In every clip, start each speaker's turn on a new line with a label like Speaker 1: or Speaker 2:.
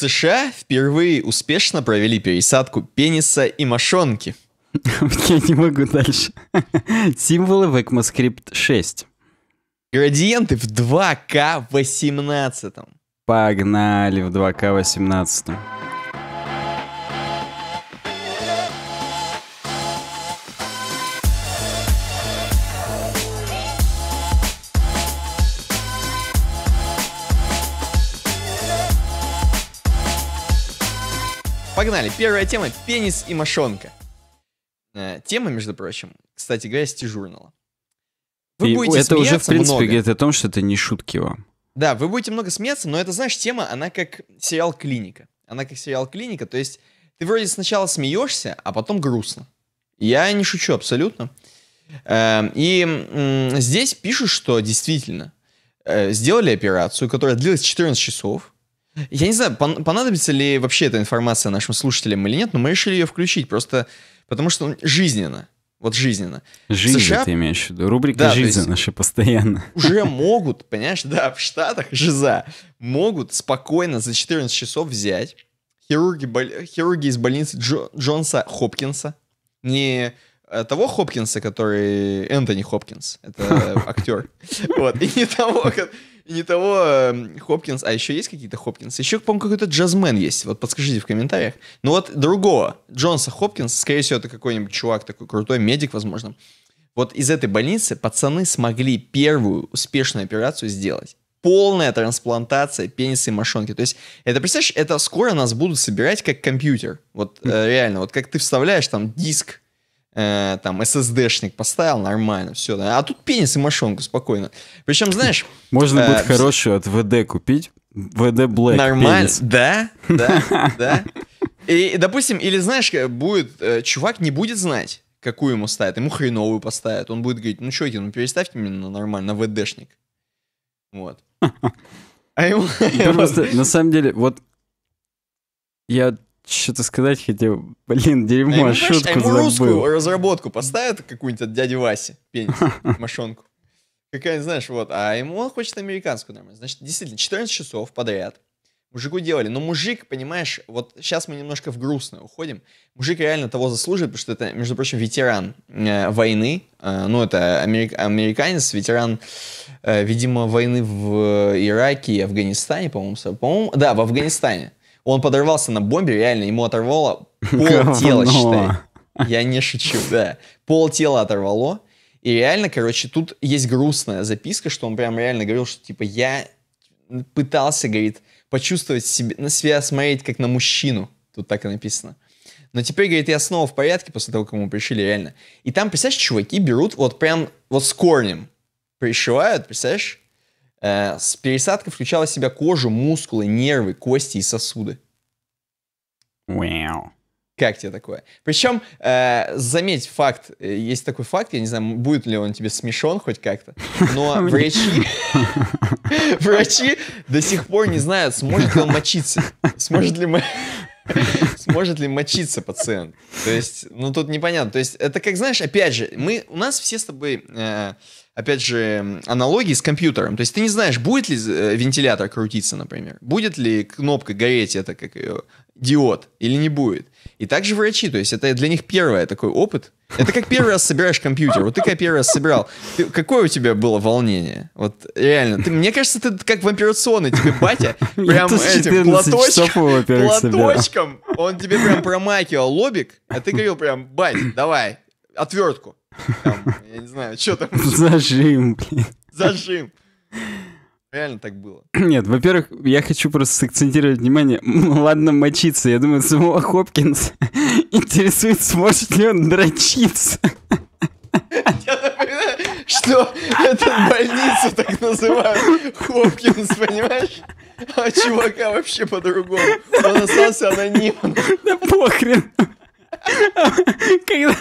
Speaker 1: США впервые успешно провели пересадку пениса и мошонки. Я не могу дальше. Символы в ECMAScript 6. Градиенты в 2К18.
Speaker 2: Погнали в 2К18.
Speaker 1: Погнали. Первая тема — пенис и мошонка. Э, тема, между прочим, кстати говоря, с журнала. Вы и будете это уже, в принципе, много. говорит
Speaker 2: о том, что это не шутки вам.
Speaker 1: Да, вы будете много смеяться, но это, знаешь, тема, она как сериал «Клиника». Она как сериал «Клиника», то есть ты вроде сначала смеешься, а потом грустно. Я не шучу абсолютно. Э, и здесь пишут, что действительно э, сделали операцию, которая длилась 14 часов, я не знаю, понадобится ли вообще эта информация нашим слушателям или нет, но мы решили ее включить просто потому, что жизненно. Вот жизненно. Жизнь США... ты имеешь в виду. Рубрика да, «Жизнь» наша постоянно. Уже могут, понимаешь, да, в Штатах жиза могут спокойно за 14 часов взять хирурги, бол... хирурги из больницы Джо... Джонса Хопкинса, не э, того Хопкинса, который Энтони Хопкинс, это актер, вот, и не того, и не того эм, Хопкинс, а еще есть какие-то Хопкинс? Еще, по-моему, какой-то джазмен есть, вот подскажите в комментариях. Ну вот другого, Джонса Хопкинс, скорее всего, это какой-нибудь чувак такой крутой, медик, возможно. Вот из этой больницы пацаны смогли первую успешную операцию сделать. Полная трансплантация пениса и мошонки. То есть, это, представляешь, это скоро нас будут собирать как компьютер. Вот э, реально, вот как ты вставляешь там диск э, там SSD-шник поставил, нормально, все. Да. А тут пенис и мошонку спокойно. Причем, знаешь... Можно будет э, хорошую от ВД купить. ВД Black. Нормально, да, да, да. И, допустим, или знаешь, э, будет, э, чувак не будет знать, какую ему ставят, ему хреновую поставят. Он будет говорить, ну чуваки, ну переставьте меня на ну, нормально, на ВДшник. Вот. А ему... на самом деле, вот я что-то сказать хотел. Блин, дерьмо, а шутку а ему забыл. русскую разработку поставят какую-нибудь от дяди Васи, пенис, мошонку. Какая, знаешь, вот. А ему он хочет американскую нормально. Значит, действительно, 14 часов подряд мужику делали. Но мужик, понимаешь, вот сейчас мы немножко в грустное уходим. Мужик реально того заслуживает, потому что это, между прочим, ветеран э, войны. Э, ну, это америк, американец, ветеран, э, видимо, войны в Ираке и Афганистане, по-моему. По-моему, да, в Афганистане. Он подорвался на бомбе, реально, ему оторвало пол тела, считай. Я не шучу, да. Пол тела оторвало. И реально, короче, тут есть грустная записка, что он прям реально говорил, что типа я пытался, говорит, почувствовать себе, на себя смотреть как на мужчину. Тут так и написано. Но теперь, говорит, я снова в порядке после того, как ему пришили, реально. И там, представляешь, чуваки берут вот прям вот с корнем пришивают, представляешь? Э, Пересадка включала в себя кожу, мускулы, нервы, кости и сосуды. Wow. Как тебе такое? Причем, э, заметь факт, э, есть такой факт, я не знаю, будет ли он тебе смешон хоть как-то, но врачи, врачи до сих пор не знают, сможет ли он мочиться, сможет ли, сможет ли мочиться пациент. То есть, ну тут непонятно. То есть, это как, знаешь, опять же, мы, у нас все с тобой... Э, опять же, аналогии с компьютером. То есть ты не знаешь, будет ли э, вентилятор крутиться, например, будет ли кнопка гореть, это как ее, диод, или не будет. И также врачи, то есть это для них первый такой опыт. Это как первый раз собираешь компьютер. Вот ты как первый раз собирал. Ты, какое у тебя было волнение? Вот реально. Ты, мне кажется, ты как в операционной, тебе батя прям этим платочком, платочком, он тебе прям промакивал лобик, а ты говорил прям, бать, давай, отвертку. Там, я не знаю, что там. Зажим,
Speaker 2: блин. Зажим.
Speaker 1: Реально так было.
Speaker 2: Нет, во-первых, я хочу просто сакцентировать внимание. Ладно, мочиться. Я думаю, самого Хопкинс интересует, сможет
Speaker 1: ли он дрочиться. что эту больницу так называют Хопкинс, понимаешь? А чувака вообще по-другому. Он остался анонимным. Да похрен. Когда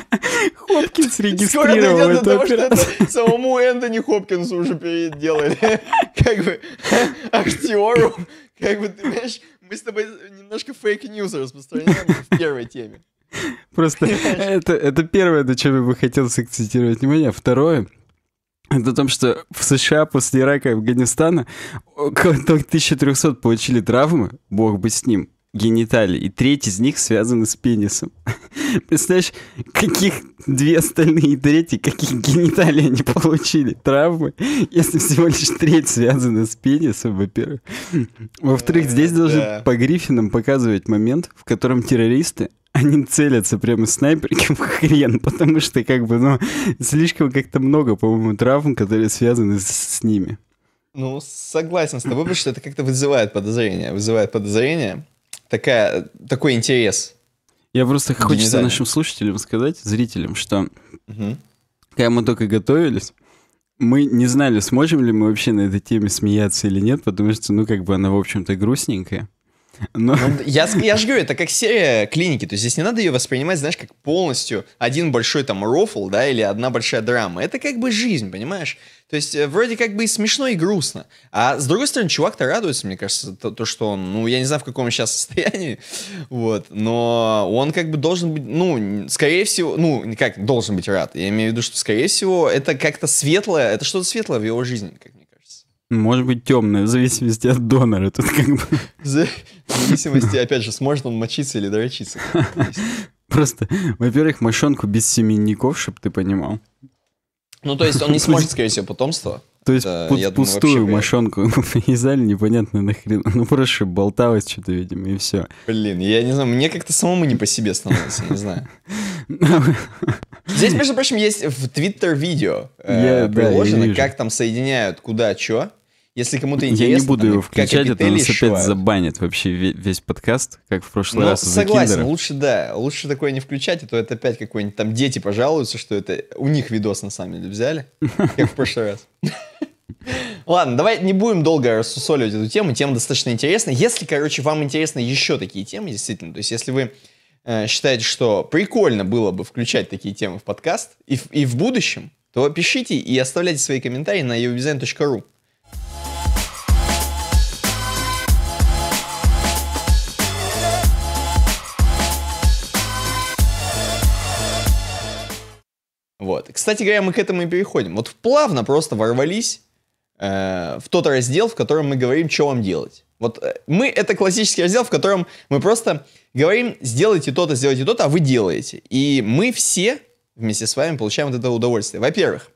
Speaker 1: Хопкинс регистрировал эту операцию. Самому Энтони Хопкинсу уже переделали. Как бы актеру, как бы, ты знаешь, мы с тобой немножко фейк-ньюсы распространяем в первой теме. Просто
Speaker 2: это, это первое, на чем я бы хотел сакцентировать внимание. А второе, это о том, что в США после Ирака и Афганистана около 1300 получили травмы, бог бы с ним, гениталий, и треть из них связаны с пенисом. Представляешь, каких две остальные трети, каких гениталий они получили? Травмы, если всего лишь треть связана с пенисом, во-первых. Во-вторых, э, здесь должен по Гриффинам показывать момент, в котором террористы они целятся прямо снайперки в хрен, потому что как бы, ну, слишком как-то много, по-моему, травм, которые связаны с, с ними.
Speaker 1: Ну, согласен с тобой, потому что это как-то вызывает подозрение. Вызывает подозрение такая, такой интерес. Я просто Дизайн. хочется нашим
Speaker 2: слушателям сказать, зрителям, что угу. когда мы только готовились, мы не знали, сможем ли мы вообще на этой теме смеяться или нет, потому что, ну, как бы она, в общем-то, грустненькая.
Speaker 1: Но... Ну, ну, я, я же говорю, это как серия клиники, то есть здесь не надо ее воспринимать, знаешь, как полностью один большой там рофл, да, или одна большая драма. Это как бы жизнь, понимаешь? То есть э, вроде как бы и смешно, и грустно. А с другой стороны, чувак-то радуется, мне кажется, то, то, что он, ну, я не знаю, в каком он сейчас состоянии, вот, но он как бы должен быть, ну, скорее всего, ну, как должен быть рад. Я имею в виду, что, скорее всего, это как-то светлое, это что-то светлое в его жизни, как мне
Speaker 2: может быть, темная, в зависимости от донора. Тут как бы...
Speaker 1: В зависимости, опять же, сможет он мочиться или дрочиться.
Speaker 2: Просто, во-первых, мощенку без семенников, чтобы ты понимал.
Speaker 1: Ну, то есть он не сможет, скорее всего, потомство. То есть да, пу- пустую думаю,
Speaker 2: мошонку вязали, непонятно нахрен. Ну, проще
Speaker 1: болталось что-то, видимо, и все. Блин, я не знаю, мне как-то самому не по себе становится, не знаю. Здесь, между прочим, есть в Твиттер видео э, приложено, как там соединяют куда что. Если кому-то интересно... Я не буду там, его включать, это нас опять
Speaker 2: забанит вообще весь подкаст, как в прошлый ну, раз согласен,
Speaker 1: лучше, да, лучше такое не включать, а то это опять какой-нибудь там дети пожалуются, что это у них видос на самом деле взяли, как в прошлый раз. Ладно, давай не будем долго рассусоливать эту тему, тема достаточно интересная. Если, короче, вам интересны еще такие темы, действительно, то есть если вы э, считаете, что прикольно было бы включать такие темы в подкаст и в, будущем, то пишите и оставляйте свои комментарии на eubizine.ru. Вот. Кстати говоря, мы к этому и переходим. Вот плавно просто ворвались э, в тот раздел, в котором мы говорим, что вам делать. Вот э, мы, это классический раздел, в котором мы просто говорим, сделайте то-то, сделайте то-то, а вы делаете. И мы все вместе с вами получаем вот это удовольствие. Во-первых,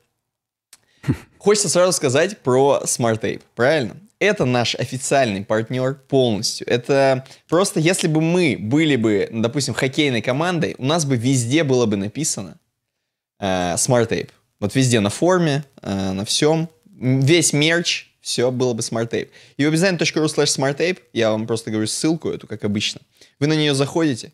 Speaker 1: хочется сразу сказать про Smart Tape, правильно? Это наш официальный партнер полностью. Это просто, если бы мы были бы, допустим, хоккейной командой, у нас бы везде было бы написано Э, Smart Tape. Вот везде на форме, э, на всем. Весь мерч, все было бы Smart Tape. uwebdesign.ru slash smarttape, я вам просто говорю ссылку эту, как обычно. Вы на нее заходите,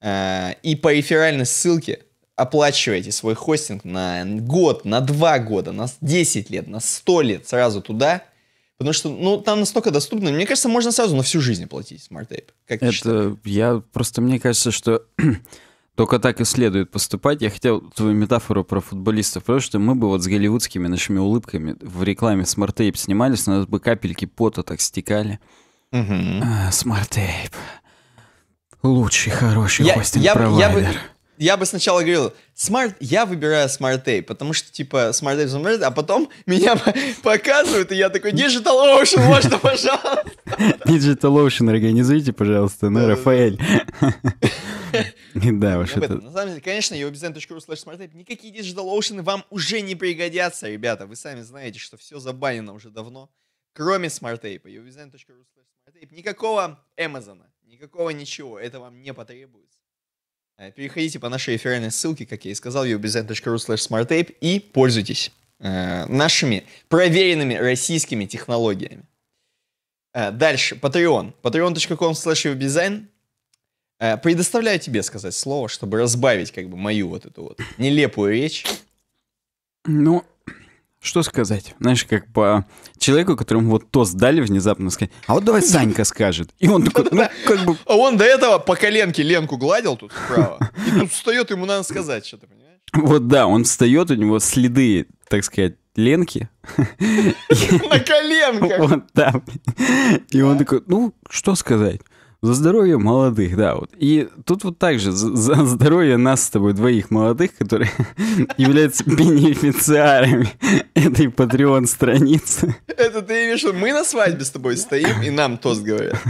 Speaker 1: э, и по реферальной ссылке оплачиваете свой хостинг на год, на два года, на 10 лет, на 100 лет сразу туда, Потому что, ну, там настолько доступно. Мне кажется, можно сразу на всю жизнь платить смарт-тейп. Это
Speaker 2: считаешь? я просто, мне кажется, что Только так и следует поступать. Я хотел твою метафору про футболистов, потому что мы бы вот с голливудскими нашими улыбками в рекламе Smart Tape снимались, у нас бы капельки пота так стекали.
Speaker 1: Угу. А, Smart Tape.
Speaker 2: Лучший, хороший я, хостинг я, я бы,
Speaker 1: я бы сначала говорил, смарт, я выбираю смарт потому что, типа, смарт а потом меня показывают, и я такой, Digital Ocean, можно, пожалуйста.
Speaker 2: Digital Ocean организуйте, пожалуйста, ну, Рафаэль. Да, уж это... На
Speaker 1: самом деле, конечно, uobzn.ru slash smartape, никакие Digital Ocean вам уже не пригодятся, ребята. Вы сами знаете, что все забанено уже давно, кроме смарт-тейпа. uobzn.ru slash smartape. Никакого Amazon, никакого ничего. Это вам не потребуется. Э, переходите по нашей реферальной ссылке, как я и сказал, ubzen.ru smartape и пользуйтесь э, нашими проверенными российскими технологиями. Э, дальше, Patreon. patreon.com slash ubdesign. Э, предоставляю тебе сказать слово, чтобы разбавить как бы мою вот эту вот нелепую речь.
Speaker 2: Ну, что сказать? Знаешь, как по человеку, которому вот то сдали внезапно, сказать, а вот давай Санька скажет.
Speaker 1: И он такой, ну, как бы... А он до этого по коленке Ленку гладил тут справа. И тут встает, ему надо сказать что-то, понимаешь?
Speaker 2: Вот да, он встает, у него следы, так сказать, Ленки. На коленках. Вот, да. И он такой, ну, что сказать? За здоровье молодых, да. Вот. И тут вот так же, за, за здоровье нас с тобой двоих молодых, которые являются бенефициарами этой патреон страницы
Speaker 1: Это ты имеешь в виду, мы на свадьбе с тобой стоим, и нам тост говорят.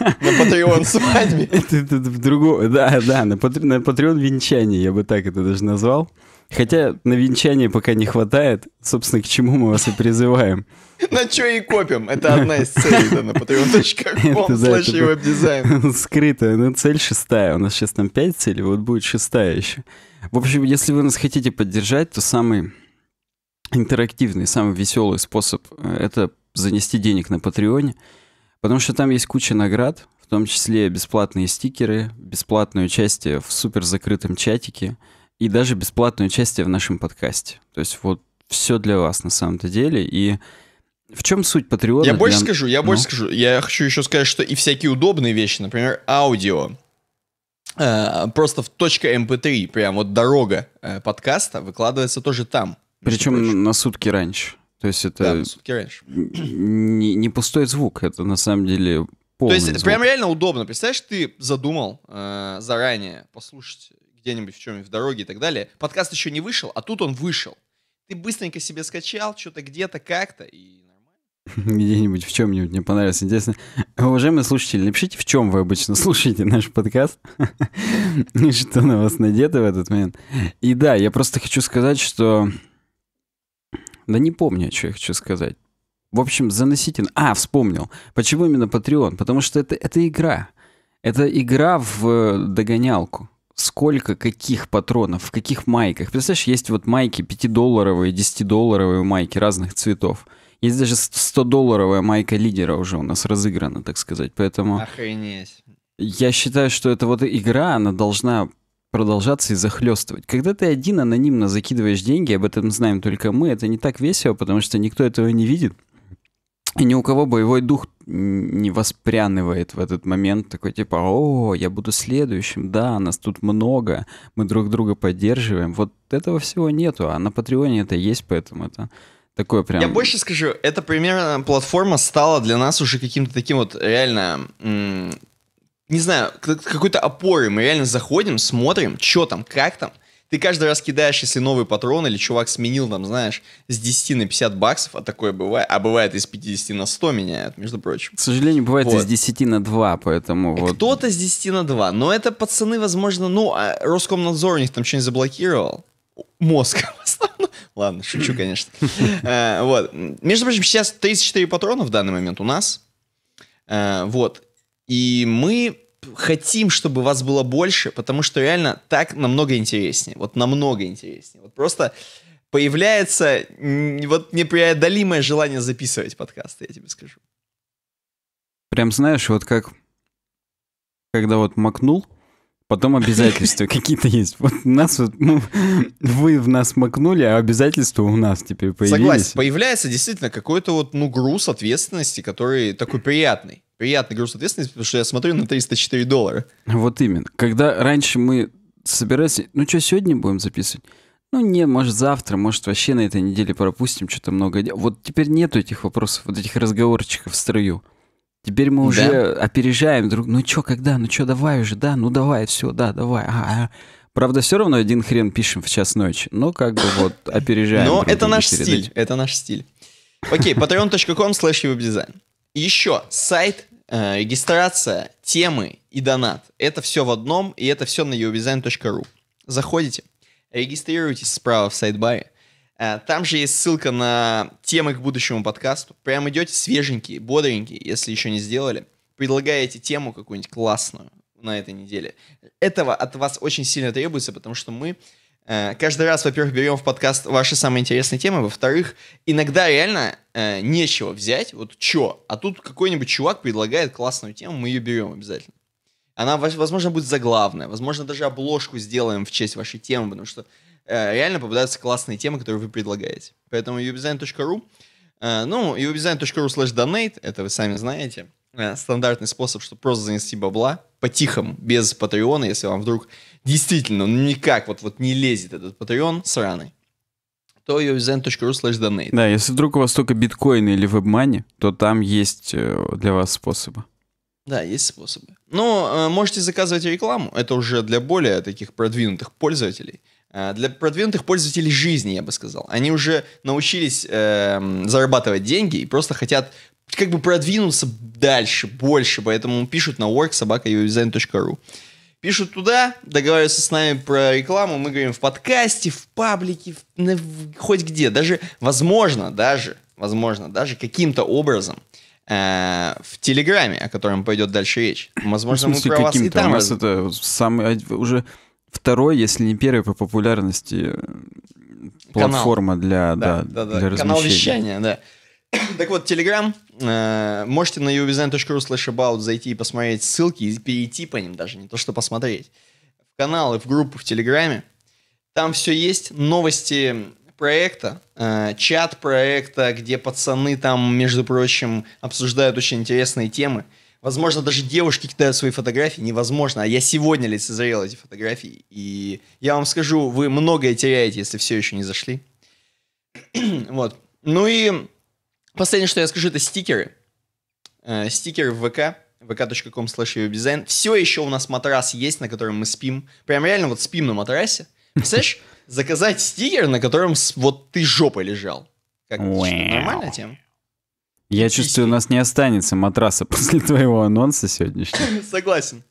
Speaker 2: На патреон свадьбе. Это, в другом, да, да, на, патреон венчание я бы так это даже назвал. Хотя на венчание пока не хватает. Собственно, к чему мы вас и призываем.
Speaker 1: На что и копим. Это одна из целей да, на patreon.com slash
Speaker 2: дизайн. Скрыто. Ну, цель шестая. У нас сейчас там пять целей, вот будет шестая еще. В общем, если вы нас хотите поддержать, то самый интерактивный, самый веселый способ э, — это занести денег на Патреоне, потому что там есть куча наград, в том числе бесплатные стикеры, бесплатное участие в суперзакрытом чатике — и даже бесплатное участие в нашем подкасте. То есть вот все для вас на самом-то деле. И в чем суть патриота? Я для... больше скажу, я ну? больше
Speaker 1: скажу. Я хочу еще сказать, что и всякие удобные вещи, например, аудио. Э, просто в .mp3, эм прям вот дорога э, подкаста выкладывается тоже там.
Speaker 2: Причем на сутки раньше. То есть это... Да, на сутки раньше. Не, не пустой звук, это на самом деле полный То есть звук. прям
Speaker 1: реально удобно. Представляешь, ты задумал э, заранее послушать где-нибудь в чем-нибудь в дороге и так далее. Подкаст еще не вышел, а тут он вышел. Ты быстренько себе скачал, что-то где-то как-то и
Speaker 2: где-нибудь в чем-нибудь мне понравилось. Интересно. Уважаемые слушатели, напишите, в чем вы обычно слушаете наш подкаст. что на вас надето в этот момент. И да, я просто хочу сказать, что... Да не помню, что я хочу сказать. В общем, заносите... А, вспомнил. Почему именно Patreon? Потому что это, это игра. Это игра в э, догонялку сколько каких патронов, в каких майках. Представляешь, есть вот майки 5-долларовые, 10-долларовые майки разных цветов. Есть даже 100-долларовая майка лидера уже у нас разыграна, так сказать. Поэтому...
Speaker 1: Охренеть.
Speaker 2: Я считаю, что эта вот игра, она должна продолжаться и захлестывать. Когда ты один анонимно закидываешь деньги, об этом знаем только мы, это не так весело, потому что никто этого не видит. И ни у кого боевой дух не воспрянывает в этот момент такой типа, о, я буду следующим, да, нас тут много, мы друг друга поддерживаем. Вот этого всего нету, а на Патреоне это есть, поэтому это такое прям... Я
Speaker 1: больше скажу, эта примерно платформа стала для нас уже каким-то таким вот реально не знаю, какой-то опоры. Мы реально заходим, смотрим, что там, как там. Ты каждый раз кидаешь, если новый патрон или чувак сменил, там, знаешь, с 10 на 50 баксов, а такое бывает, а бывает из 50 на 100 меняют, между прочим. К сожалению, бывает вот. из 10 на 2, поэтому э, вот... Кто-то с 10 на 2, но это пацаны, возможно, ну, а Роскомнадзор у них там что-нибудь заблокировал. Мозг в основном. Ладно, шучу, конечно. Э, вот. Между прочим, сейчас 34 патрона в данный момент у нас. Э, вот. И мы хотим, чтобы вас было больше, потому что реально так намного интереснее. Вот намного интереснее. Вот просто появляется вот непреодолимое желание записывать подкасты, я тебе скажу. Прям знаешь, вот как
Speaker 2: когда вот макнул, потом обязательства какие-то есть. Вот нас вот, ну, вы в нас макнули, а обязательства у нас теперь появились. Согласен,
Speaker 1: появляется действительно какой-то вот, ну, груз ответственности, который такой приятный приятный груз ответственности, потому что я смотрю на 304 доллара. Вот именно. Когда раньше мы собирались, ну
Speaker 2: что, сегодня будем записывать? Ну не, может завтра, может вообще на этой неделе пропустим, что-то много. Вот теперь нету этих вопросов, вот этих разговорчиков в строю. Теперь мы уже да. опережаем друг. Ну что когда? Ну что давай уже, да? Ну давай, все, да, давай. А-а-а. Правда, все равно один хрен пишем в час ночи. Но как бы вот опережаем. Но это наш стиль,
Speaker 1: это наш стиль. Окей, patreon.com slash webdesign еще сайт, э, регистрация, темы и донат. Это все в одном, и это все на yourdesign.ru. Заходите, регистрируйтесь справа в сайт-баре. Э, там же есть ссылка на темы к будущему подкасту. Прям идете свеженькие, бодренькие, если еще не сделали. Предлагаете тему какую-нибудь классную на этой неделе. Этого от вас очень сильно требуется, потому что мы Э, каждый раз, во-первых, берем в подкаст ваши самые интересные темы, во-вторых, иногда реально э, нечего взять, вот чё, а тут какой-нибудь чувак предлагает классную тему, мы ее берем обязательно. Она, возможно, будет заглавная, возможно, даже обложку сделаем в честь вашей темы, потому что э, реально попадаются классные темы, которые вы предлагаете. Поэтому ubidesign.ru, э, ну, ubidesign.ru slash donate, это вы сами знаете, э, стандартный способ, чтобы просто занести бабла, по-тихому, без патреона, если вам вдруг действительно, он ну, никак вот, вот не лезет этот Patreon сраный, то uvzen.ru slash donate. Да, если вдруг
Speaker 2: у вас только биткоины или вебмани, то там есть э, для вас способы.
Speaker 1: Да, есть способы. Но э, можете заказывать рекламу. Это уже для более таких продвинутых пользователей. Э, для продвинутых пользователей жизни, я бы сказал. Они уже научились э, зарабатывать деньги и просто хотят как бы продвинуться дальше, больше. Поэтому пишут на worksobaka.uvzen.ru пишут туда, договариваются с нами про рекламу, мы говорим в подкасте, в паблике, в, на, в, хоть где. Даже, возможно, даже, возможно, даже каким-то образом э, в Телеграме, о котором пойдет дальше речь. Возможно, ну, смысле, мы про вас и там... У нас
Speaker 2: это самый, уже второй, если не первый по популярности э, платформа Канал. для, да, да, да, для да. размещения. Канал вещания,
Speaker 1: да. Так вот, Telegram, э, Можете на ubizen.ru slash about зайти и посмотреть ссылки, и перейти по ним даже, не то что посмотреть. В каналы, в группу, в Телеграме. Там все есть. Новости проекта, э, чат проекта, где пацаны там, между прочим, обсуждают очень интересные темы. Возможно, даже девушки кидают свои фотографии. Невозможно. А я сегодня лицезрел эти фотографии. И я вам скажу, вы многое теряете, если все еще не зашли. вот. Ну и Последнее, что я скажу, это стикеры. Э, стикеры в ВК vk.com slash Все еще у нас матрас есть, на котором мы спим. Прям реально вот спим на матрасе. Представляешь, заказать стикер, на котором вот ты жопой лежал. Как нормальная тема?
Speaker 2: Я чувствую, у нас не останется матраса после твоего анонса
Speaker 1: сегодняшнего. Согласен.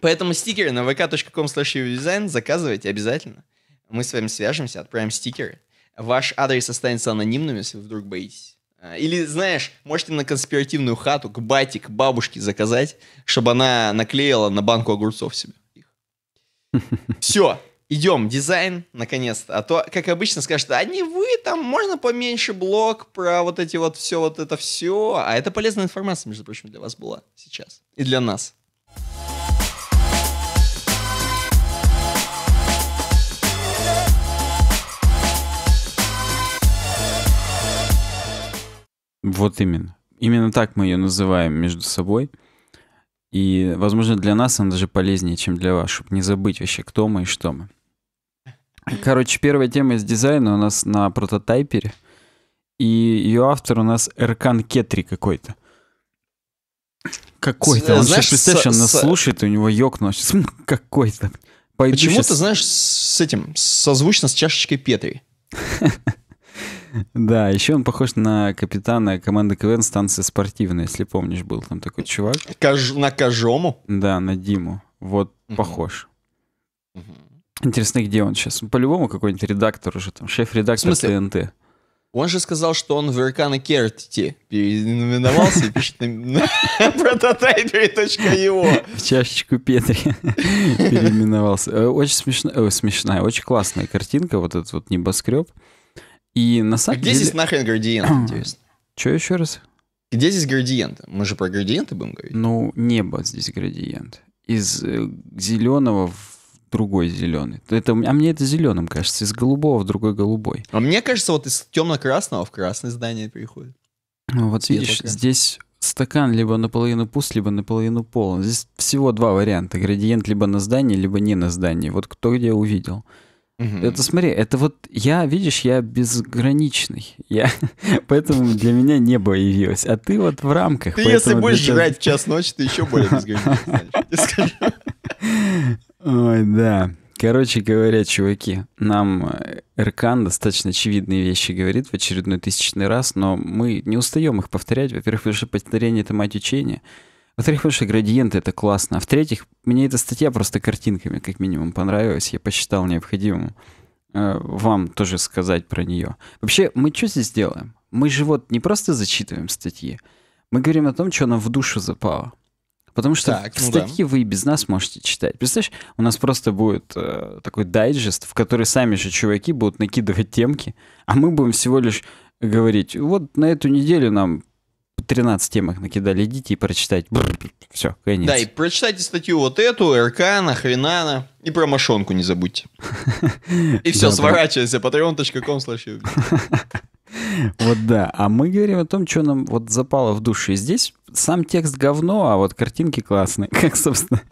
Speaker 1: Поэтому стикеры на vk.com slash заказывайте обязательно. Мы с вами свяжемся, отправим стикеры. Ваш адрес останется анонимным, если вы вдруг боитесь. А, или, знаешь, можете на конспиративную хату к бате, к бабушке заказать, чтобы она наклеила на банку огурцов себе. Все, идем, дизайн, наконец-то. А то, как обычно, скажут, а не вы там, можно поменьше блок про вот эти вот все, вот это все. А это полезная информация, между прочим, для вас была сейчас. И для нас.
Speaker 2: Вот именно. Именно так мы ее называем между собой. И, возможно, для нас она даже полезнее, чем для вас, чтобы не забыть вообще, кто мы и что мы. Короче, первая тема из дизайна у нас на прототайпере. И ее автор у нас Эркан Кетри какой-то. Какой-то. Он знаешь, сейчас, представляешь, он с... нас с... слушает, у него ёкнуло. Какой-то. Почему сейчас...
Speaker 1: знаешь, с этим, созвучно с чашечкой Петри?
Speaker 2: Да, еще он похож на капитана команды КВН станции спортивной, если помнишь, был там такой чувак.
Speaker 1: Каж... На Кажому?
Speaker 2: Да, на Диму. Вот угу. похож. Угу. Интересно, где он сейчас? По-любому какой-нибудь редактор уже там, шеф-редактор ТНТ.
Speaker 1: Он же сказал, что он в Иркана Керти
Speaker 2: переименовался и пишет на
Speaker 1: прототайпере.его.
Speaker 2: В чашечку Петри переименовался. Э, очень э, смешная, очень классная картинка, вот этот вот небоскреб. И на самом а где деле... здесь нахрен градиент, интересно? Че еще раз? Где здесь градиент? Мы же про градиенты будем говорить. Ну, небо здесь градиент. Из э, зеленого в другой зеленый. Это, а мне это зеленым кажется, из голубого в другой голубой.
Speaker 1: А мне кажется, вот из темно-красного в красное здание переходит.
Speaker 2: Ну, вот Светло видишь, здесь стакан либо наполовину пуст, либо наполовину полон. Здесь всего два варианта. Градиент либо на здании, либо не на здании. Вот кто где увидел. Угу. Это смотри, это вот я, видишь, я безграничный. Я, поэтому для меня небо явилось. А ты вот в рамках. Ты если будешь тебя... жрать в
Speaker 1: час ночи, ты еще более безграничный.
Speaker 2: Ой, да. Короче говоря, чуваки, нам э, Эркан достаточно очевидные вещи говорит в очередной тысячный раз, но мы не устаем их повторять. Во-первых, потому что повторение — это мать учения. Во-вторых, потому что градиенты — это классно. А в-третьих, мне эта статья просто картинками, как минимум, понравилась. Я посчитал необходимым э, вам тоже сказать про нее. Вообще, мы что здесь делаем? Мы же вот не просто зачитываем статьи, мы говорим о том, что нам в душу запало. Потому что так, ну да. вы и без нас можете читать. Представляешь, у нас просто будет э, такой дайджест, в который сами же чуваки будут накидывать темки, а мы будем всего лишь говорить, вот на эту неделю нам 13 темах накидали, идите и прочитайте. Все, конец.
Speaker 1: Да, и прочитайте статью вот эту, Эркана, Хренана, и про Машонку не забудьте. И все, сворачивайся, patreon.com.
Speaker 2: Вот да, а мы говорим о том, что нам вот запало в душе. Здесь сам текст говно, а вот картинки классные, как, собственно,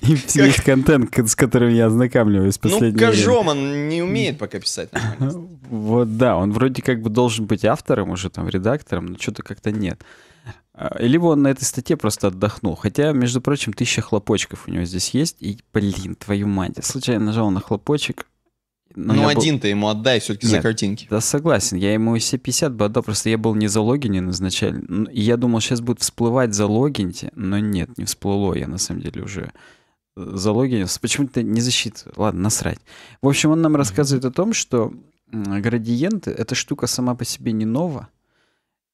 Speaker 2: и весь контент, с которым я ознакомливаюсь ну, последнее Ну, кожом он не умеет пока писать Вот да, он вроде как бы должен быть автором уже, там, редактором, но что-то как-то нет. А, либо он на этой статье просто отдохнул. Хотя, между прочим, тысяча хлопочков у него здесь есть. И, блин, твою мать, я случайно нажал на хлопочек, но ну, один был... ему отдай все-таки за картинки. Да, согласен. Я ему все 50 бы отдал, просто я был не за залогинен изначально. Ну, я думал, сейчас будет всплывать за залогиньте, но нет, не всплыло. Я на самом деле уже э, за залогинился. Почему-то не защит. Ладно, насрать. В общем, он нам рассказывает о том, что градиенты — эта штука сама по себе не нова.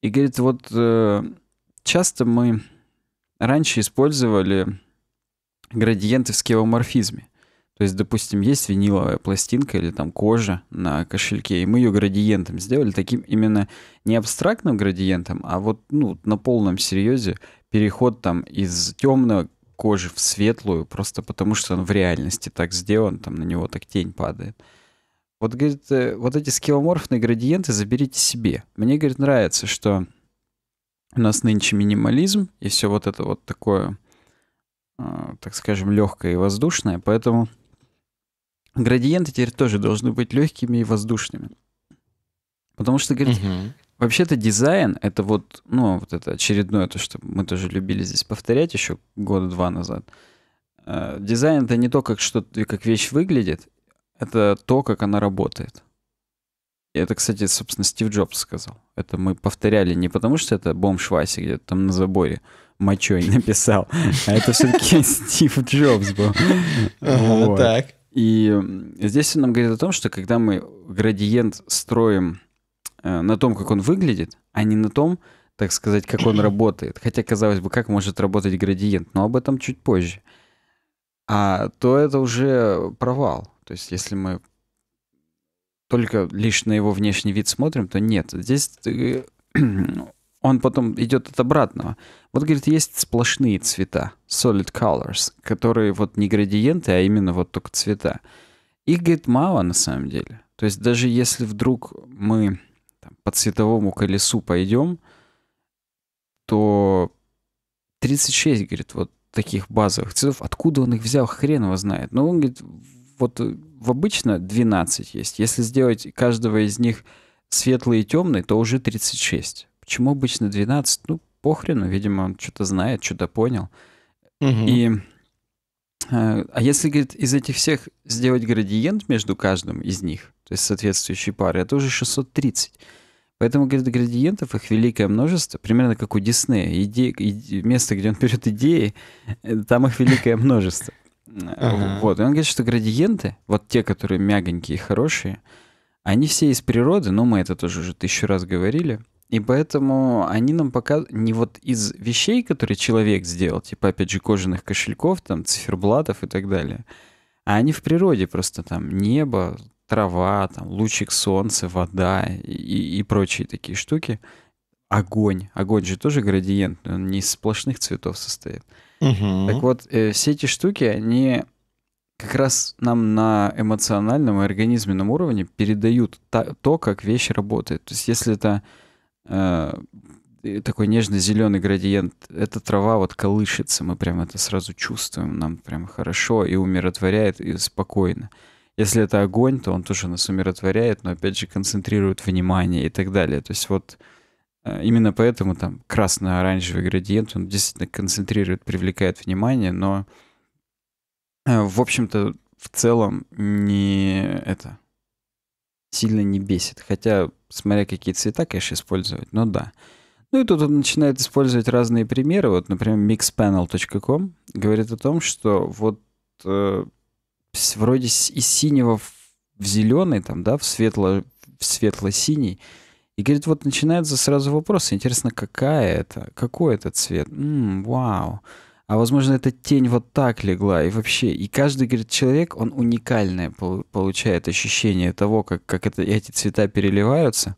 Speaker 2: И говорит, вот э, часто мы раньше использовали градиенты в скеоморфизме. То есть, допустим, есть виниловая пластинка или там кожа на кошельке, и мы ее градиентом сделали, таким именно не абстрактным градиентом, а вот ну, на полном серьезе переход там из темного кожи в светлую, просто потому что он в реальности так сделан, там на него так тень падает. Вот, говорит, э, вот эти скиломорфные градиенты заберите себе. Мне, говорит, нравится, что у нас нынче минимализм и все вот это вот такое, а, так скажем, легкое и воздушное, поэтому градиенты теперь тоже должны быть легкими и воздушными. Потому что, говорит, угу. вообще-то дизайн это вот, ну, вот это очередное, то, что мы тоже любили здесь повторять еще года два назад. Э, дизайн это не то, как, что, как вещь выглядит, это то, как она работает. И это, кстати, собственно, Стив Джобс сказал. Это мы повторяли не потому, что это бомж Вася где-то там на заборе мочой написал, а это все-таки Стив Джобс был. Так. И здесь он нам говорит о том, что когда мы градиент строим э, на том, как он выглядит, а не на том, так сказать, как он работает. Хотя, казалось бы, как может работать градиент, но об этом чуть позже. А то это уже провал. То есть, если мы только лишь на его внешний вид смотрим, то нет. Здесь э, он потом идет от обратного. Вот, говорит, есть сплошные цвета, solid colors, которые вот не градиенты, а именно вот только цвета. Их, говорит, мало на самом деле. То есть даже если вдруг мы там, по цветовому колесу пойдем, то 36, говорит, вот таких базовых цветов. Откуда он их взял, хрен его знает. Но он, говорит, вот в обычно 12 есть. Если сделать каждого из них светлый и темный, то уже 36. Почему обычно 12? Ну, похрену, видимо, он что-то знает, что-то понял. Угу. И э, а если, говорит, из этих всех сделать градиент между каждым из них, то есть соответствующей пары, это уже 630. Поэтому, говорит, градиентов их великое множество, примерно как у Диснея. Иде... Иде... Место, где он берет идеи, э, там их великое множество. Э, ага. Вот. И он говорит, что градиенты, вот те, которые мягонькие и хорошие, они все из природы, но мы это тоже уже тысячу раз говорили, и поэтому они нам пока не вот из вещей, которые человек сделал, типа, опять же, кожаных кошельков, там, циферблатов и так далее, а они в природе просто там небо, трава, там, лучик солнца, вода и, и прочие такие штуки. Огонь. Огонь же тоже градиент, он не из сплошных цветов состоит.
Speaker 1: Угу. Так
Speaker 2: вот, э, все эти штуки, они как раз нам на эмоциональном и организменном уровне передают та, то, как вещь работает. То есть если это... Э, такой нежно-зеленый градиент. Эта трава вот колышется, мы прям это сразу чувствуем, нам прям хорошо и умиротворяет, и спокойно. Если это огонь, то он тоже нас умиротворяет, но опять же концентрирует внимание и так далее. То есть вот э, именно поэтому там красно-оранжевый градиент, он действительно концентрирует, привлекает внимание, но э, в общем-то в целом не это сильно не бесит. Хотя, смотря какие цвета, конечно, использовать, но да. Ну и тут он начинает использовать разные примеры. Вот, например, mixpanel.com говорит о том, что вот э, вроде из синего в, зеленый, там, да, в, светло, в светло-синий. И говорит, вот начинается сразу вопрос, интересно, какая это, какой это цвет? М-м, вау а возможно, эта тень вот так легла. И вообще, и каждый, говорит, человек, он уникальный получает ощущение того, как, как это, эти цвета переливаются.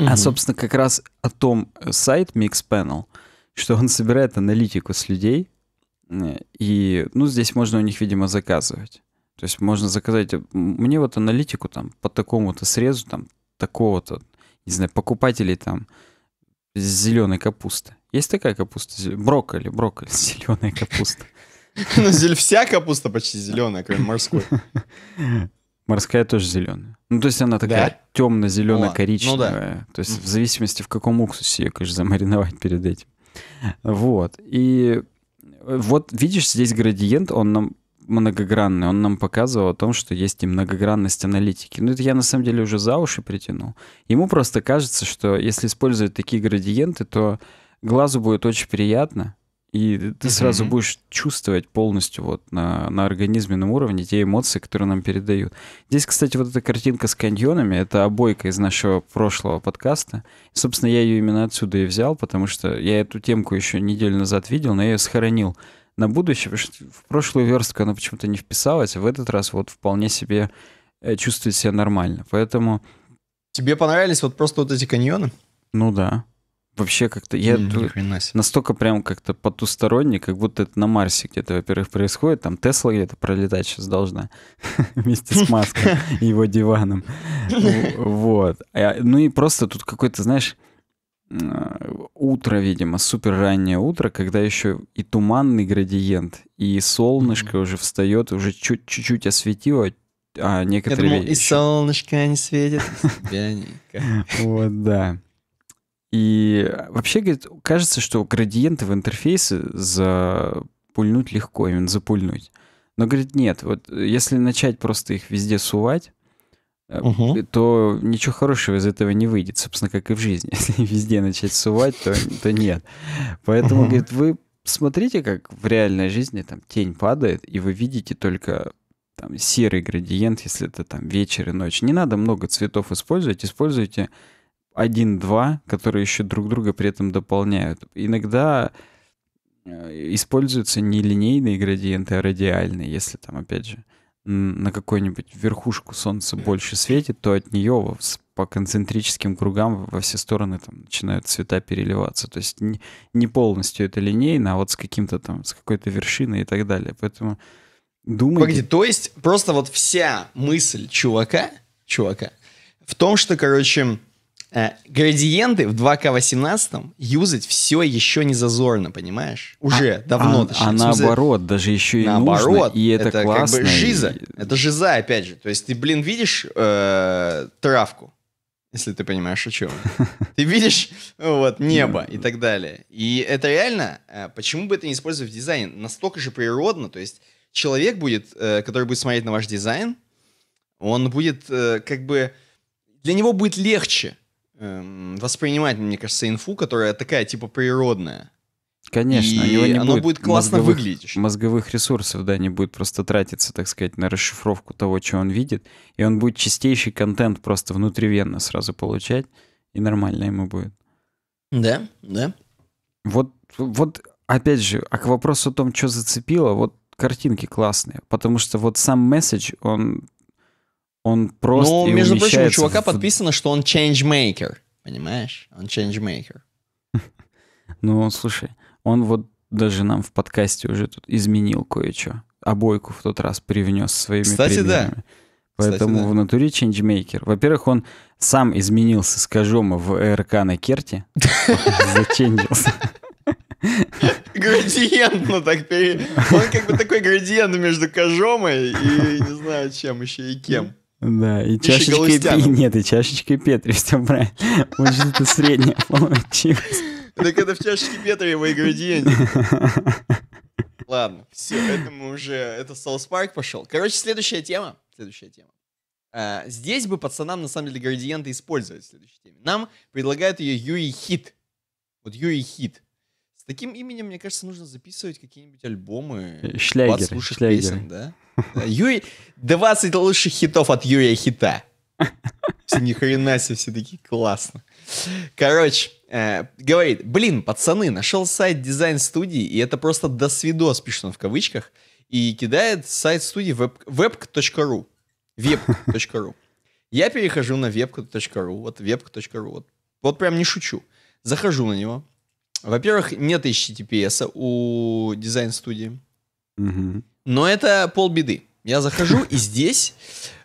Speaker 2: mm А, собственно, как раз о том э, сайт Mixpanel, что он собирает аналитику с людей, э, и, ну, здесь можно у них, видимо, заказывать. То есть можно заказать, э, мне вот аналитику там по такому-то срезу, там, такого-то, не знаю, покупателей там зеленой капусты. Есть такая капуста? Брокколи, брокколи, зеленая капуста.
Speaker 1: Ну, вся капуста почти зеленая, кроме морской.
Speaker 2: Морская тоже зеленая. Ну, то есть она такая темно-зелено-коричневая. Ну то есть в зависимости, в каком уксусе ее, конечно, замариновать перед этим. Вот. И вот видишь, здесь градиент, он нам многогранный. Он нам показывал о том, что есть и многогранность аналитики. Ну, это я на самом деле уже за уши притянул. Ему просто кажется, что если использовать такие градиенты, то глазу будет очень приятно, и ты mm-hmm. сразу будешь чувствовать полностью вот на, на организменном уровне те эмоции, которые нам передают. Здесь, кстати, вот эта картинка с каньонами, это обойка из нашего прошлого подкаста. собственно, я ее именно отсюда и взял, потому что я эту темку еще неделю назад видел, но я ее схоронил на будущее, потому что в прошлую верстку она почему-то не вписалась, а в этот раз вот вполне себе э, чувствует себя нормально. Поэтому... Тебе понравились вот просто вот эти каньоны? Ну да вообще как-то... Я настолько прям как-то потусторонний, как будто это на Марсе где-то, во-первых, происходит. Там Тесла где-то пролетать сейчас должна вместе с маской и его диваном. Вот. А, ну и просто тут какой-то, знаешь, э, утро, видимо, супер раннее утро, когда еще и туманный градиент, и солнышко уже встает, уже чуть-чуть осветило, а некоторые... Я думал, и
Speaker 1: солнышко не светит. Вот, да.
Speaker 2: И вообще, говорит, кажется, что градиенты в интерфейсе запульнуть легко, именно запульнуть. Но, говорит, нет, вот если начать просто их везде сувать, угу. то ничего хорошего из этого не выйдет, собственно, как и в жизни. Если везде начать сувать, то, то нет. Поэтому, угу. говорит, вы смотрите, как в реальной жизни там тень падает, и вы видите только там серый градиент, если это там вечер и ночь. Не надо много цветов использовать, используйте один-два, которые еще друг друга при этом дополняют. Иногда э, используются не линейные градиенты, а радиальные, если там, опять же, на какую-нибудь верхушку солнца больше светит, то от нее по концентрическим кругам во все стороны там начинают цвета переливаться. То есть не, полностью это линейно, а вот с каким-то там, с какой-то
Speaker 1: вершиной и так далее. Поэтому думайте... Погоди, то есть просто вот вся мысль чувака, чувака, в том, что, короче, Э, градиенты в 2К18 юзать все еще не зазорно, понимаешь? Уже а, давно. А, точнее, а наоборот,
Speaker 2: даже еще и наоборот, нужно, и это, это классно. Как бы жиза. И...
Speaker 1: Это жиза, опять же. То есть ты, блин, видишь э, травку, если ты понимаешь, о чем. Ты видишь вот небо и так далее. И это реально, э, почему бы это не использовать в дизайне? Настолько же природно, то есть человек будет, э, который будет смотреть на ваш дизайн, он будет как бы... Для него будет легче Эм, воспринимать, мне кажется, инфу, которая такая типа природная. Конечно, и у не оно будет, будет классно мозговых,
Speaker 2: выглядеть. Мозговых ресурсов, да, не будет просто тратиться, так сказать, на расшифровку того, что он видит. И он будет чистейший контент просто внутривенно сразу получать, и нормально ему будет. Да, да. Вот, вот опять же, а к вопросу о том, что зацепило, вот картинки классные, потому что вот сам месседж, он он просто Ну, между прочим, у чувака в...
Speaker 1: подписано, что он changemaker. Понимаешь? Он changemaker.
Speaker 2: ну, слушай, он вот даже нам в подкасте уже тут изменил кое-что. Обойку в тот раз привнес своими Кстати, примерами. да. Поэтому Кстати, да. в натуре ченджмейкер. Во-первых, он сам изменился с Кожома в РК на Керте. Заченджился.
Speaker 1: Градиентно ну, так пере... Он как бы такой градиент между Кожомой и не знаю чем еще и
Speaker 2: кем. Да, и чашечкой Пи... Нет, и чашечкой Петри, все правильно. Вот что-то среднее получилось.
Speaker 1: Так это в чашечке Петри его ингредиент. Ладно, все, это мы уже... Это Соус Парк пошел. Короче, следующая тема. Следующая тема. А, здесь бы пацанам, на самом деле, градиенты использовать в следующей теме. Нам предлагают ее Юи Хит. Вот Юи Хит. С таким именем, мне кажется, нужно записывать какие-нибудь альбомы. Шлягер. Шлягер. Песен, да? Юй, 20 лучших хитов от Юрия Хита. Все, ни хрена себе, все такие классно. Короче, э, говорит, блин, пацаны, нашел сайт дизайн-студии, и это просто досвидос, пишет он в кавычках, и кидает сайт студии web, webk.ru. Webk.ru. Я перехожу на webk.ru, вот webk.ru, вот, вот прям не шучу. Захожу на него. Во-первых, нет HTTPS -а у дизайн-студии. Угу. Но это полбеды. Я захожу, и здесь,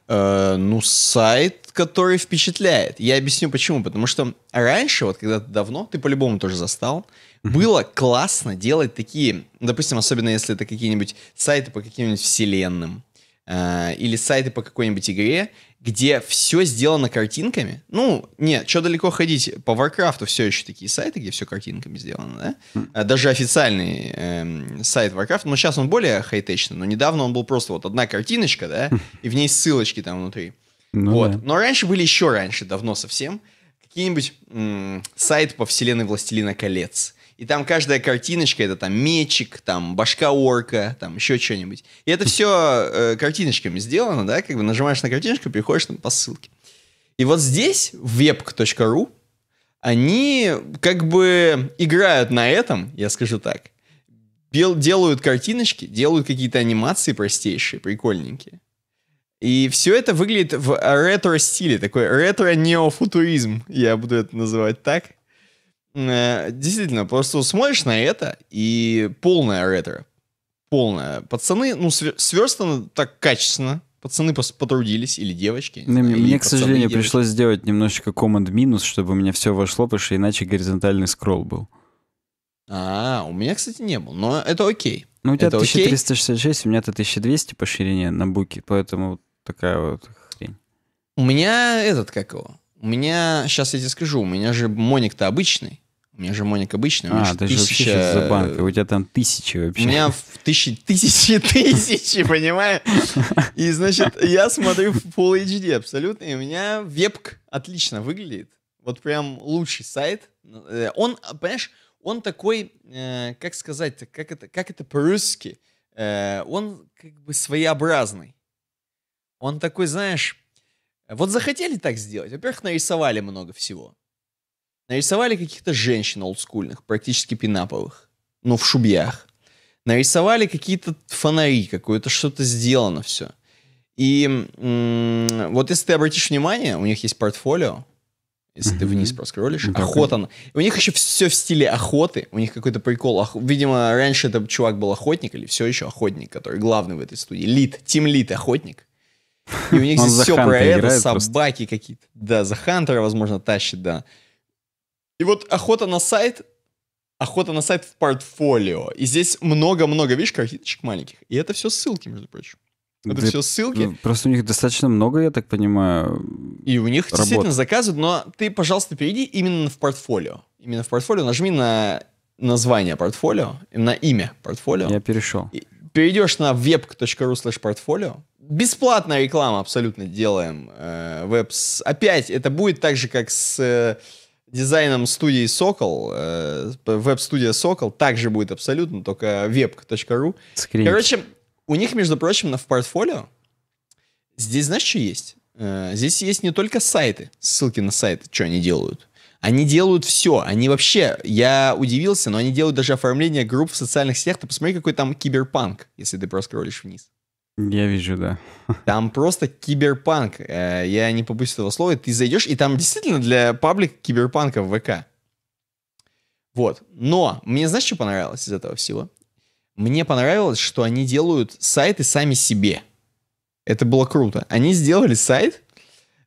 Speaker 1: э, ну, сайт, который впечатляет. Я объясню почему. Потому что раньше, вот когда-то давно, ты по-любому тоже застал, было классно делать такие, допустим, особенно если это какие-нибудь сайты по каким-нибудь вселенным, э, или сайты по какой-нибудь игре, где все сделано картинками. Ну, нет, что далеко ходить, по Варкрафту все еще такие сайты, где все картинками сделано, да? Хм. А, даже официальный эм, сайт Warcraft, но ну, сейчас он более хай-течный, но недавно он был просто вот одна картиночка, да, хм. и в ней ссылочки там внутри. Ну, вот. Да. Но раньше были еще раньше, давно совсем, какие-нибудь сайты по вселенной Властелина колец и там каждая картиночка, это там мечик, там башка орка, там еще что-нибудь. И это все э, картиночками сделано, да, как бы нажимаешь на картиночку, приходишь там по ссылке. И вот здесь, в webk.ru, они как бы играют на этом, я скажу так. Дел, делают картиночки, делают какие-то анимации простейшие, прикольненькие. И все это выглядит в ретро-стиле, такой ретро-неофутуризм, я буду это называть так. Э, действительно, просто смотришь на это, и полная ретро. полная. Пацаны, ну, сверстано так качественно. Пацаны потрудились, или девочки. Да, или мне, к сожалению, девочки. пришлось
Speaker 2: сделать немножечко команд минус, чтобы у меня все вошло, потому что иначе горизонтальный скролл был.
Speaker 1: А, у меня, кстати, не был, но это окей. Ну, у тебя это
Speaker 2: 1366, окей. у меня то 1200 по ширине на буке, поэтому такая вот хрень.
Speaker 1: У меня этот, как его, у меня, сейчас я тебе скажу, у меня же моник-то обычный. У меня же Моник обычный. А, ты тысяча... же вообще за банкой.
Speaker 2: У тебя там тысячи вообще. У меня в
Speaker 1: тысячи, тысячи, тысячи, понимаешь? И, значит, я смотрю в Full HD абсолютно, и у меня вебк отлично выглядит. Вот прям лучший сайт. Э, он, понимаешь, он такой, э, как сказать, как это, как это по-русски, э, он как бы своеобразный. Он такой, знаешь, вот захотели так сделать. Во-первых, нарисовали много всего. Нарисовали каких-то женщин олдскульных, практически пинаповых, но ну, в шубьях. Нарисовали какие-то фонари, какое-то что-то сделано все. И вот если ты обратишь внимание, у них есть портфолио, если ты вниз проскроллишь, ну, охота. У них еще все в стиле охоты, у них какой-то прикол. Видимо, раньше этот чувак был охотник или все еще охотник, который главный в этой студии. Лид, тим Лид, охотник. И у них здесь все про это, собаки какие-то. Да, за Хантера, возможно, тащит, да. И вот охота на сайт, охота на сайт в портфолио. И здесь много-много, видишь, картиночек маленьких. И это все ссылки, между прочим. Это да, все ссылки.
Speaker 2: Ну, просто у них достаточно много, я
Speaker 1: так понимаю. И у них работ. действительно заказывают, но ты, пожалуйста, перейди именно в портфолио. Именно в портфолио нажми на название портфолио, на имя портфолио. Я перешел. И перейдешь на web.ru slash портфолио. Бесплатная реклама абсолютно делаем. Э, веб с... Опять это будет так же, как с... Э, дизайном студии Сокол, э, веб-студия Сокол, также будет абсолютно, только веб.ру. Короче, у них, между прочим, в портфолио здесь, знаешь, что есть? Э, здесь есть не только сайты, ссылки на сайты, что они делают. Они делают все. Они вообще, я удивился, но они делают даже оформление групп в социальных сетях. Ты посмотри, какой там киберпанк, если ты проскроллишь вниз. Я вижу, да. Там просто киберпанк. Э, я не побоюсь этого слова. Ты зайдешь, и там действительно для паблик киберпанка в ВК. Вот. Но мне знаешь, что понравилось из этого всего? Мне понравилось, что они делают сайты сами себе. Это было круто. Они сделали сайт,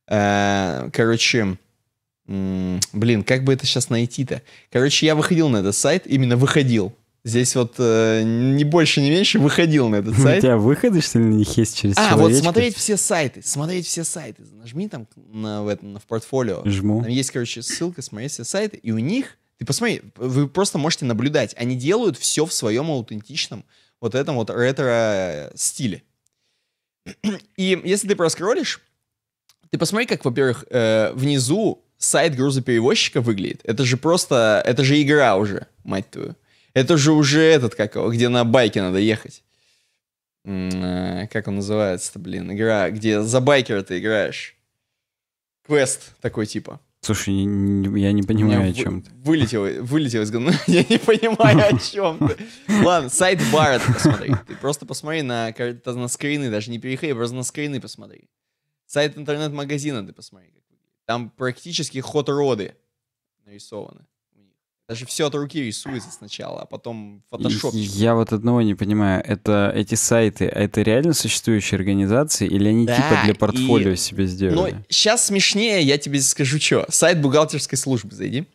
Speaker 1: э, короче, блин, как бы это сейчас найти-то? Короче, я выходил на этот сайт, именно выходил, Здесь вот э, не больше, не меньше выходил на этот сайт. У тебя выходы, что ли, на них есть через А, человечка? вот смотреть все сайты, смотреть все сайты. Нажми там на, в, этом, на в портфолио. Жму. Там есть, короче, ссылка, смотреть все сайты. И у них, ты посмотри, вы просто можете наблюдать. Они делают все в своем аутентичном вот этом вот ретро-стиле. И если ты проскролишь, ты посмотри, как, во-первых, э, внизу сайт грузоперевозчика выглядит. Это же просто, это же игра уже, мать твою. Это же уже этот, как его, где на байке надо ехать. Э, как он называется-то, блин, игра, где за байкера ты играешь. Квест такой типа.
Speaker 2: Слушай, я не понимаю, о чем ты.
Speaker 1: вылетел вылетело из говна. Я не понимаю, о чем ты. Ладно, сайт бар посмотри. Ты просто посмотри на, на скрины, даже не переходи, а просто на скрины посмотри. Сайт интернет-магазина ты посмотри. Там практически ход роды нарисованы. Даже все от руки рисуется сначала, а потом фотошоп.
Speaker 2: Я вот одного не понимаю. Это эти сайты, а это реально существующие организации или они да, типа для портфолио и... себе сделали? Ну,
Speaker 1: сейчас смешнее, я тебе скажу что. Сайт бухгалтерской службы зайди.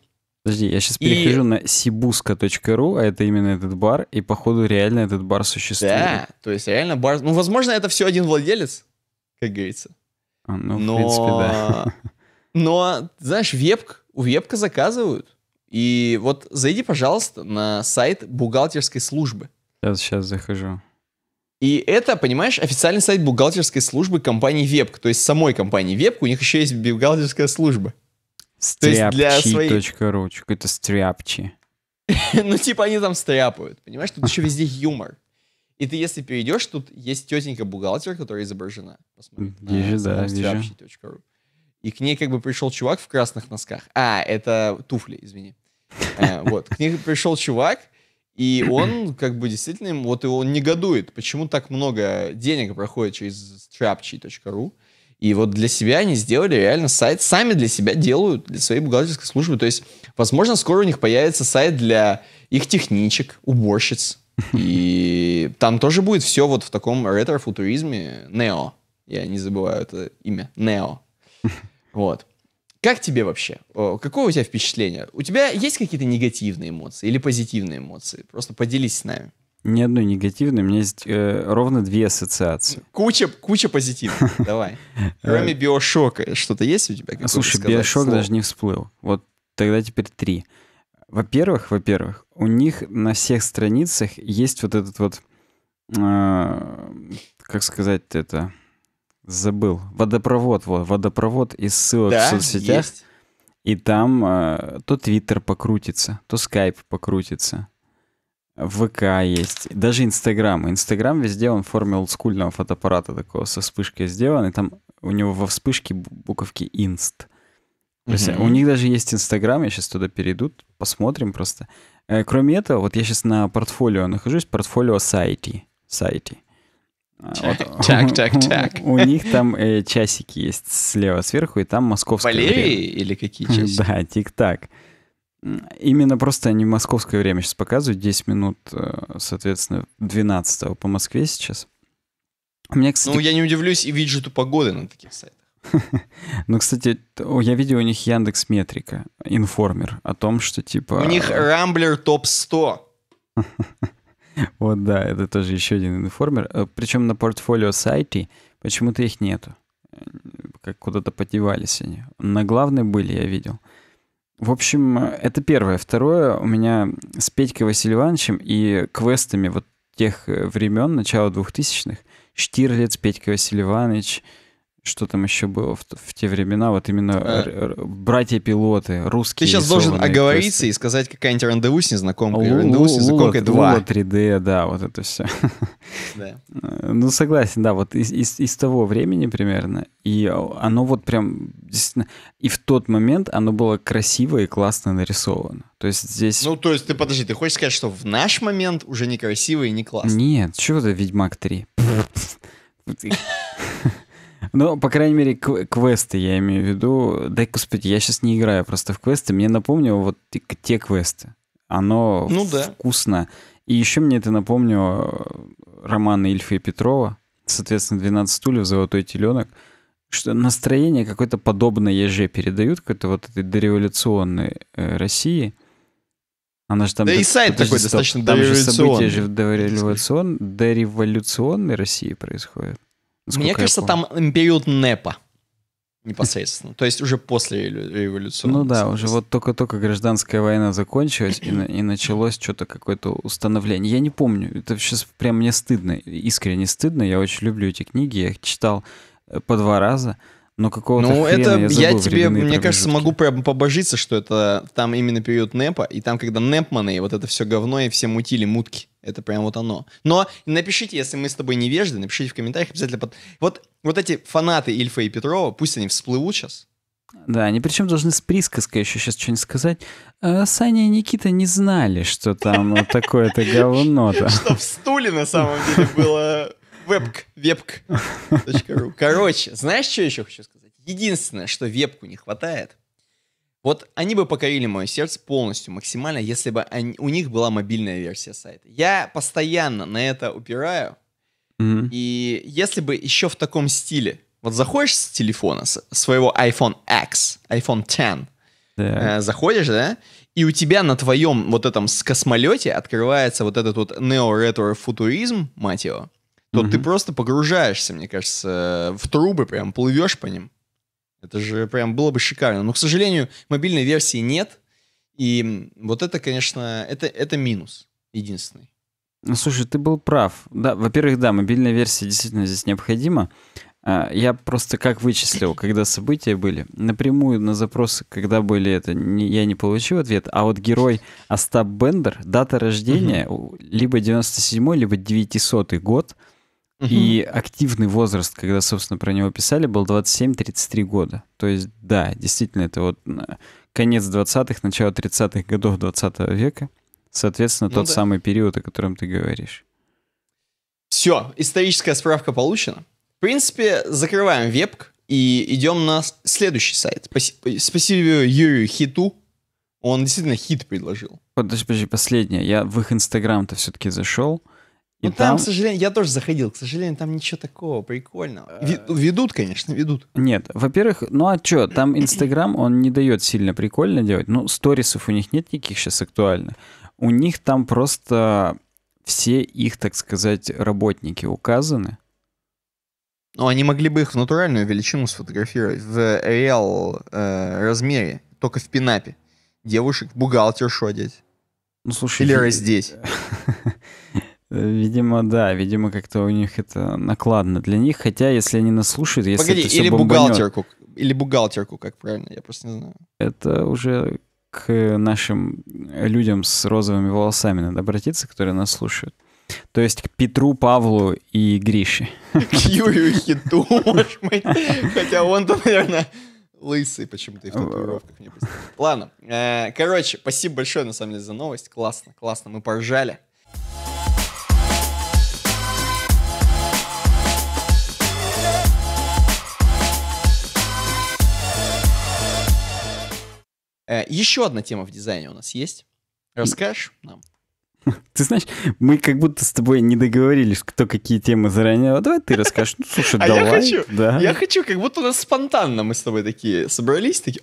Speaker 2: Подожди, я сейчас перехожу на сибуска.ру, а это именно этот бар, и походу реально этот бар
Speaker 1: существует. Да, то есть реально бар... Ну, возможно, это все один владелец, как говорится. А, ну, Но... в принципе, да. Но, знаешь, вебк у вебка заказывают. И вот зайди, пожалуйста, на сайт бухгалтерской службы. Сейчас, сейчас захожу. И это, понимаешь, официальный сайт бухгалтерской службы компании Вебк, то есть самой компании Вебк, у них еще есть бухгалтерская служба. Стряпчи.ру, своей...
Speaker 2: это стряпчи.
Speaker 1: ну, типа они там стряпают, понимаешь, тут еще везде юмор. И ты, если перейдешь, тут есть тетенька-бухгалтер, которая изображена. Посмотри. Вижу, да, вижу и к ней как бы пришел чувак в красных носках. А, это туфли, извини. Э, вот, к ней пришел чувак, и он как бы действительно, вот его он негодует, почему так много денег проходит через trapchi.ru. И вот для себя они сделали реально сайт, сами для себя делают, для своей бухгалтерской службы. То есть, возможно, скоро у них появится сайт для их техничек, уборщиц. И там тоже будет все вот в таком ретро-футуризме. Нео. Я не забываю это имя. Нео. Вот. Как тебе вообще? Какое у тебя впечатление? У тебя есть какие-то негативные эмоции или позитивные эмоции? Просто поделись с нами.
Speaker 2: Ни одной негативной, у меня есть э, ровно две ассоциации.
Speaker 1: Куча, куча позитивных, давай. Э, Кроме биошока, что-то есть у тебя? Слушай, биошок даже
Speaker 2: не всплыл. Вот тогда теперь три. Во-первых, во-первых, у них на всех страницах есть вот этот вот, э, как сказать это, Забыл. Водопровод, вот, водопровод И ссылок да, в соцсетях. Есть. И там э, то Твиттер покрутится, то Скайп покрутится. ВК есть, даже Инстаграм. Инстаграм везде он в форме олдскульного фотоаппарата такого со вспышкой сделан, и там у него во вспышке буковки инст. Mm-hmm. У них даже есть Инстаграм, я сейчас туда перейду, посмотрим просто. Э, кроме этого, вот я сейчас на портфолио нахожусь, портфолио сайти. Сайти. Так, так, так. У них там э, часики есть слева сверху, и там московское Валерии время. или какие часики? Да, тик-так. Именно просто они московское время сейчас показывают, 10 минут, э, соответственно, 12 по Москве сейчас.
Speaker 1: У меня, кстати... Ну, я не удивлюсь и виджету погоды на таких сайтах.
Speaker 2: Ну, кстати, я видел у них Яндекс Метрика, информер о том, что типа... У них э,
Speaker 1: Рамблер топ-100.
Speaker 2: Вот, да, это тоже еще один информер. Э, Причем на портфолио сайте почему-то их нету. Э, как куда-то подевались они. На главной были, я видел. В общем, э, это первое. Второе, у меня с Петькой Василием и квестами вот тех времен, начала двухтысячных, Штирлиц, Петька Василий Иванович — что там еще было в, в те времена, вот именно а... братья-пилоты, русские. Ты сейчас должен оговориться
Speaker 1: тесты. и сказать какая-нибудь рандеву с незнакомкой, рандеву с незнакомкой 2. Лула
Speaker 2: 3D, да, вот это все. Э, ну, согласен, да, вот из, из, из того времени примерно, и оно вот прям, действительно, и в тот момент оно было красиво и классно нарисовано. То есть здесь...
Speaker 1: Ну, то есть ты, подожди, ты хочешь сказать, что в наш момент уже некрасиво и не классно? Нет,
Speaker 2: чего это «Ведьмак 3»? Ну, по крайней мере, квесты я имею в виду. Да, господи, я сейчас не играю просто в квесты. Мне напомнил вот те квесты. Оно ну, да. вкусно. И еще мне это напомнило э, романы Ильфа и Петрова. Соответственно, «12 стульев», «Золотой теленок». Что настроение какое-то подобное еже передают какой-то вот этой дореволюционной э, России. Она же там... Да до... и сайт Подожди, такой стоп. достаточно там дореволюционный. Там же события же в дореволюцион... дореволюционной России происходят. Мне кажется, там
Speaker 1: период НЭПа непосредственно. То есть уже после революции. Ну да, уже
Speaker 2: вот только-только гражданская война закончилась, и, и началось что-то какое-то установление. Я не помню, это сейчас прям мне стыдно, искренне стыдно. Я очень люблю эти книги, я их читал э, по два раза. Но какого-то Ну, это я, я тебе, мне кажется, могу
Speaker 1: прям побожиться, что это там именно период НЭПа, и там, когда Непманы и вот это все говно, и все мутили мутки. Это прям вот оно. Но напишите, если мы с тобой невежды, напишите в комментариях обязательно. Под... Вот, вот эти фанаты Ильфа и Петрова, пусть они всплывут сейчас, да, они причем
Speaker 2: должны с присказкой еще сейчас что-нибудь сказать. А, Саня и Никита не знали, что там такое-то говно. Что в
Speaker 1: стуле на самом деле было Вебк, вебк. Короче, знаешь, что еще хочу сказать? Единственное, что вебку не хватает, вот они бы покорили мое сердце полностью, максимально, если бы они, у них была мобильная версия сайта. Я постоянно на это упираю. Mm-hmm. И если бы еще в таком стиле, вот заходишь с телефона с своего iPhone X, iPhone X, yeah. э, заходишь, да, и у тебя на твоем вот этом космолете открывается вот этот вот Neo Retro Futurism, мать его, то угу. ты просто погружаешься, мне кажется, в трубы, прям плывешь по ним. Это же прям было бы шикарно. Но, к сожалению, мобильной версии нет. И вот это, конечно, это, это минус единственный. Ну, слушай, ты был прав.
Speaker 2: Да, во-первых, да, мобильная версия действительно здесь необходима. А, я просто как вычислил, когда события были, напрямую на запросы, когда были это, не, я не получил ответ, а вот герой Остап Бендер, дата рождения, угу. либо 97-й, либо 900-й год, и активный возраст, когда, собственно, про него писали, был 27-33 года. То есть, да, действительно, это вот конец 20-х, начало 30-х годов 20 -го века. Соответственно, ну, тот да. самый период, о котором ты говоришь.
Speaker 1: Все, историческая справка получена. В принципе, закрываем вебк и идем на следующий сайт. Спасибо Юрию Хиту. Он действительно
Speaker 2: хит предложил. Подожди, подожди, последнее. Я в их инстаграм-то все-таки зашел. И ну там, там, к
Speaker 1: сожалению, я тоже заходил, к сожалению, там ничего такого прикольного.
Speaker 2: Э. Ведут, конечно, ведут. Нет, во-первых, ну а что, там Инстаграм, он не дает сильно прикольно делать. Ну, сторисов у них нет никаких сейчас актуально. У них там просто все их, так сказать,
Speaker 1: работники указаны. Ну, они могли бы их в натуральную величину сфотографировать, в реал э, размере, только в пинапе. Девушек бухгалтершу одеть. Ну, слушай, Или раздеть. Видимо, да,
Speaker 2: видимо, как-то у них это накладно для них, хотя если они нас слушают, если Погоди, это все или бомбанет, бухгалтерку,
Speaker 1: или бухгалтерку, как правильно, я просто не знаю.
Speaker 2: Это уже к нашим людям с розовыми волосами надо обратиться, которые нас слушают. То есть к Петру, Павлу и Грише.
Speaker 1: К Юрию Хиту, может быть. Хотя он-то, наверное, лысый почему-то и в татуировках Ладно. Э, короче, спасибо большое, на самом деле, за новость. Классно, классно. Мы поржали. Э, Еще одна тема в дизайне у нас есть. Расскажешь нам?
Speaker 2: Ты знаешь, мы как будто с тобой не договорились, кто какие темы заранее. А давай ты расскажешь. Ну, слушай, а давай. я хочу, да. я
Speaker 1: хочу, как будто у нас спонтанно мы с тобой такие собрались, такие...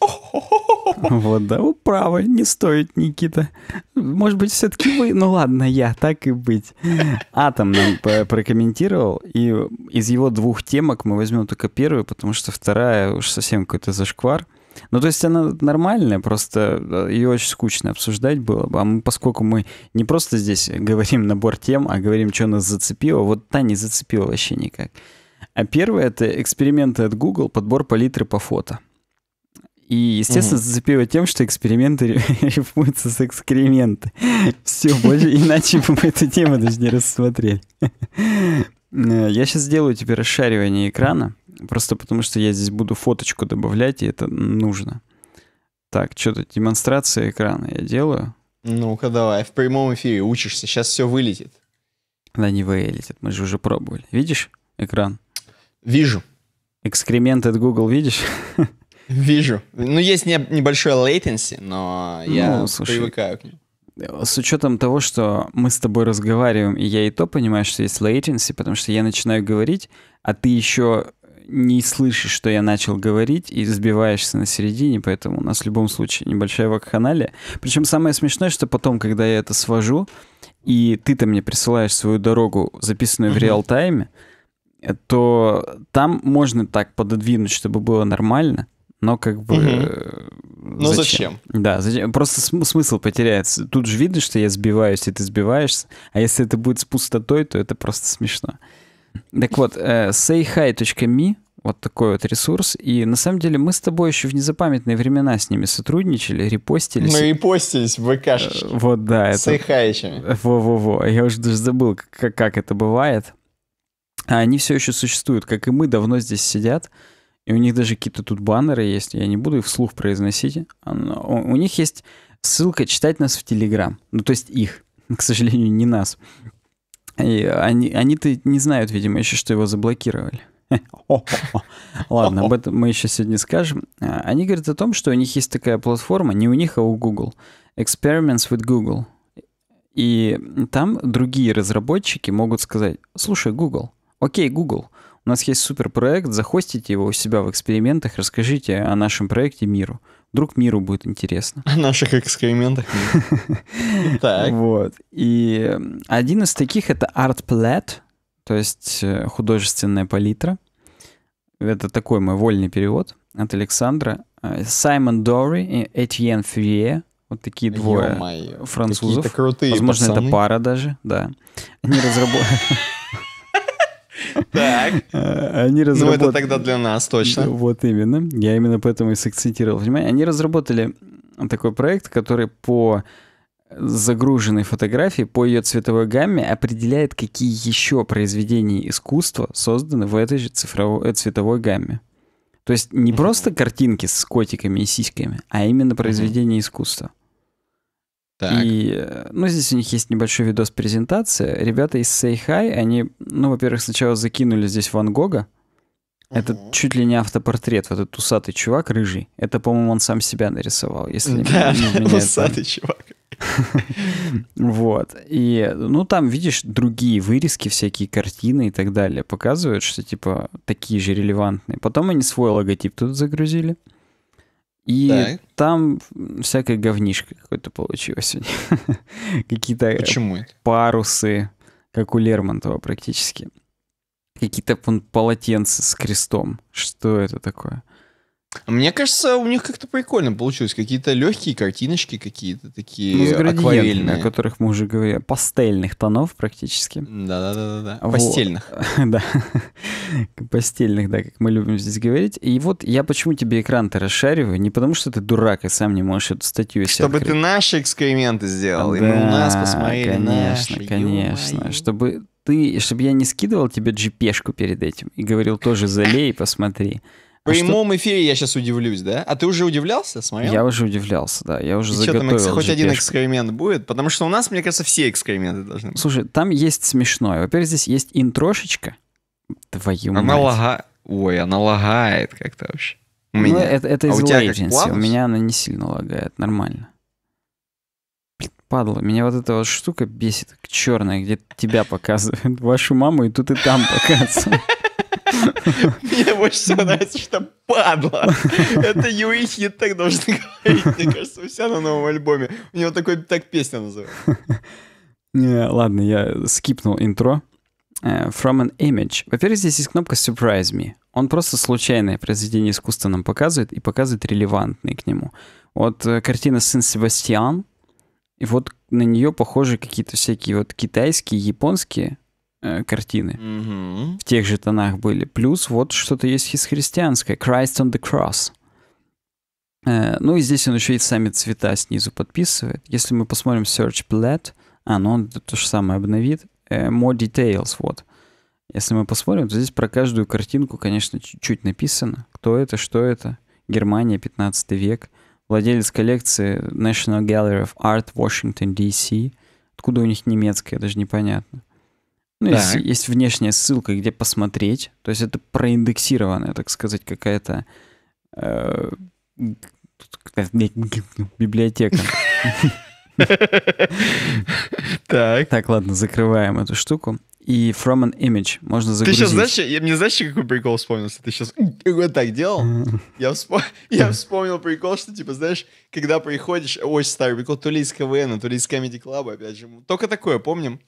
Speaker 2: Вот, да, управа, не стоит, Никита. Может быть, все-таки вы... Ну ладно, я, так и быть.
Speaker 1: Атом нам
Speaker 2: прокомментировал, и из его двух темок мы возьмем только первую, потому что вторая уж совсем какой-то зашквар. Ну, то есть она нормальная, просто э, ее очень скучно обсуждать было. бы. А мы, поскольку мы не просто здесь говорим набор тем, а говорим, что нас зацепило, вот та не зацепила вообще никак. А первое — это эксперименты от Google, подбор палитры по фото. И, естественно, угу. зацепило тем, что эксперименты рифмуются с экскременты. Все, больше иначе бы мы эту тему даже не рассмотрели. Э, я сейчас сделаю тебе расшаривание экрана. Просто потому что я здесь буду фоточку добавлять, и это нужно. Так, что-то демонстрация экрана я
Speaker 1: делаю. Ну-ка давай, в прямом эфире учишься, сейчас все вылетит.
Speaker 2: Да не вылетит, мы же уже пробовали. Видишь экран? Вижу. экскременты от Google видишь?
Speaker 1: Вижу. Ну, есть не, небольшой latency, но я ну, слушай, привыкаю к нему.
Speaker 2: С учетом того, что мы с тобой разговариваем, и я и то понимаю, что есть latency, потому что я начинаю говорить, а ты еще не слышишь, что я начал говорить, и сбиваешься на середине, поэтому у нас в любом случае небольшая вакханалия. Причем самое смешное, что потом, когда я это свожу, и ты-то мне присылаешь свою дорогу, записанную в реал-тайме, э, то там можно так пододвинуть, чтобы было нормально, но как бы... Ну зачем? зачем? Да, зачем? просто см- смысл потеряется. Тут же видно, что я сбиваюсь, и ты сбиваешься, а если это будет с пустотой, то это просто смешно. Так вот, э, sayhi.me вот такой вот ресурс. И на самом деле мы с тобой еще в незапамятные времена с ними сотрудничали, репостились. Мы ну
Speaker 1: репостились в ВКшечке. Э,
Speaker 2: вот, да. Это... С айхаичами. Во-во-во. Я уже даже забыл, как, как это бывает. А они все еще существуют, как и мы, давно здесь сидят. И у них даже какие-то тут баннеры есть. Я не буду их вслух произносить. У них есть ссылка читать нас в Телеграм. Ну, то есть их. К сожалению, не нас. И они, они-то не знают, видимо, еще, что его заблокировали. Ладно, об этом мы еще сегодня скажем. А, они говорят о том, что у них есть такая платформа, не у них, а у Google. Experiments with Google. И там другие разработчики могут сказать, слушай, Google, окей, Google, у нас есть суперпроект, захостите его у себя в экспериментах, расскажите о нашем проекте миру. Вдруг миру будет интересно. О наших экспериментах. Так. Вот. И один из таких — это Art Palette, то есть э, художественная палитра. Это такой мой вольный перевод от Александра. Э, Саймон Дори и Этьен Фрие. Вот такие двое французов. Возможно, пацаны. это пара даже, да. Они разработали...
Speaker 1: Так. Э, они разработали... Ну, это тогда для нас точно. Вот
Speaker 2: именно. Я именно поэтому и сакцентировал. Понимаете, они разработали такой проект, который по загруженной фотографии по ее цветовой гамме определяет, какие еще произведения искусства созданы в этой же цифровой, э, цветовой гамме. То есть не просто картинки с котиками и сиськами, а именно произведения искусства. Так. И, э, ну, здесь у них есть небольшой видос презентация. Ребята из Say Hi, они, ну, во-первых, сначала закинули здесь Ван Гога. Угу. Это чуть ли не автопортрет, вот этот усатый чувак рыжий. Это, по-моему, он сам себя нарисовал, если да, не меня, усатый чувак. Вот. И, ну, там, видишь, другие вырезки, всякие картины и так далее показывают, что, типа, такие же релевантные. Потом они свой логотип тут загрузили. И так. там всякая говнишка какое то получилось, Какие-то парусы, как у Лермонтова практически. Какие-то
Speaker 1: полотенца с крестом. Что это такое? Мне кажется, у них как-то прикольно получилось. Какие-то легкие картиночки какие-то такие ну, акварельные. о
Speaker 2: которых мы уже говорили. Пастельных тонов практически. Да-да-да. да. Постельных. Да. Постельных, да, как мы любим здесь говорить. И вот я почему тебе экран-то расшариваю? Не потому, что ты дурак и сам не можешь эту статью себе Чтобы ты
Speaker 1: наши эксперименты сделал, и мы у нас посмотрели Конечно,
Speaker 2: конечно. Чтобы ты, чтобы я не скидывал тебе джипешку перед этим и говорил тоже залей посмотри. А прямом что...
Speaker 1: эфире я сейчас удивлюсь, да? А ты уже удивлялся, смотрел? Я
Speaker 2: уже удивлялся, да. Я уже и заготовил. Что там, хоть один
Speaker 1: эксперимент будет? Потому что у нас, мне кажется, все эксперименты должны быть. Слушай, там есть смешное. Во-первых, здесь есть интрошечка. Твою она мать. Лага... Ой, она лагает как-то вообще.
Speaker 2: У ну, меня. Ну, это, это а из latency. У, у меня она не сильно лагает, нормально. падла, меня вот эта вот штука бесит, черная, где тебя показывает, вашу маму и тут и там показывает.
Speaker 1: Мне больше всего нравится, что падла. Это Юи так должен говорить. Мне кажется, у себя на новом альбоме. У него такой, так песня называется.
Speaker 2: Не, ладно, я скипнул интро. Э, From an image. Во-первых, здесь есть кнопка Surprise Me. Он просто случайное произведение искусства нам показывает и показывает релевантные к нему. Вот э, картина Сын Себастьян, и вот на нее похожи какие-то всякие вот китайские, японские Э, картины. Mm-hmm. В тех же тонах были. Плюс вот что-то есть из христианское. Christ on the Cross. Э, ну и здесь он еще и сами цвета снизу подписывает. Если мы посмотрим Search Palette, а, ну он то же самое обновит. Э, more Details, вот. Если мы посмотрим, то здесь про каждую картинку, конечно, чуть-чуть написано. Кто это, что это. Германия, 15 век. Владелец коллекции National Gallery of Art, Washington, D.C. Откуда у них немецкая, даже непонятно. Ну, есть, есть внешняя ссылка, где посмотреть. То есть это проиндексированная, так сказать, какая-то э, библиотека. Так. Так, ладно, закрываем эту штуку. И from an image можно загрузить. Ты сейчас знаешь,
Speaker 1: я, мне знаешь, какой прикол вспомнился? Ты сейчас вот так делал. я, вспом... я вспомнил прикол, что, типа, знаешь, когда приходишь... Очень старый прикол, то ли из КВН, то ли из Comedy Club, опять же. Только такое, помним.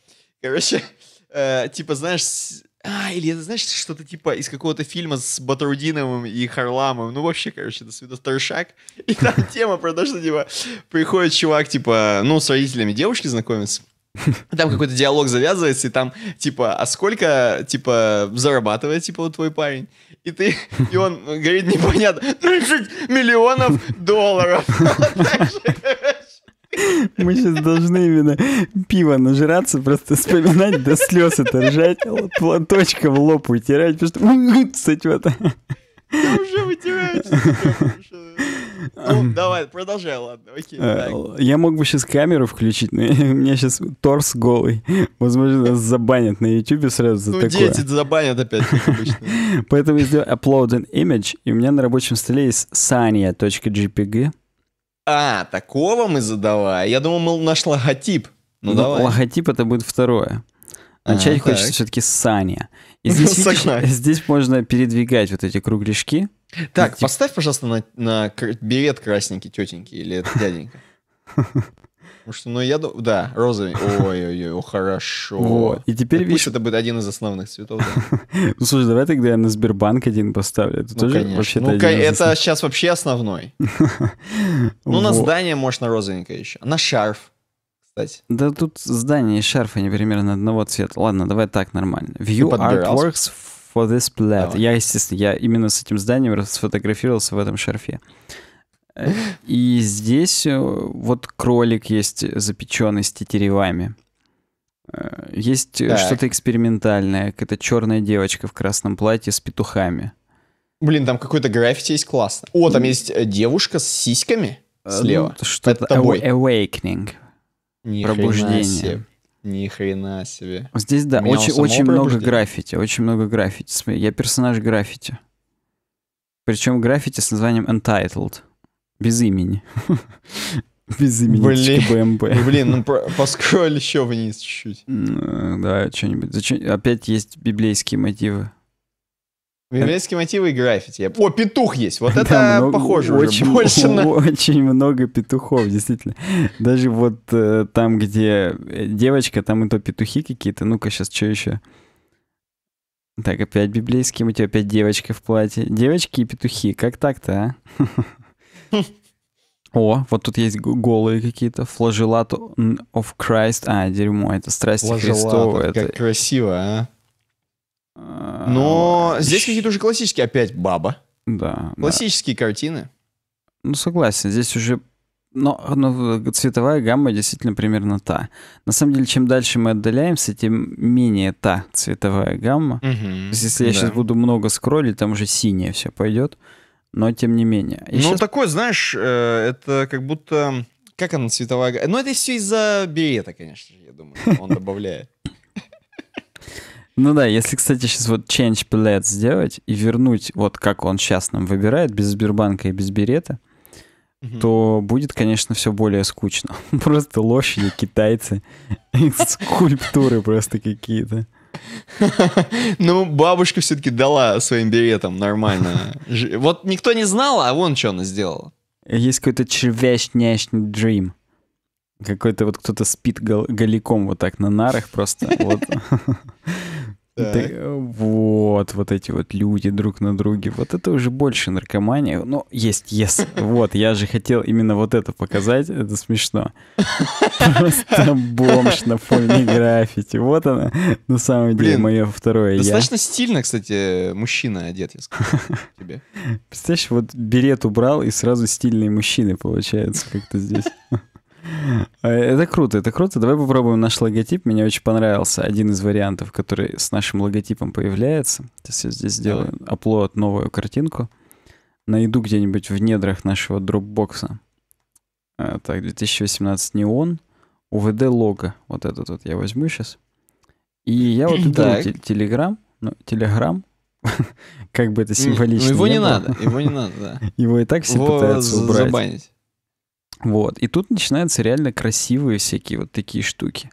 Speaker 1: Короче, э, типа, знаешь, с... а, или это, знаешь, что-то типа из какого-то фильма с Батрудиновым и Харламовым Ну, вообще, короче, это свидос торшак. И там тема про то, что, типа, приходит чувак, типа, ну, с родителями девушки знакомится. Там какой-то диалог завязывается, и там, типа, а сколько, типа, зарабатывает, типа, вот твой парень? И ты, и он говорит непонятно, 30 «Ну, миллионов долларов.
Speaker 2: Мы сейчас должны именно пиво нажираться, просто вспоминать, до слез это ржать, платочка в лоб утирать, потому что сочет. Ты
Speaker 1: уже вытираешь. Э. Ну, давай, продолжай, ладно, окей. Э,
Speaker 2: я мог бы сейчас камеру включить, но у меня сейчас торс голый. Возможно, нас забанят на YouTube сразу за ну, такое. дети
Speaker 1: забанят опять, обычно.
Speaker 2: Поэтому я сделаю upload an image, и у меня на рабочем столе есть sania.jpg.
Speaker 1: А, такого мы задавая. Я думал, мы наш логотип. Ну, ну давай.
Speaker 2: Логотип это будет второе. А, Начать а, хочется так. все-таки с Саня. И ну, здесь, ну, видишь, здесь можно передвигать вот эти кругляшки. Так, и,
Speaker 1: поставь, пожалуйста, на, на берет красненький тетеньки или дяденька. Потому что, ну, я... думаю, Да, розовый. Ой-ой-ой, хорошо. Во. И теперь так ну, Пусть это будет один из основных цветов,
Speaker 2: Ну, слушай, давай тогда я на Сбербанк один поставлю. Это ну, тоже вообще Ну, это
Speaker 1: сейчас вообще основной. Ну, на здание, можно розовенькое еще. На шарф
Speaker 2: кстати. Да тут здание и шарф, они примерно одного цвета. Ладно, давай так нормально. View ну, artworks for this plat. Давай. Я, естественно, я именно с этим зданием сфотографировался в этом шарфе. И здесь э, вот кролик есть запеченный с тетеревами. Э, есть э, так. что-то экспериментальное. Какая-то черная девочка в красном платье с петухами.
Speaker 1: Блин, там какой-то граффити есть классно. О, там есть девушка с сиськами слева. Ну, что это тобой.
Speaker 2: Awakening. Ни Пробуждение. Себе.
Speaker 1: Ни хрена себе. Здесь, да, очень, очень много
Speaker 2: граффити. Очень много граффити. Я персонаж граффити. Причем граффити с названием Entitled. Без имени. Без имени БМБ. Ну, блин, ну
Speaker 1: поскроль еще вниз чуть-чуть.
Speaker 2: Э, да, что-нибудь. Зачем? Опять есть библейские мотивы.
Speaker 1: Библейские мотивы и граффити. О, петух есть. Вот это похоже уже больше на...
Speaker 2: Очень много петухов, действительно. Даже вот э, там, где э, девочка, там и то петухи какие-то. Ну-ка, сейчас что еще? Так, опять библейские мотивы, опять девочка в платье. Девочки и петухи. Как так-то, а? О, вот тут есть голые какие-то. Флажелат of Christ. А, дерьмо, это страсти Христова. Это... Как красиво, а? а
Speaker 1: но здесь какие-то уже классические, опять баба.
Speaker 2: Да. Классические да. картины. Ну, согласен, здесь уже но, но цветовая гамма действительно примерно та. На самом деле, чем дальше мы отдаляемся, тем менее та цветовая гамма. Угу,
Speaker 1: То есть, если да. я сейчас
Speaker 2: буду много скроллить, там уже синее все пойдет но тем не менее. Я ну, сейчас...
Speaker 1: такой, знаешь, э, это как будто... Как она цветовая... Ну, это все из-за берета, конечно же, я думаю, он добавляет.
Speaker 2: Ну да, если, кстати, сейчас вот change palette сделать и вернуть, вот как он сейчас нам выбирает, без Сбербанка и без берета, угу. то будет, конечно, все более скучно. Просто лошади, китайцы, скульптуры просто какие-то.
Speaker 1: Ну, бабушка все-таки дала своим беретам нормально. Вот никто не знал, а вон что она сделала. Есть какой-то червяшняшный дрим.
Speaker 2: Какой-то вот кто-то спит голиком вот так на нарах просто. Да, вот, вот эти вот люди друг на друге. Вот это уже больше наркомания. Но ну, есть, yes. Вот, я же хотел именно вот это показать. Это смешно. Просто бомж на фоне граффити. Вот она, на самом деле, мое второе Достаточно
Speaker 1: стильно, кстати, мужчина одет, я скажу тебе. Представляешь,
Speaker 2: вот берет убрал, и сразу стильные мужчины, получается, как-то здесь. Это круто, это круто. Давай попробуем наш логотип. Мне очень понравился один из вариантов, который с нашим логотипом появляется. Сейчас я здесь сделаю оплот, новую картинку. Найду где-нибудь в недрах нашего дропбокса. Э, так, 2018 неон. УВД лого. Вот этот вот я возьму сейчас. И я вот туда телеграм, ну, телеграм, как бы это символично. Ну, его не, надо, его не надо, да. Его и так все пытаются убрать. Забанить. Вот. И тут начинаются реально красивые всякие вот такие штуки.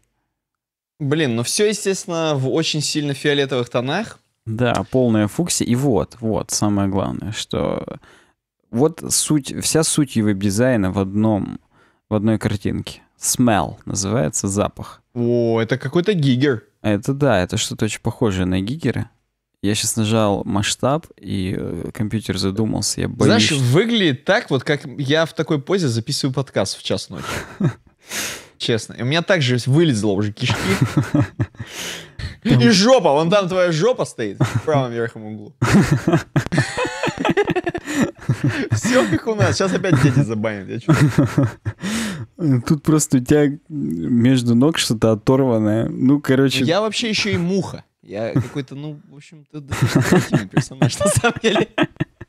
Speaker 1: Блин, ну все, естественно, в очень сильно фиолетовых тонах.
Speaker 2: Да, полная фукси. И вот, вот, самое главное, что вот суть, вся суть его дизайна в одном, в одной картинке. Smell называется запах. О, это какой-то гигер. Это да, это что-то очень похожее на гигеры. Я сейчас нажал масштаб, и э, компьютер задумался. Я боюсь. Знаешь,
Speaker 1: выглядит так, вот как я в такой позе записываю подкаст в час ночи. Честно. И у меня также вылезло уже кишки. И жопа, вон там твоя жопа стоит в правом верхнем углу. Все как у нас. Сейчас опять дети забанят. Тут просто у
Speaker 2: тебя между ног что-то оторванное. Ну, короче... Я вообще
Speaker 1: еще и муха. Я какой-то, ну, в общем-то, достаточный персонаж на самом деле.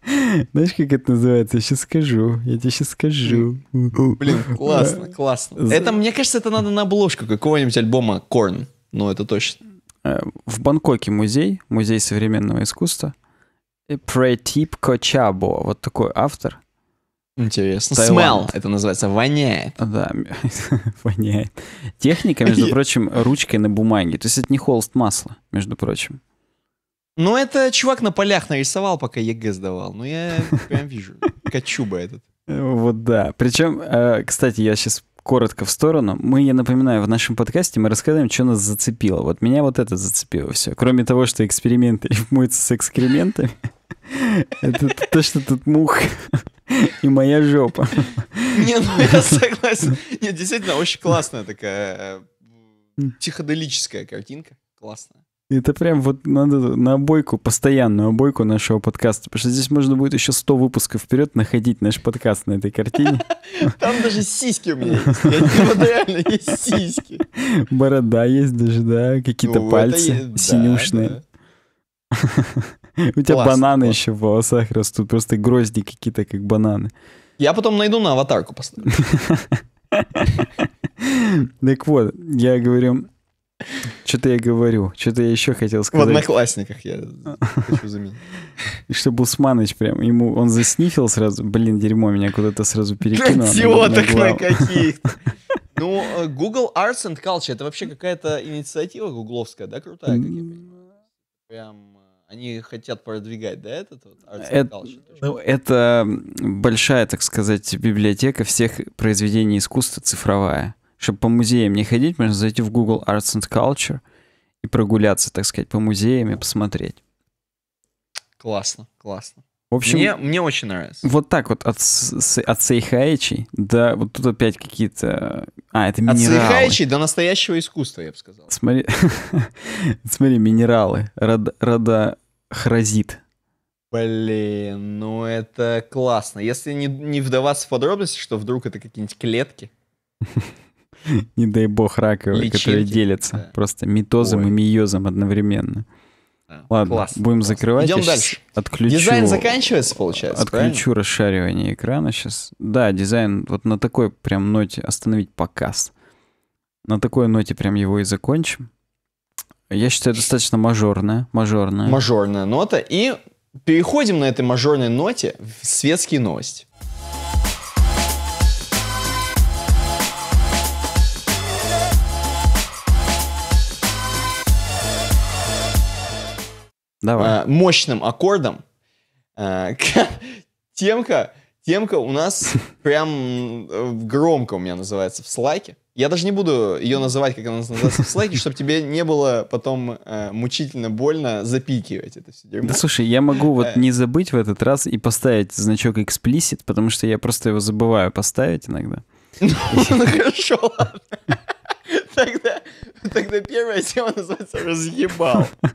Speaker 2: Знаешь, как это называется? Я сейчас скажу. Я тебе сейчас скажу. Блин, классно, классно. Это, мне
Speaker 1: кажется, это надо на обложку какого-нибудь альбома Корн. Ну, это точно. Э, в Бангкоке
Speaker 2: музей, музей современного искусства. Претип Кочабо, вот такой автор. Интересно. Smell это называется, воняет. Да, воняет. Техника, между прочим, ручкой на бумаге. То есть это не холст масла, между прочим.
Speaker 1: Ну, это чувак на полях нарисовал, пока ЕГЭ сдавал. Ну, я прям вижу. Качуба этот.
Speaker 2: Вот да. Причем, э, кстати, я сейчас коротко в сторону. Мы, я напоминаю, в нашем подкасте мы рассказываем, что нас зацепило. Вот меня вот это зацепило все. Кроме того, что эксперименты рифмуются с экскрементами. Это точно тут мух и моя жопа.
Speaker 1: Не, ну я согласен. Не, действительно, очень классная такая э, психоделическая картинка. Классная.
Speaker 2: Это прям вот надо на обойку, постоянную обойку нашего подкаста, потому что здесь можно будет еще 100 выпусков вперед находить наш подкаст на этой картине.
Speaker 1: Там даже сиськи у меня есть. Реально есть сиськи.
Speaker 2: Борода есть даже, да, какие-то ну, пальцы синюшные. У тебя бананы еще в волосах растут, просто грозди какие-то, как бананы.
Speaker 1: Я потом найду на аватарку поставлю.
Speaker 2: Так вот, я говорю... Что-то я говорю, что-то я еще хотел сказать. В одноклассниках
Speaker 1: я хочу заменить.
Speaker 2: Чтобы Усманыч прям, ему, он заснифил сразу, блин, дерьмо меня куда-то сразу перекинуло. Идиоток на каких
Speaker 1: Ну, э, Google Arts and Culture, это вообще какая-то инициатива гугловская, да, крутая? Прям они хотят продвигать, да, этот вот это, ну,
Speaker 2: это большая, так сказать, библиотека всех произведений искусства цифровая. Чтобы по музеям не ходить, можно зайти в Google Arts and Culture и прогуляться, так сказать, по музеям и посмотреть.
Speaker 1: Классно, классно. В общем, мне, мне очень нравится.
Speaker 2: Вот так вот от, с, от Сейхаичи до... Вот тут опять какие-то... А, это минералы. От Сейхаичи
Speaker 1: до настоящего искусства, я бы сказал.
Speaker 2: Смотри, смотри минералы. Родохразит.
Speaker 1: Блин, ну это классно. Если не, не вдаваться в подробности, что вдруг это какие-нибудь клетки.
Speaker 2: Не дай бог раковые, которые делятся. Просто митозом и миозом одновременно. Ладно, Класс. будем закрывать. Идем дальше. Отключу, дизайн
Speaker 1: заканчивается, получается, Отключу правильно?
Speaker 2: расшаривание экрана сейчас. Да, дизайн вот на такой прям ноте остановить показ. На такой ноте прям его и закончим. Я считаю, достаточно мажорная.
Speaker 1: Мажорная. Мажорная нота. И переходим на этой мажорной ноте в светские новости. Давай. А, мощным аккордом. А, темка, темка у нас прям э, громко у меня называется в слайке. Я даже не буду ее называть, как она называется в слайке, чтобы тебе не было потом э, мучительно больно запикивать это все дерьмо. Да слушай,
Speaker 2: я могу вот э. не забыть в этот раз и поставить значок explicit, потому что я просто его забываю поставить иногда. Ну, ну хорошо,
Speaker 1: ладно. Тогда, тогда первая тема называется «Разъебал».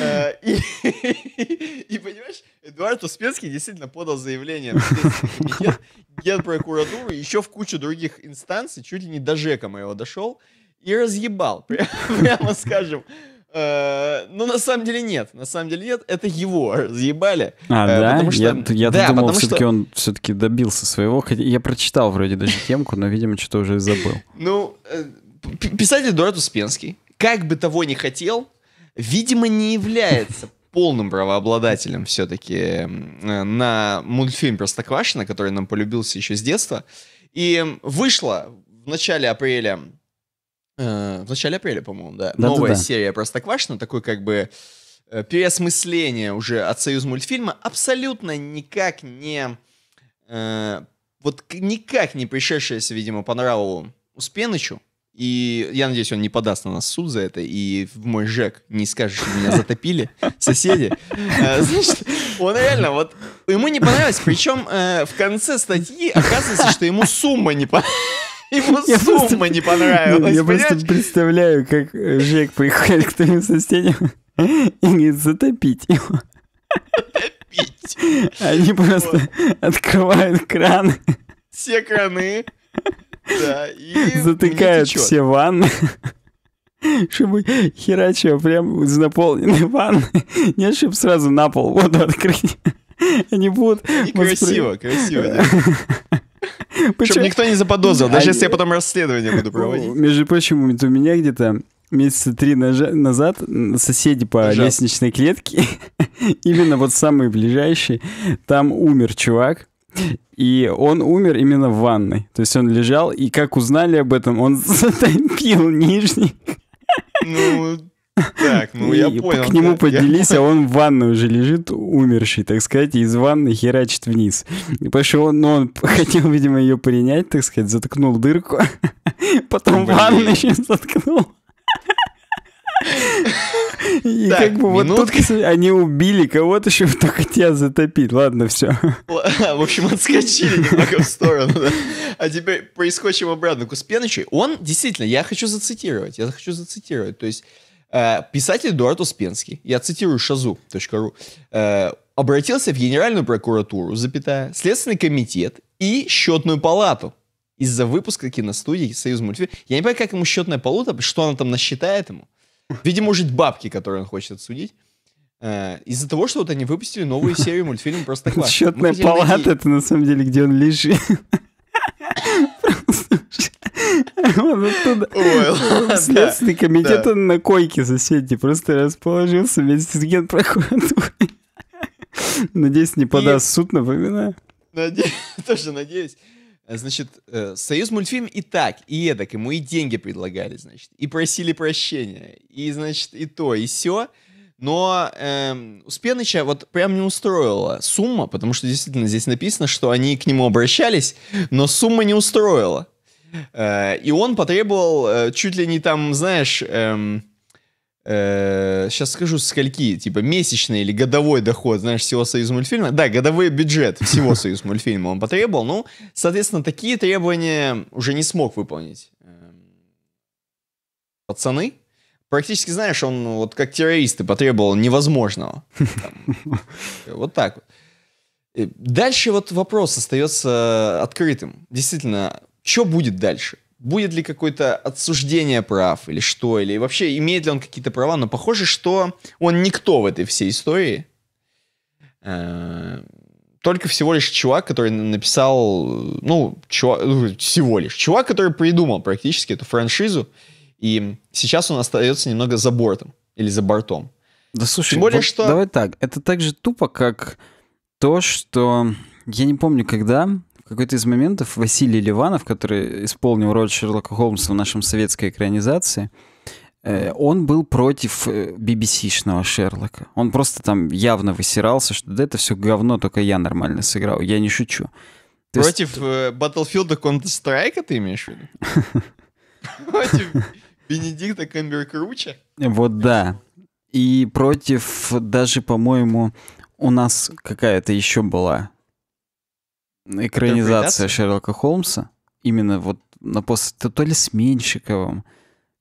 Speaker 1: Э, и, и, понимаешь, Эдуард Успенский действительно подал заявление на генпрокуратуру и еще в кучу других инстанций, чуть ли не до Жека моего дошел, и разъебал, прямо, скажем. Э, но ну, на самом деле нет, на самом деле нет, это его разъебали. А, э, да? Потому что, я я да, думал, все-таки что...
Speaker 2: он все-таки добился своего. хотя Я прочитал вроде даже темку, но, видимо, что-то уже и забыл.
Speaker 1: Ну, писатель Эдуард Успенский, как бы того ни хотел, видимо, не является полным правообладателем все-таки э, на мультфильм Простоквашина, который нам полюбился еще с детства. И вышла в начале апреля, э, в начале апреля, по-моему, да, да новая да, да. серия Простоквашина, такой как бы э, переосмысление уже от «Союз мультфильма», абсолютно никак не... Э, вот никак не пришедшаяся, видимо, по нраву Успенычу, и я надеюсь, он не подаст на нас суд за это, и в мой ЖЭК не скажет, что меня затопили соседи. Э, Значит, он реально вот... Ему не понравилось, причем э, в конце статьи оказывается, что ему сумма не понравилась. Ему я сумма просто, не понравилась. Я просто
Speaker 2: представляю, как э, Жек приходит к твоим соседям и
Speaker 1: не затопить его. Затопить. Они просто открывают краны. Все краны. Да, Затыкают
Speaker 2: все ванны. Чтобы херача прям из наполненной ванны. Нет, чтобы сразу на пол воду открыть. Они будут... красиво, красиво.
Speaker 1: Чтобы никто не заподозрил, даже а если я потом расследование буду проводить.
Speaker 2: Между прочим, у меня где-то месяца три назад соседи по лестничной клетке, именно вот самые ближайшие, там умер чувак, И он умер именно в ванной. То есть он лежал, и как узнали об этом, он затопил
Speaker 1: нижний. Ну,
Speaker 2: так, ну и я понял. К нему да, поднялись, я... а он в ванной уже лежит, умерший, так сказать, и из ванны херачит вниз. Потому что он, ну, он хотел, видимо, ее принять, так сказать, заткнул дырку,
Speaker 1: потом Блин. ванну еще заткнул.
Speaker 2: И так, как бы минут... вот тут они убили кого-то, чтобы только тебя затопить. Ладно, все.
Speaker 1: В общем, отскочили немного в сторону. Да? А теперь проискочим обратно к Успенычу. Он, действительно, я хочу зацитировать. Я хочу зацитировать. То есть э, писатель Эдуард Успенский, я цитирую шазу.ру, э, обратился в Генеральную прокуратуру, запятая, Следственный комитет и Счетную палату из-за выпуска киностудии «Союз мультфильм». Я не понимаю, как ему счетная палата, что она там насчитает ему. Видимо, жить бабки, которые он хочет отсудить. Э, из-за того, что вот они выпустили новую серию мультфильма просто классно. Счетная палата, найти... это
Speaker 2: на самом деле, где он лежит.
Speaker 1: Он оттуда. Следственный комитет, он
Speaker 2: на койке соседи просто расположился вместе с генпрокуратурой. Надеюсь, не подаст И... суд, напоминаю.
Speaker 1: Наде... Тоже надеюсь. Значит, э, Союз мультфильм и так, и эдак, ему и деньги предлагали, значит, и просили прощения, и, значит, и то, и все. Но эм, Успеныча вот прям не устроила сумма, потому что действительно здесь написано, что они к нему обращались, но сумма не устроила. Э, и он потребовал э, чуть ли не там, знаешь, эм, сейчас э, скажу, скольки, типа месячный или годовой доход, знаешь, всего союз мультфильма. Да, годовой бюджет всего союз мультфильма он потребовал. Ну, соответственно, такие требования уже не смог выполнить. Эм, пацаны, практически, знаешь, он вот как террористы потребовал невозможного. вот так вот. Э, дальше вот вопрос остается открытым. Действительно, что будет дальше? будет ли какое-то отсуждение прав или что, или вообще имеет ли он какие-то права, но похоже, что он никто в этой всей истории. Э, только всего лишь чувак, который написал, ну, чувак, э, всего лишь, чувак, который придумал практически эту франшизу, и сейчас он остается немного за бортом или за бортом. Да слушай, более, вот что... давай так, это так же тупо, как то, что я не помню
Speaker 2: когда, какой-то из моментов Василий Ливанов, который исполнил роль Шерлока Холмса в нашем советской экранизации, э, он был против BBC-шного э, Шерлока. Он просто там явно высирался, что да это все говно, только я нормально сыграл, я не шучу. То против
Speaker 1: есть... Э, Battlefield Counter-Strike ты имеешь в виду? Против Бенедикта Камберкруча?
Speaker 2: Вот да. И против даже, по-моему, у нас какая-то еще была экранизация Шерлока Холмса. Именно вот на пост... То, то ли Сменщиковым.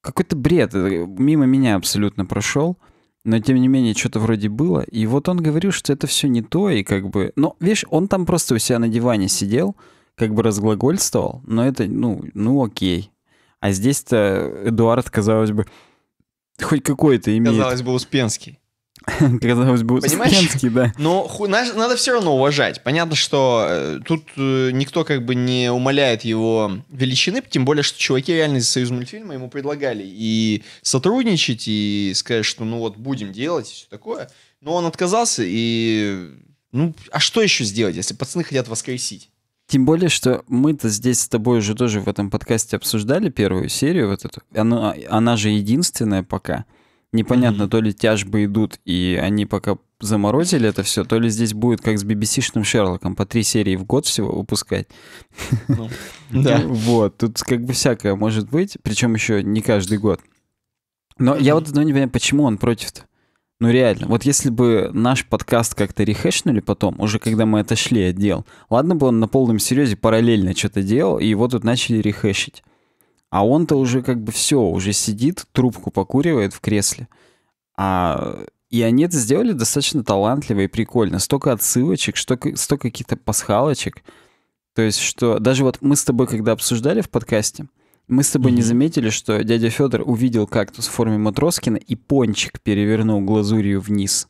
Speaker 2: Какой-то бред. Э, мимо меня абсолютно прошел. Но, тем не менее, что-то вроде было. И вот он говорил, что это все не то, и как бы... но ну, видишь, он там просто у себя на диване сидел, как бы разглагольствовал, но это, ну, ну окей. А здесь-то Эдуард, казалось бы, хоть какой-то имеет... Казалось
Speaker 1: бы, Успенский.
Speaker 2: Казалось бы, Успенский, да.
Speaker 1: Но ху, надо все равно уважать. Понятно, что э, тут э, никто как бы не умаляет его величины, тем более, что чуваки реально из Союз мультфильма ему предлагали и сотрудничать, и сказать, что ну вот будем делать, и все такое. Но он отказался, и ну а что еще сделать, если пацаны хотят воскресить?
Speaker 2: Тем более, что мы-то здесь с тобой уже тоже в этом подкасте обсуждали первую серию вот эту. Она, она же единственная пока непонятно, то ли тяжбы идут, и они пока заморозили это все, то ли здесь будет как с BBC-шным Шерлоком, по три серии в год всего выпускать. Ну, да. Вот, тут как бы всякое может быть, причем еще не каждый год. Но я вот не понимаю, почему он против-то. Ну реально, вот если бы наш подкаст как-то рехэшнули потом, уже когда мы отошли от дел, ладно бы он на полном серьезе параллельно что-то делал, и его тут начали рехешить. А он-то уже как бы все, уже сидит, трубку покуривает в кресле. А и они это сделали достаточно талантливо и прикольно. Столько отсылочек, столько, столько каких-то пасхалочек. То есть, что даже вот мы с тобой, когда обсуждали в подкасте, мы с тобой mm-hmm. не заметили, что дядя Федор увидел кактус в форме Матроскина и пончик перевернул глазурью вниз.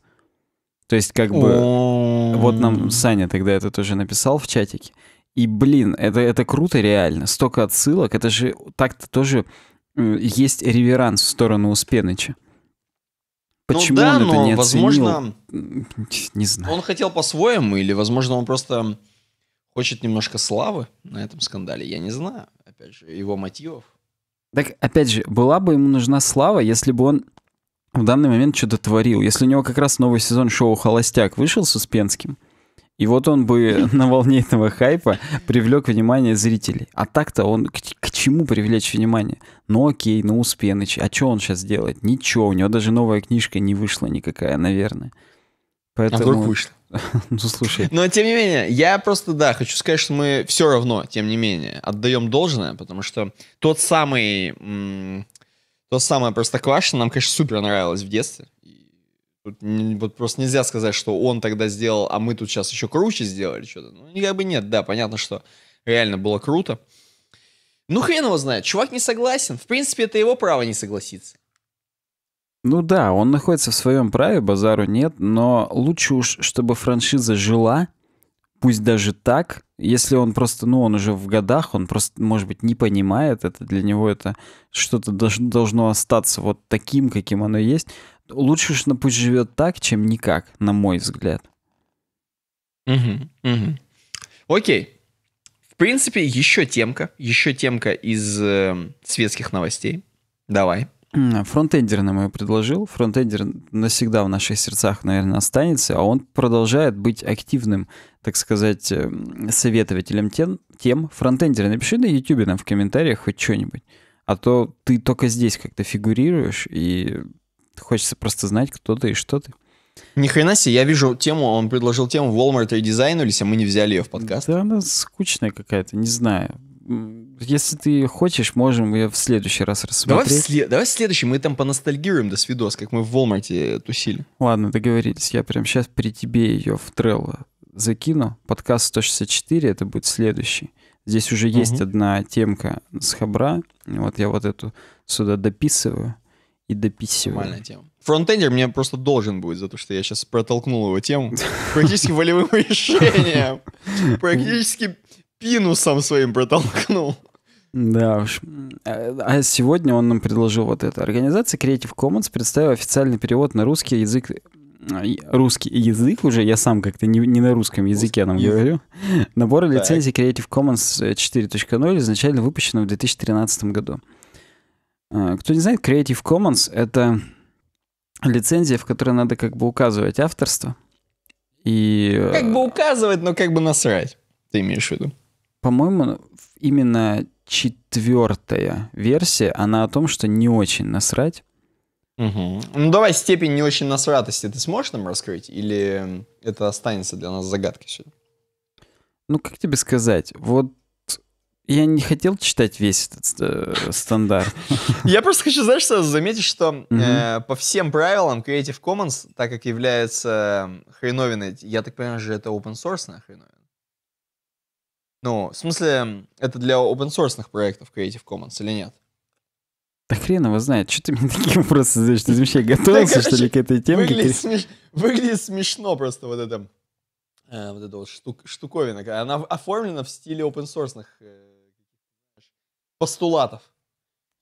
Speaker 2: То есть, как бы... Oh. Вот нам Саня тогда это тоже написал в чатике. И, блин, это, это круто реально. Столько отсылок. Это же так-то тоже э, есть реверанс в сторону Успеныча. Ну Почему ну да, он это не возможно, оценил? Не знаю.
Speaker 1: Он хотел по-своему, или, возможно, он просто хочет немножко славы на этом скандале. Я не знаю, опять же, его мотивов.
Speaker 2: Так, опять же, была бы ему нужна слава, если бы он в данный момент что-то творил. Если у него как раз новый сезон шоу «Холостяк» вышел с Успенским, и вот он бы на волне этого хайпа привлек внимание зрителей. А так-то он к, к чему привлечь внимание? Ну окей, ну Успеныч, а что он сейчас делает? Ничего, у него даже новая книжка не вышла никакая, наверное. А Поэтому... А вдруг вышла? ну,
Speaker 1: слушай. Но, тем не менее, я просто, да, хочу сказать, что мы все равно, тем не менее, отдаем должное, потому что тот самый... М- то самое Простоквашино нам, конечно, супер нравилось в детстве. Тут вот просто нельзя сказать, что он тогда сделал, а мы тут сейчас еще круче сделали что-то. Ну, как бы нет, да, понятно, что реально было круто. Ну, хрен его знает, чувак не согласен. В принципе, это его право не согласиться.
Speaker 2: Ну да, он находится в своем праве, базару нет, но лучше уж, чтобы франшиза жила, пусть даже так, если он просто, ну, он уже в годах, он просто, может быть, не понимает это, для него это что-то должно остаться вот таким, каким оно есть, лучше уж на пусть живет так, чем никак, на мой взгляд.
Speaker 1: Угу, угу. Окей. В принципе, еще темка. Еще темка из э, светских
Speaker 2: новостей. Давай. Фронтендер нам ее предложил. Фронтендер навсегда в наших сердцах, наверное, останется, а он продолжает быть активным, так сказать, э, советователем тем. тем. Фронтендер, напиши на ютубе нам в комментариях хоть что-нибудь. А то ты только здесь как-то фигурируешь, и Хочется просто знать, кто ты и что ты.
Speaker 1: Ни хрена себе, я вижу тему, он предложил тему Walmart редизайнулись, а мы не взяли ее в подкаст. Да,
Speaker 2: она скучная какая-то, не знаю. Если ты хочешь, можем ее в следующий раз рассмотреть. Давай в,
Speaker 1: след... Давай в следующий, мы там поностальгируем до свидос, как мы в Walmart тусили.
Speaker 2: Ладно, договорились, я прям сейчас при тебе ее в Trello закину. Подкаст 164, это будет следующий. Здесь уже угу. есть одна темка с хабра, вот я вот эту сюда дописываю и дописываю. Нормальная
Speaker 1: тема. Фронтендер мне просто должен будет за то, что я сейчас протолкнул его тему практически волевым решением. Практически пинусом своим протолкнул. Да уж. Э, а
Speaker 2: сегодня он нам предложил вот это. Организация Creative Commons представила официальный перевод на русский язык русский язык уже, я сам как-то не, не на русском языке я нам язык. говорю. Набор лицензий Creative Commons 4.0 э, изначально выпущено в 2013 году. Э, кто не знает, Creative Commons — это лицензия, в которой надо как бы указывать авторство. И... Э, как бы указывать, но как бы насрать, ты имеешь в виду? По-моему, ну, именно четвертая версия, она о том, что не очень насрать. Угу.
Speaker 1: Ну давай степень не очень насратости ты сможешь нам раскрыть? Или это останется для нас загадкой все? Ну как
Speaker 2: тебе сказать? Вот я не хотел читать весь этот э, стандарт.
Speaker 1: Я просто хочу, знаешь, что заметить, что э, по всем правилам Creative Commons, так как является э, хреновиной, я так понимаю, же это open source хреновина. Ну, в смысле, это для open source проектов Creative Commons или нет?
Speaker 2: Да хрен его знает, что ты мне такие вопросы задаешь? Ты вообще готовился, что ли, к этой теме?
Speaker 1: Выглядит смешно просто вот это э, вот эта вот штуковина. Она оформлена в стиле open source постулатов.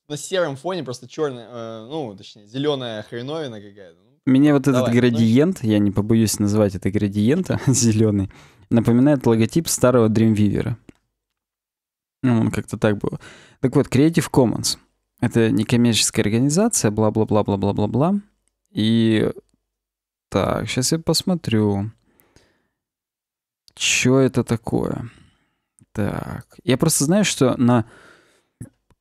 Speaker 1: На сером фоне просто черная, э, ну, точнее, зеленая хреновина какая-то.
Speaker 2: Ну, Меня вот Давай, этот градиент, ну... я не побоюсь назвать это градиента, зеленый, напоминает логотип старого Dreamweaver. Ну, он как-то так был. Так вот, Creative Commons. Это некоммерческая организация, бла-бла-бла-бла-бла-бла-бла. И так, сейчас я посмотрю. что это такое? Так. Я просто знаю, что на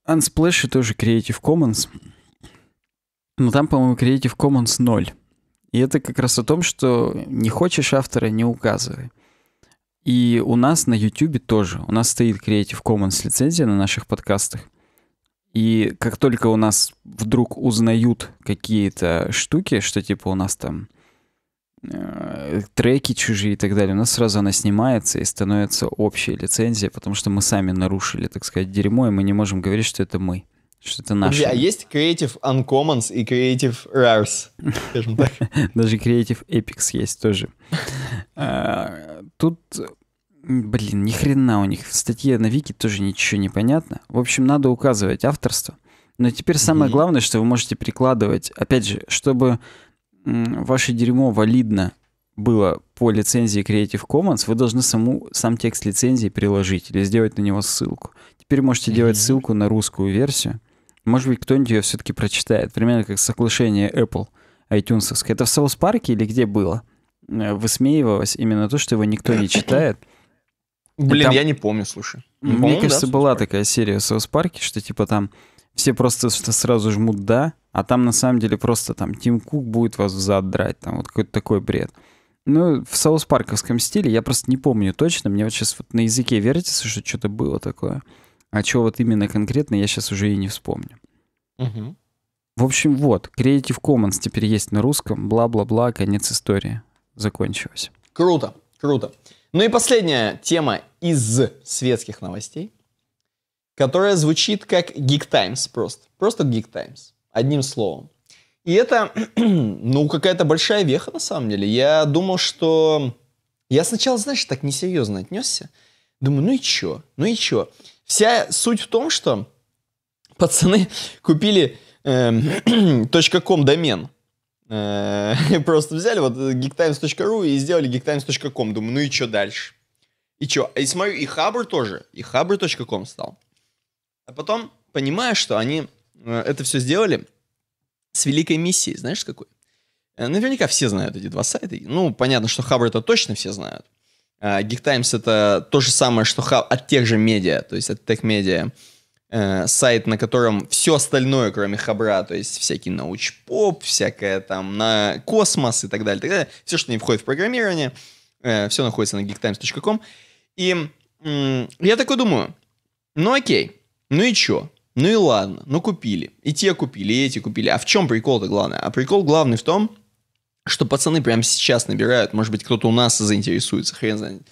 Speaker 2: Unsplash тоже Creative Commons. Но там, по-моему, Creative Commons 0. И это как раз о том, что не хочешь автора, не указывай. И у нас на YouTube тоже. У нас стоит Creative Commons лицензия на наших подкастах. И как только у нас вдруг узнают какие-то штуки, что типа у нас там Э, треки чужие и так далее, у нас сразу она снимается и становится общая лицензия, потому что мы сами нарушили, так сказать, дерьмо, и мы не можем говорить, что это мы. Что это наше. А есть
Speaker 1: Creative Uncommons и Creative Rares,
Speaker 2: Даже Creative Epics есть тоже. А, тут, блин, ни хрена у них. В статье на Вики тоже ничего не понятно. В общем, надо указывать авторство. Но теперь самое главное, что вы можете прикладывать, опять же, чтобы ваше дерьмо валидно было по лицензии Creative Commons, вы должны саму, сам текст лицензии приложить или сделать на него ссылку. Теперь можете mm-hmm. делать ссылку на русскую версию. Может быть, кто-нибудь ее все-таки прочитает. Примерно как соглашение Apple iTunes. Это в Саус Парке или где было? Э, высмеивалось именно то, что его никто не читает.
Speaker 1: Блин, там... я не помню, слушай. Не Мне помню, кажется, да,
Speaker 2: была такая серия в Саус Парке, что типа там все просто что сразу жмут «да», а там на самом деле просто там Тим Кук будет вас взад драть, там вот какой-то такой бред. Ну, в саус-парковском стиле я просто не помню точно, мне вот сейчас вот на языке вертится, что что-то было такое. А что вот именно конкретно, я сейчас уже и не вспомню. Угу. В общем, вот, Creative Commons теперь есть на русском, бла-бла-бла, конец истории. Закончилось.
Speaker 1: Круто, круто. Ну и последняя тема из светских новостей которая звучит как Geek Times просто. Просто Geek Times. Одним словом. И это, ну, какая-то большая веха, на самом деле. Я думал, что... Я сначала, знаешь, так несерьезно отнесся. Думаю, ну и чё? Ну и чё? Вся суть в том, что пацаны купили э, .com домен. Э, просто взяли вот geektimes.ru и сделали geektimes.com. Думаю, ну и чё дальше? И чё? И смотрю, и Хабр тоже. И Хабр.com стал. А потом понимаешь, что они э, это все сделали с великой миссией, знаешь, какой? Э, наверняка все знают эти два сайта. Ну, понятно, что Хабр это точно все знают. А geek Times это то же самое, что Хаб от тех же медиа, то есть от тех медиа э, сайт, на котором все остальное, кроме хабра, то есть всякий научпоп, всякое там на космос и так далее, так далее, все, что не входит в программирование, все находится на geektimes.com. И я такой думаю, ну окей, ну и чё? Ну и ладно, ну купили. И те купили, и эти купили. А в чем прикол-то главное? А прикол главный в том, что пацаны прямо сейчас набирают, может быть, кто-то у нас заинтересуется, хрен знает,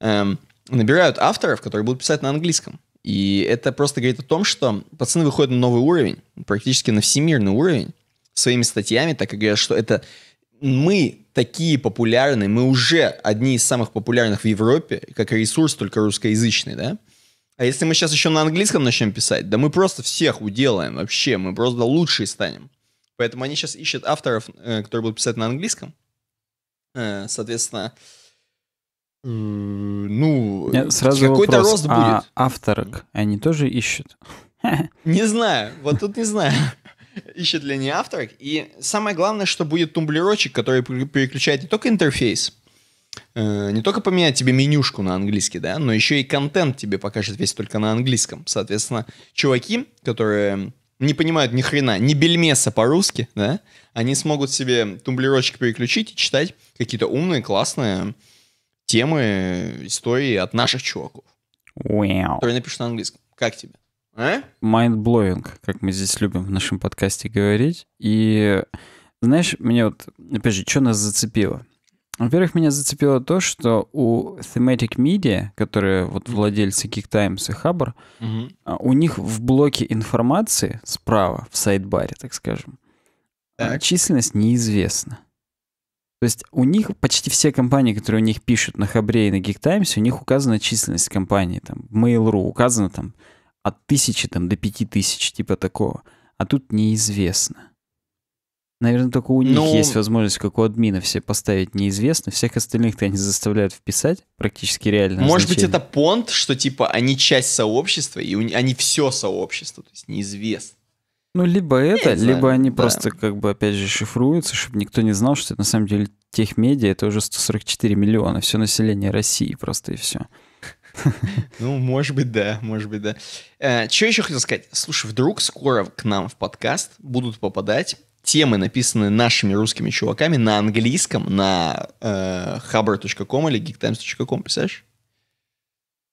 Speaker 1: эм, набирают авторов, которые будут писать на английском. И это просто говорит о том, что пацаны выходят на новый уровень, практически на всемирный уровень, своими статьями, так как говорят, что это мы такие популярные, мы уже одни из самых популярных в Европе, как ресурс, только русскоязычный, да? А если мы сейчас еще на английском начнем писать, да мы просто всех уделаем вообще, мы просто лучшие станем. Поэтому они сейчас ищут авторов, э, которые будут писать на английском. Э, соответственно, э, ну, Нет, сразу какой-то вопрос, рост а будет.
Speaker 2: А авторок они тоже ищут?
Speaker 1: Не знаю, вот тут не знаю. Ищет ли они авторок. И самое главное, что будет тумблерочек, который переключает не только интерфейс, Э, не только поменять тебе менюшку на английский, да, но еще и контент тебе покажет весь только на английском. Соответственно, чуваки, которые не понимают ни хрена, ни бельмеса по-русски, да, они смогут себе тумблерочек переключить и читать какие-то умные, классные темы, истории от наших чуваков. Wow. Которые напишут на английском. Как тебе?
Speaker 2: А? Mind-blowing, как мы здесь любим в нашем подкасте говорить. И знаешь, мне вот, опять же, что нас зацепило? Во-первых, меня зацепило то, что у Thematic Media, которые вот владельцы Geektimes и Хабр, угу. у них в блоке информации справа, в сайдбаре, так скажем, а, так. численность неизвестна. То есть у них почти все компании, которые у них пишут на Хабре и на Geektimes, у них указана численность компании. Там Mail.ru указано там от тысячи там, до пяти тысяч, типа такого. А тут неизвестно. Наверное, только у них ну, есть возможность, как у админа, все поставить неизвестно. Всех остальных-то они заставляют вписать практически реально. Может значение. быть,
Speaker 1: это понт, что типа они часть сообщества, и у... они все сообщество, то есть неизвестно.
Speaker 2: Ну, либо это, Я либо знаю, они да. просто, как бы, опять же, шифруются, чтобы никто не знал, что это, на самом деле тех медиа это уже 144 миллиона, все население России просто и все.
Speaker 1: Ну, может быть, да, может быть, да. Э, что еще хотел сказать? Слушай, вдруг скоро к нам в подкаст будут попадать темы, написанные нашими русскими чуваками на английском, на э, hubber.com или geektimes.com, представляешь?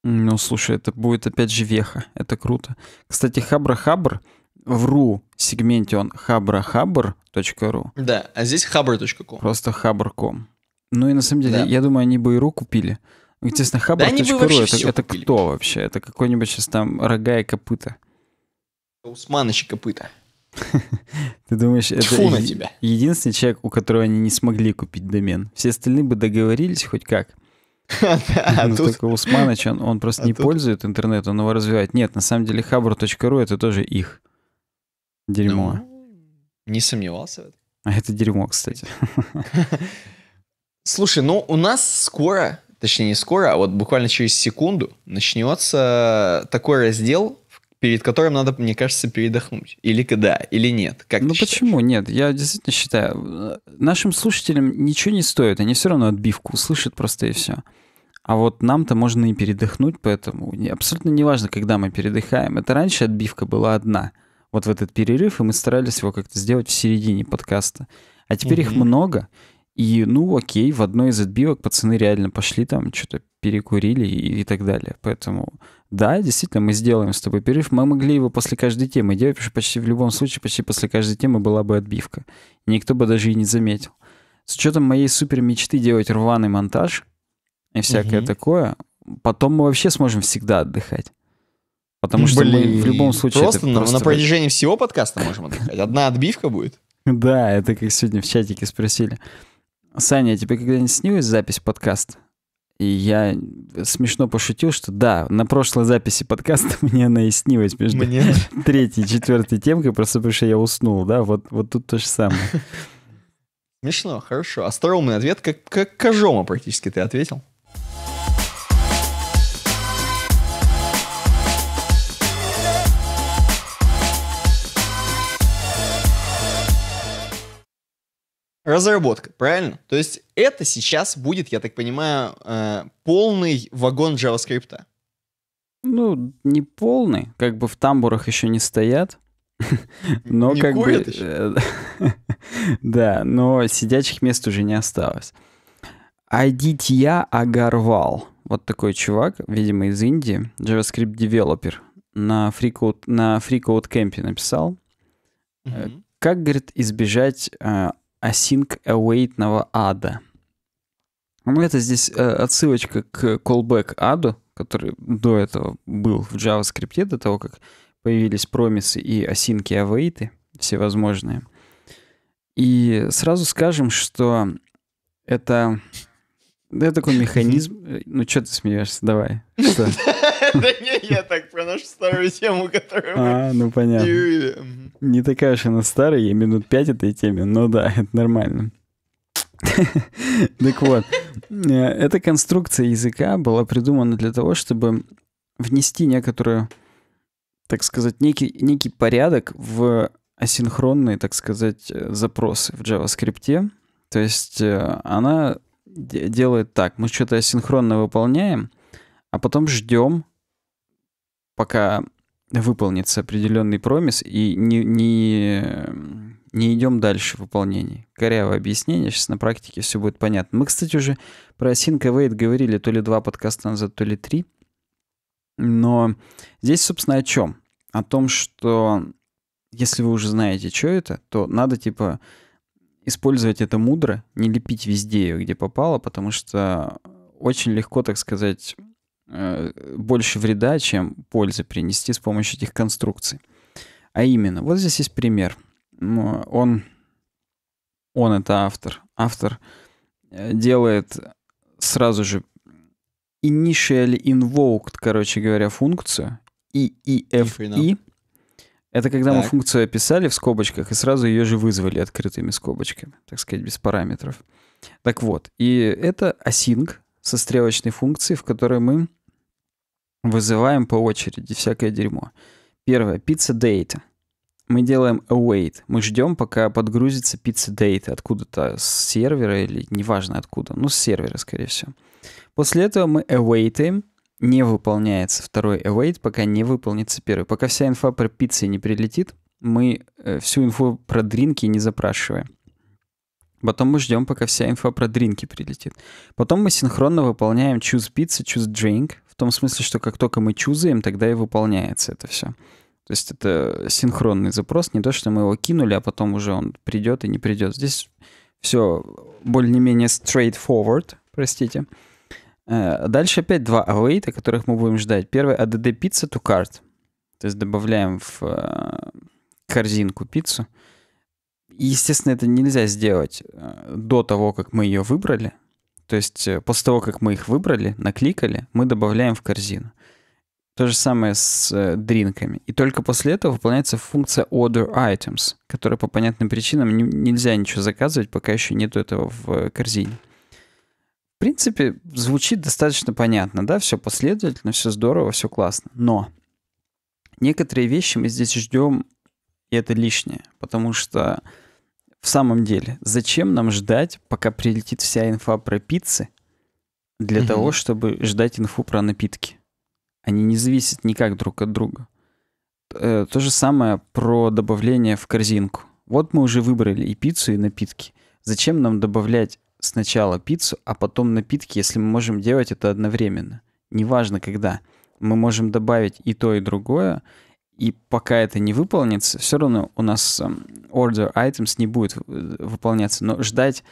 Speaker 2: Ну, слушай, это будет опять же веха. Это круто. Кстати, хабра-хабр в ру сегменте он хабра-хабр.ру.
Speaker 1: Да, а здесь хабр.ком.
Speaker 2: Просто хабр.ком. Ну и на самом деле, да. я думаю, они бы и ру купили. Естественно, хабр.ру да, это, это кто вообще? Это какой-нибудь сейчас там рога и копыта.
Speaker 1: Усманыч копыта. Ты думаешь, это на тебя.
Speaker 2: единственный человек, у которого они не смогли купить домен. Все остальные бы договорились хоть как. Ну, только Усманыч, он просто а не пользует интернет, он его развивает. Нет, на самом деле хабр.ру это тоже их дерьмо. Ну,
Speaker 1: не сомневался в этом.
Speaker 2: А это дерьмо, кстати.
Speaker 1: Слушай, ну у нас скоро, точнее не скоро, а вот буквально через секунду начнется такой раздел, перед которым надо, мне кажется, передохнуть. Или да, или нет. Как ну почему нет? Я действительно считаю, нашим слушателям ничего
Speaker 2: не стоит, они все равно отбивку услышат просто и все. А вот нам-то можно и передохнуть, поэтому абсолютно неважно, когда мы передыхаем. Это раньше отбивка была одна. Вот в этот перерыв, и мы старались его как-то сделать в середине подкаста. А теперь угу. их много, и, ну, окей, в одной из отбивок пацаны реально пошли там, что-то перекурили и, и так далее. Поэтому, да, действительно, мы сделаем с тобой перерыв. Мы могли его после каждой темы делать, потому что почти в любом случае, почти после каждой темы была бы отбивка. Никто бы даже и не заметил. С учетом моей супер мечты делать рваный монтаж и всякое угу. такое, потом мы вообще сможем всегда отдыхать. Потому что Блин, мы в любом случае... Просто, на, просто на протяжении
Speaker 1: всего подкаста можем отдыхать. Одна отбивка будет.
Speaker 2: Да, это как сегодня в чатике спросили. Саня, тебе когда-нибудь снилась запись подкаста? И я смешно пошутил, что да, на прошлой записи подкаста мне она и снилась между мне? третьей и четвертой темкой, просто потому что я уснул, да, вот, вот тут то же самое.
Speaker 1: Смешно, хорошо. Остроумный а ответ, как, как Кожома практически ты ответил. Разработка, правильно? То есть это сейчас будет, я так понимаю, э, полный вагон JavaScript.
Speaker 2: Ну, не полный, как бы в тамбурах еще не стоят. Но не как бы... Э, да, но сидячих мест уже не осталось. Адитья Агарвал. Вот такой чувак, видимо, из Индии, JavaScript-девелопер, на FreeCode, на FreeCode Camp написал. Mm-hmm. Как, говорит, избежать async awaitного ада. Ну, это здесь э, отсылочка к callback аду, который до этого был в JavaScript, до того, как появились промисы и осинки авейты всевозможные. И сразу скажем, что это да такой механизм. Э, ну, что ты смеешься? Давай. Что?
Speaker 1: Да не, я так про нашу старую тему, которую А, ну понятно.
Speaker 2: Не такая уж она старая, ей минут пять этой теме, но да, это нормально. Так вот, э, эта конструкция языка была придумана для того, чтобы внести некоторую, так сказать, некий, некий порядок в асинхронные, так сказать, э, запросы в JavaScript. То есть она делает так. Мы что-то асинхронно выполняем, а потом ждем, пока выполнится определенный промис, и не, не, не идем дальше в выполнении. Корявое объяснение, сейчас на практике все будет понятно. Мы, кстати, уже про Async Await говорили то ли два подкаста назад, то ли три. Но здесь, собственно, о чем? О том, что если вы уже знаете, что это, то надо, типа, использовать это мудро, не лепить везде, где попало, потому что очень легко, так сказать, э, больше вреда, чем пользы принести с помощью этих конструкций. А именно, вот здесь есть пример. Он, он это автор. Автор э, делает сразу же initially invoked, короче говоря, функцию, и EFE, это когда так. мы функцию описали в скобочках и сразу ее же вызвали открытыми скобочками, так сказать, без параметров. Так вот, и это async со стрелочной функцией, в которой мы вызываем по очереди всякое дерьмо. Первое, pizza data. Мы делаем await. Мы ждем, пока подгрузится pizza data откуда-то с сервера или неважно откуда, ну с сервера, скорее всего. После этого мы await им не выполняется второй await, пока не выполнится первый. Пока вся инфа про пиццы не прилетит, мы э, всю инфу про дринки не запрашиваем. Потом мы ждем, пока вся инфа про дринки прилетит. Потом мы синхронно выполняем choose pizza, choose drink, в том смысле, что как только мы чузаем, тогда и выполняется это все. То есть это синхронный запрос, не то, что мы его кинули, а потом уже он придет и не придет. Здесь все более-менее straightforward, простите. Простите. Э, дальше опять два await, которых мы будем ждать. Первый ADD pizza to cart. То есть добавляем в э, корзинку пиццу. Естественно, это нельзя сделать э, до того, как мы ее выбрали. То есть после того, как мы их выбрали, накликали, мы добавляем в корзину. То же самое с дринками. И только после этого выполняется функция order items, которая по понятным причинам нельзя ничего заказывать, пока еще нету этого в корзине. В принципе, звучит достаточно понятно, да, все последовательно, все здорово, все классно. Но некоторые вещи мы здесь ждем, и это лишнее, потому что в самом деле, зачем нам ждать, пока прилетит вся инфа про пиццы, для Mm -hmm. того, чтобы ждать инфу про напитки? Они не зависят никак друг от друга. Э, то же самое про добавление в корзинку. Вот мы уже выбрали и пиццу, и напитки. Зачем нам добавлять сначала пиццу, а потом напитки, если мы можем делать это одновременно. Неважно когда. Мы можем добавить и то, и другое, и пока это не выполнится, все равно у нас эм, order items не будет э, выполняться. Но ждать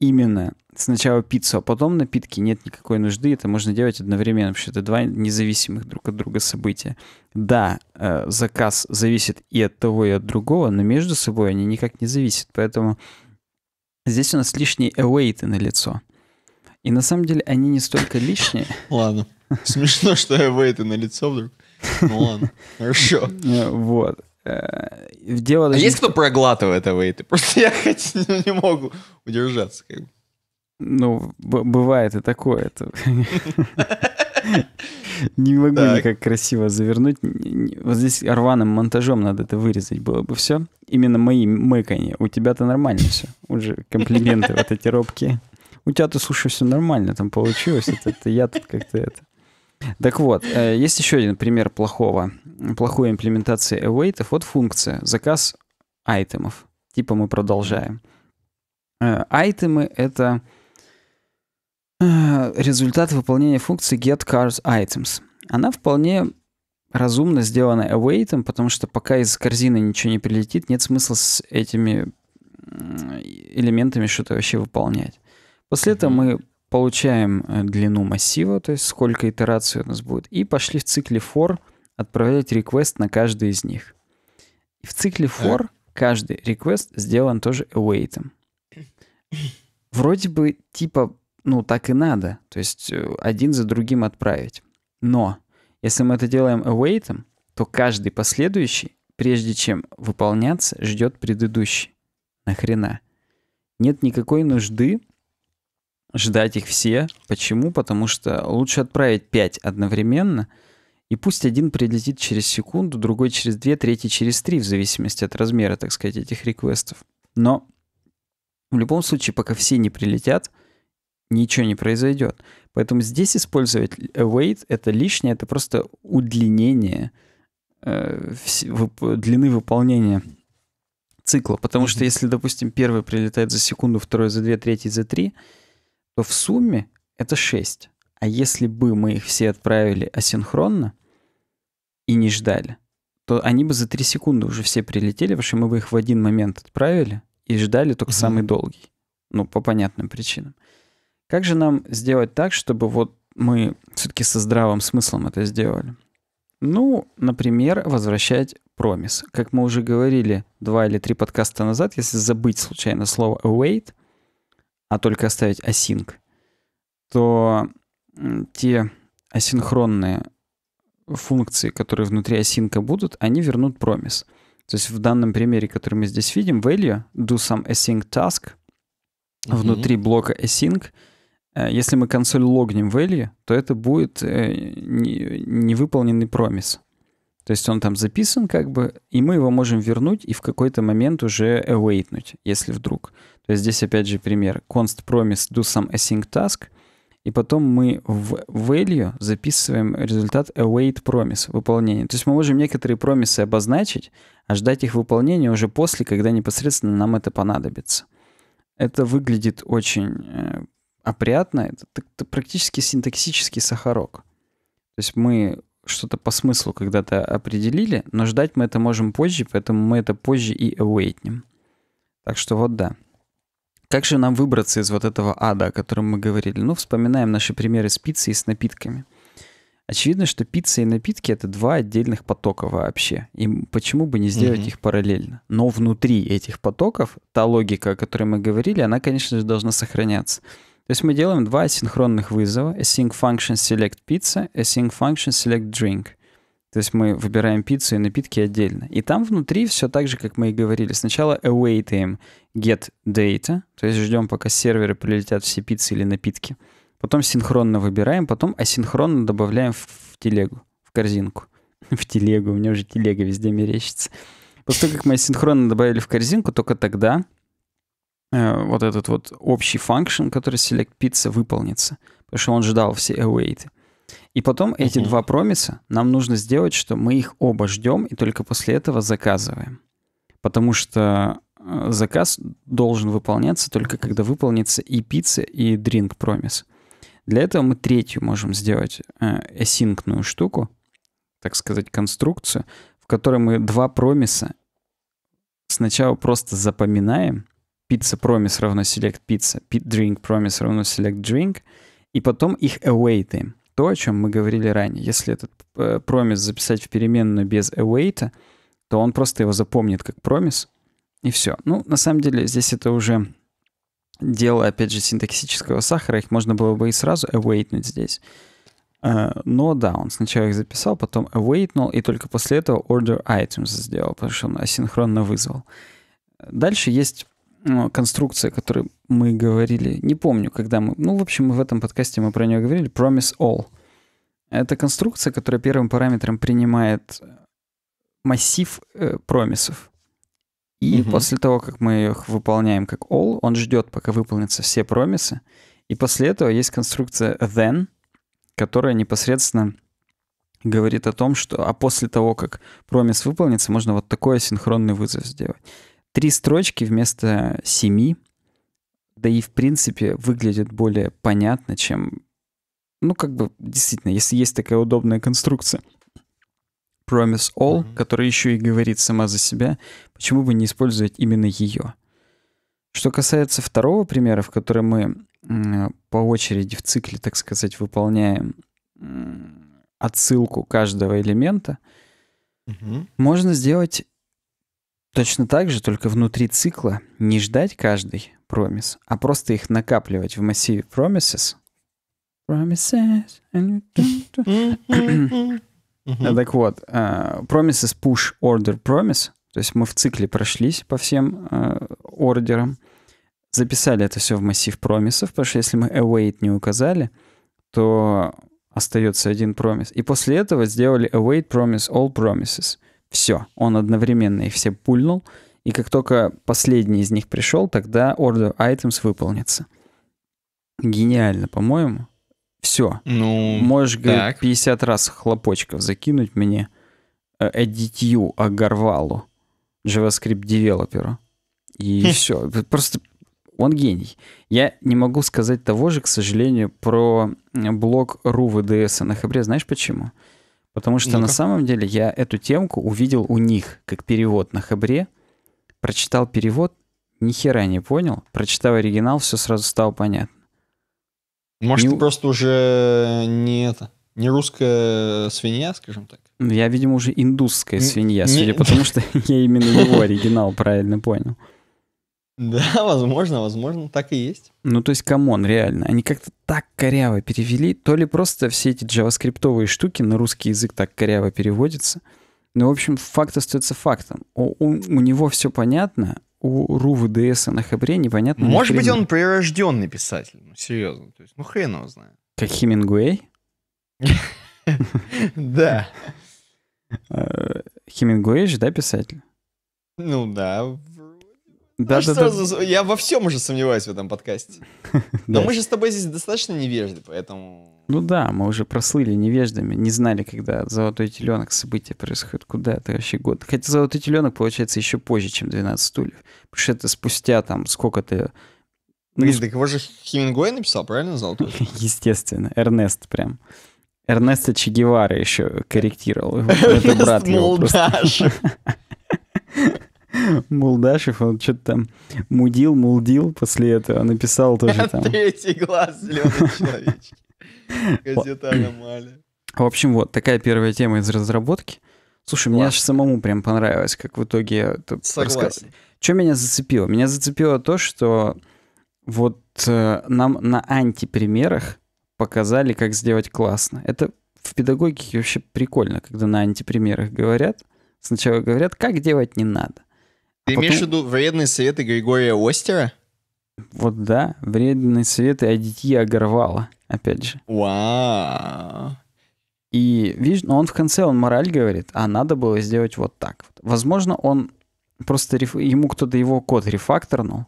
Speaker 2: именно сначала пиццу, а потом напитки нет никакой нужды. Это можно делать одновременно, вообще это два независимых друг от друга события. Да, э, заказ зависит и от того, и от другого, но между собой они никак не зависят. Поэтому Здесь у нас лишние await на лицо. И на самом деле они не столько лишние. Ладно.
Speaker 1: Смешно, что await на лицо вдруг. Ну ладно. Хорошо. Вот. Э, дело а есть кто проглатывает авейты? Просто я хоть не могу удержаться.
Speaker 2: Ну, бывает и такое. Не могу никак красиво завернуть. Вот здесь рваным монтажом надо это вырезать было бы все. Именно мои мыкания. У тебя-то нормально все. Уже комплименты вот эти робкие. У тебя-то, слушай, все нормально там получилось. Это, это я тут как-то это... Так вот, э, есть еще один пример плохого, плохой имплементации await. Вот функция заказ айтемов. Типа мы продолжаем. Э, айтемы — это Э, результат выполнения функции get cars items. Она вполне разумно сделана await, потому что пока из корзины ничего не прилетит, нет смысла с этими элементами что-то вообще выполнять. После этого мы получаем э, длину массива, то есть сколько итераций у нас будет, и пошли в цикле for отправлять request на каждый из них. И в цикле for каждый request сделан тоже await. Вроде бы типа ну, так и надо. То есть э, один за другим отправить. Но если мы это делаем await, то каждый последующий, прежде чем выполняться, ждет предыдущий. Нахрена? Нет никакой нужды ждать их все. Почему? Потому что лучше отправить 5 одновременно, и пусть один прилетит через секунду, другой через 2, третий через 3, в зависимости от размера, так сказать, этих реквестов. Но в любом случае, пока все не прилетят, ничего не произойдет. Поэтому здесь использовать await — это лишнее, это просто удлинение э, длины выполнения цикла. Потому что если, допустим, первый прилетает за секунду, второй за две, третий за три, то в сумме это 6. А если бы мы их все отправили асинхронно и не ждали, то они бы за 3 секунды уже все прилетели, потому что мы бы их в один момент отправили и ждали только mm самый долгий. Ну, по понятным причинам. Как же нам сделать так, чтобы вот мы все-таки со здравым смыслом это сделали? Ну, например, возвращать промис. Как мы уже говорили два или три подкаста назад, если забыть случайно слово await, а только оставить async, то те асинхронные функции, которые внутри асинка будут, они вернут промис. То есть в данном примере, который мы здесь видим, value, do some async task, mm-hmm. внутри блока async — Э, если мы консоль логнем value, то это будет э, невыполненный промис. То есть он там записан как бы, и мы его можем вернуть и в какой-то момент уже awaitнуть, если вдруг. То есть здесь опять же пример. const promise do some async task, и потом мы в value записываем результат await promise, выполнение. То есть мы можем некоторые промисы обозначить, а ждать их выполнения уже после, когда непосредственно нам это понадобится. Это выглядит очень э, опрятно, это, это практически синтаксический сахарок. То есть мы что-то по смыслу когда-то определили, но ждать мы это можем позже, поэтому мы это позже и await. Так что вот да. Как же нам выбраться из вот этого ада, о котором мы говорили? Ну, вспоминаем наши примеры с пиццей и с напитками. Очевидно, что пицца и напитки — это два отдельных потока вообще. И почему бы не сделать mm-hmm. их параллельно? Но внутри этих потоков та логика, о которой мы говорили, она, конечно же, должна сохраняться. То есть мы делаем два асинхронных вызова, async function select pizza, async function select drink. То есть мы выбираем пиццу и напитки отдельно. И там внутри все так же, как мы и говорили. Сначала awaitаем get data, то есть ждем, пока с сервера прилетят все пиццы или напитки. Потом синхронно выбираем, потом асинхронно добавляем в, телегу, в корзинку. В телегу, у меня уже телега везде мерещится. После того, как мы асинхронно добавили в корзинку, только тогда Э, вот этот вот общий function, который select pizza выполнится, потому что он ждал все await. И потом uh-huh. эти два промиса нам нужно сделать, что мы их оба ждем и только после этого заказываем. Потому что э, заказ должен выполняться только когда выполнится и пицца, и drink промис. Для этого мы третью можем сделать э, штуку, так сказать, конструкцию, в которой мы два промиса сначала просто запоминаем, pizza promise равно select pizza, drink promise равно select drink, и потом их await. То, о чем мы говорили ранее. Если этот э, промис записать в переменную без await, то он просто его запомнит как промис, и все. Ну, на самом деле, здесь это уже дело, опять же, синтаксического сахара. Их можно было бы и сразу awaitнуть здесь. Э, но да, он сначала их записал, потом awaitнул, и только после этого order items сделал, потому что он асинхронно вызвал. Дальше есть а, конструкция, о которой мы говорили, не помню, когда мы, ну, в общем, мы в этом подкасте мы про нее говорили, promise all. Это конструкция, которая первым параметром принимает э, массив э, промисов. И угу. после того, как мы их выполняем как all, он ждет, пока выполнятся все промисы. И после этого есть конструкция then, которая непосредственно говорит о том, что а после того, как промис выполнится, можно вот такой асинхронный вызов сделать. Три строчки вместо семи, да и в принципе выглядит более понятно, чем... Ну, как бы, действительно, если есть такая удобная конструкция. Promise All, mm-hmm. которая еще и говорит сама за себя, почему бы не использовать именно ее? Что касается второго примера, в котором мы по очереди в цикле, так сказать, выполняем отсылку каждого элемента, Mm -hmm. можно сделать Точно так же, только внутри цикла не ждать каждый промис, а просто их накапливать в массиве promises. Promises. Так вот, promises э, push order promise, то есть мы в цикле прошлись по всем э, ордерам, записали это все в массив промисов, потому что если мы await не указали, то остается один промис. И после этого сделали await promise all promises — все, он одновременно их все пульнул, и как только последний из них пришел, тогда order items выполнится. Гениально, по-моему. Все. Ну, Можешь, так. говорит, 50 раз хлопочков закинуть мне ADTU э, Агарвалу, JavaScript девелоперу. И все. Просто он гений. Я не могу сказать того же, к сожалению, про блог RU VDS на Хабре. Знаешь почему? Потому что ну на самом деле я эту темку увидел у них, как перевод на хабре, прочитал перевод, ни хера не понял, прочитал оригинал, все сразу стало понятно.
Speaker 1: Может, не... ты просто уже не это, не русская свинья, скажем так? Ну, я, видимо, уже индусская свинья, судя по тому, что я именно его
Speaker 2: оригинал правильно понял.
Speaker 1: Да, возможно, возможно, так и есть.
Speaker 2: Ну, то есть, камон, реально. Они как-то так коряво перевели. То ли просто все эти джаваскриптовые штуки на русский язык так коряво переводятся. Но, ну, в общем, факт остается фактом. У, у, у него все понятно, у Рувы ДС на Хабре непонятно. Может быть, он
Speaker 1: прирожденный писатель. Ну, серьезно. То есть, ну, хрен его знает.
Speaker 2: Как Хемингуэй? Да. Э, Хемингуэй же, да, писатель?
Speaker 1: Ну да, да, а да, что, да. Я во всем уже сомневаюсь в этом подкасте.
Speaker 2: Но мы же с
Speaker 1: тобой здесь достаточно невежды, поэтому...
Speaker 2: Ну да, мы уже прослыли невеждами, не знали, когда «Золотой теленок» события происходит, куда это вообще год. Хотя «Золотой теленок» получается еще позже, чем «12 стульев». Потому что это спустя там сколько-то...
Speaker 1: Ну, так его же Хемингуэй написал, правильно, «Золотой»?
Speaker 2: Естественно, Эрнест прям. Эрнеста Че Гевара еще корректировал. Эрнест Молдашев. Мулдашев, он что-то там мудил, мулдил после этого, написал тоже там. Третий глаз зеленый человечки. Газета аномалия. В общем, вот такая первая тема из разработки. Слушай, мне аж самому прям понравилось, как в итоге это Согласен. Что меня зацепило? Меня зацепило то, что вот э, нам на антипримерах показали, как сделать классно. Это в педагогике вообще прикольно, когда на антипримерах говорят. Сначала говорят, как делать не надо.
Speaker 1: Ты Потом... имеешь в виду вредные советы Григория Остера?
Speaker 2: Вот да, вредные советы Адитья Агарвала, опять же. Вау. И видишь, но он в конце, он мораль говорит, а надо было сделать вот так. Возможно, он просто, реф... ему кто-то его код рефакторнул,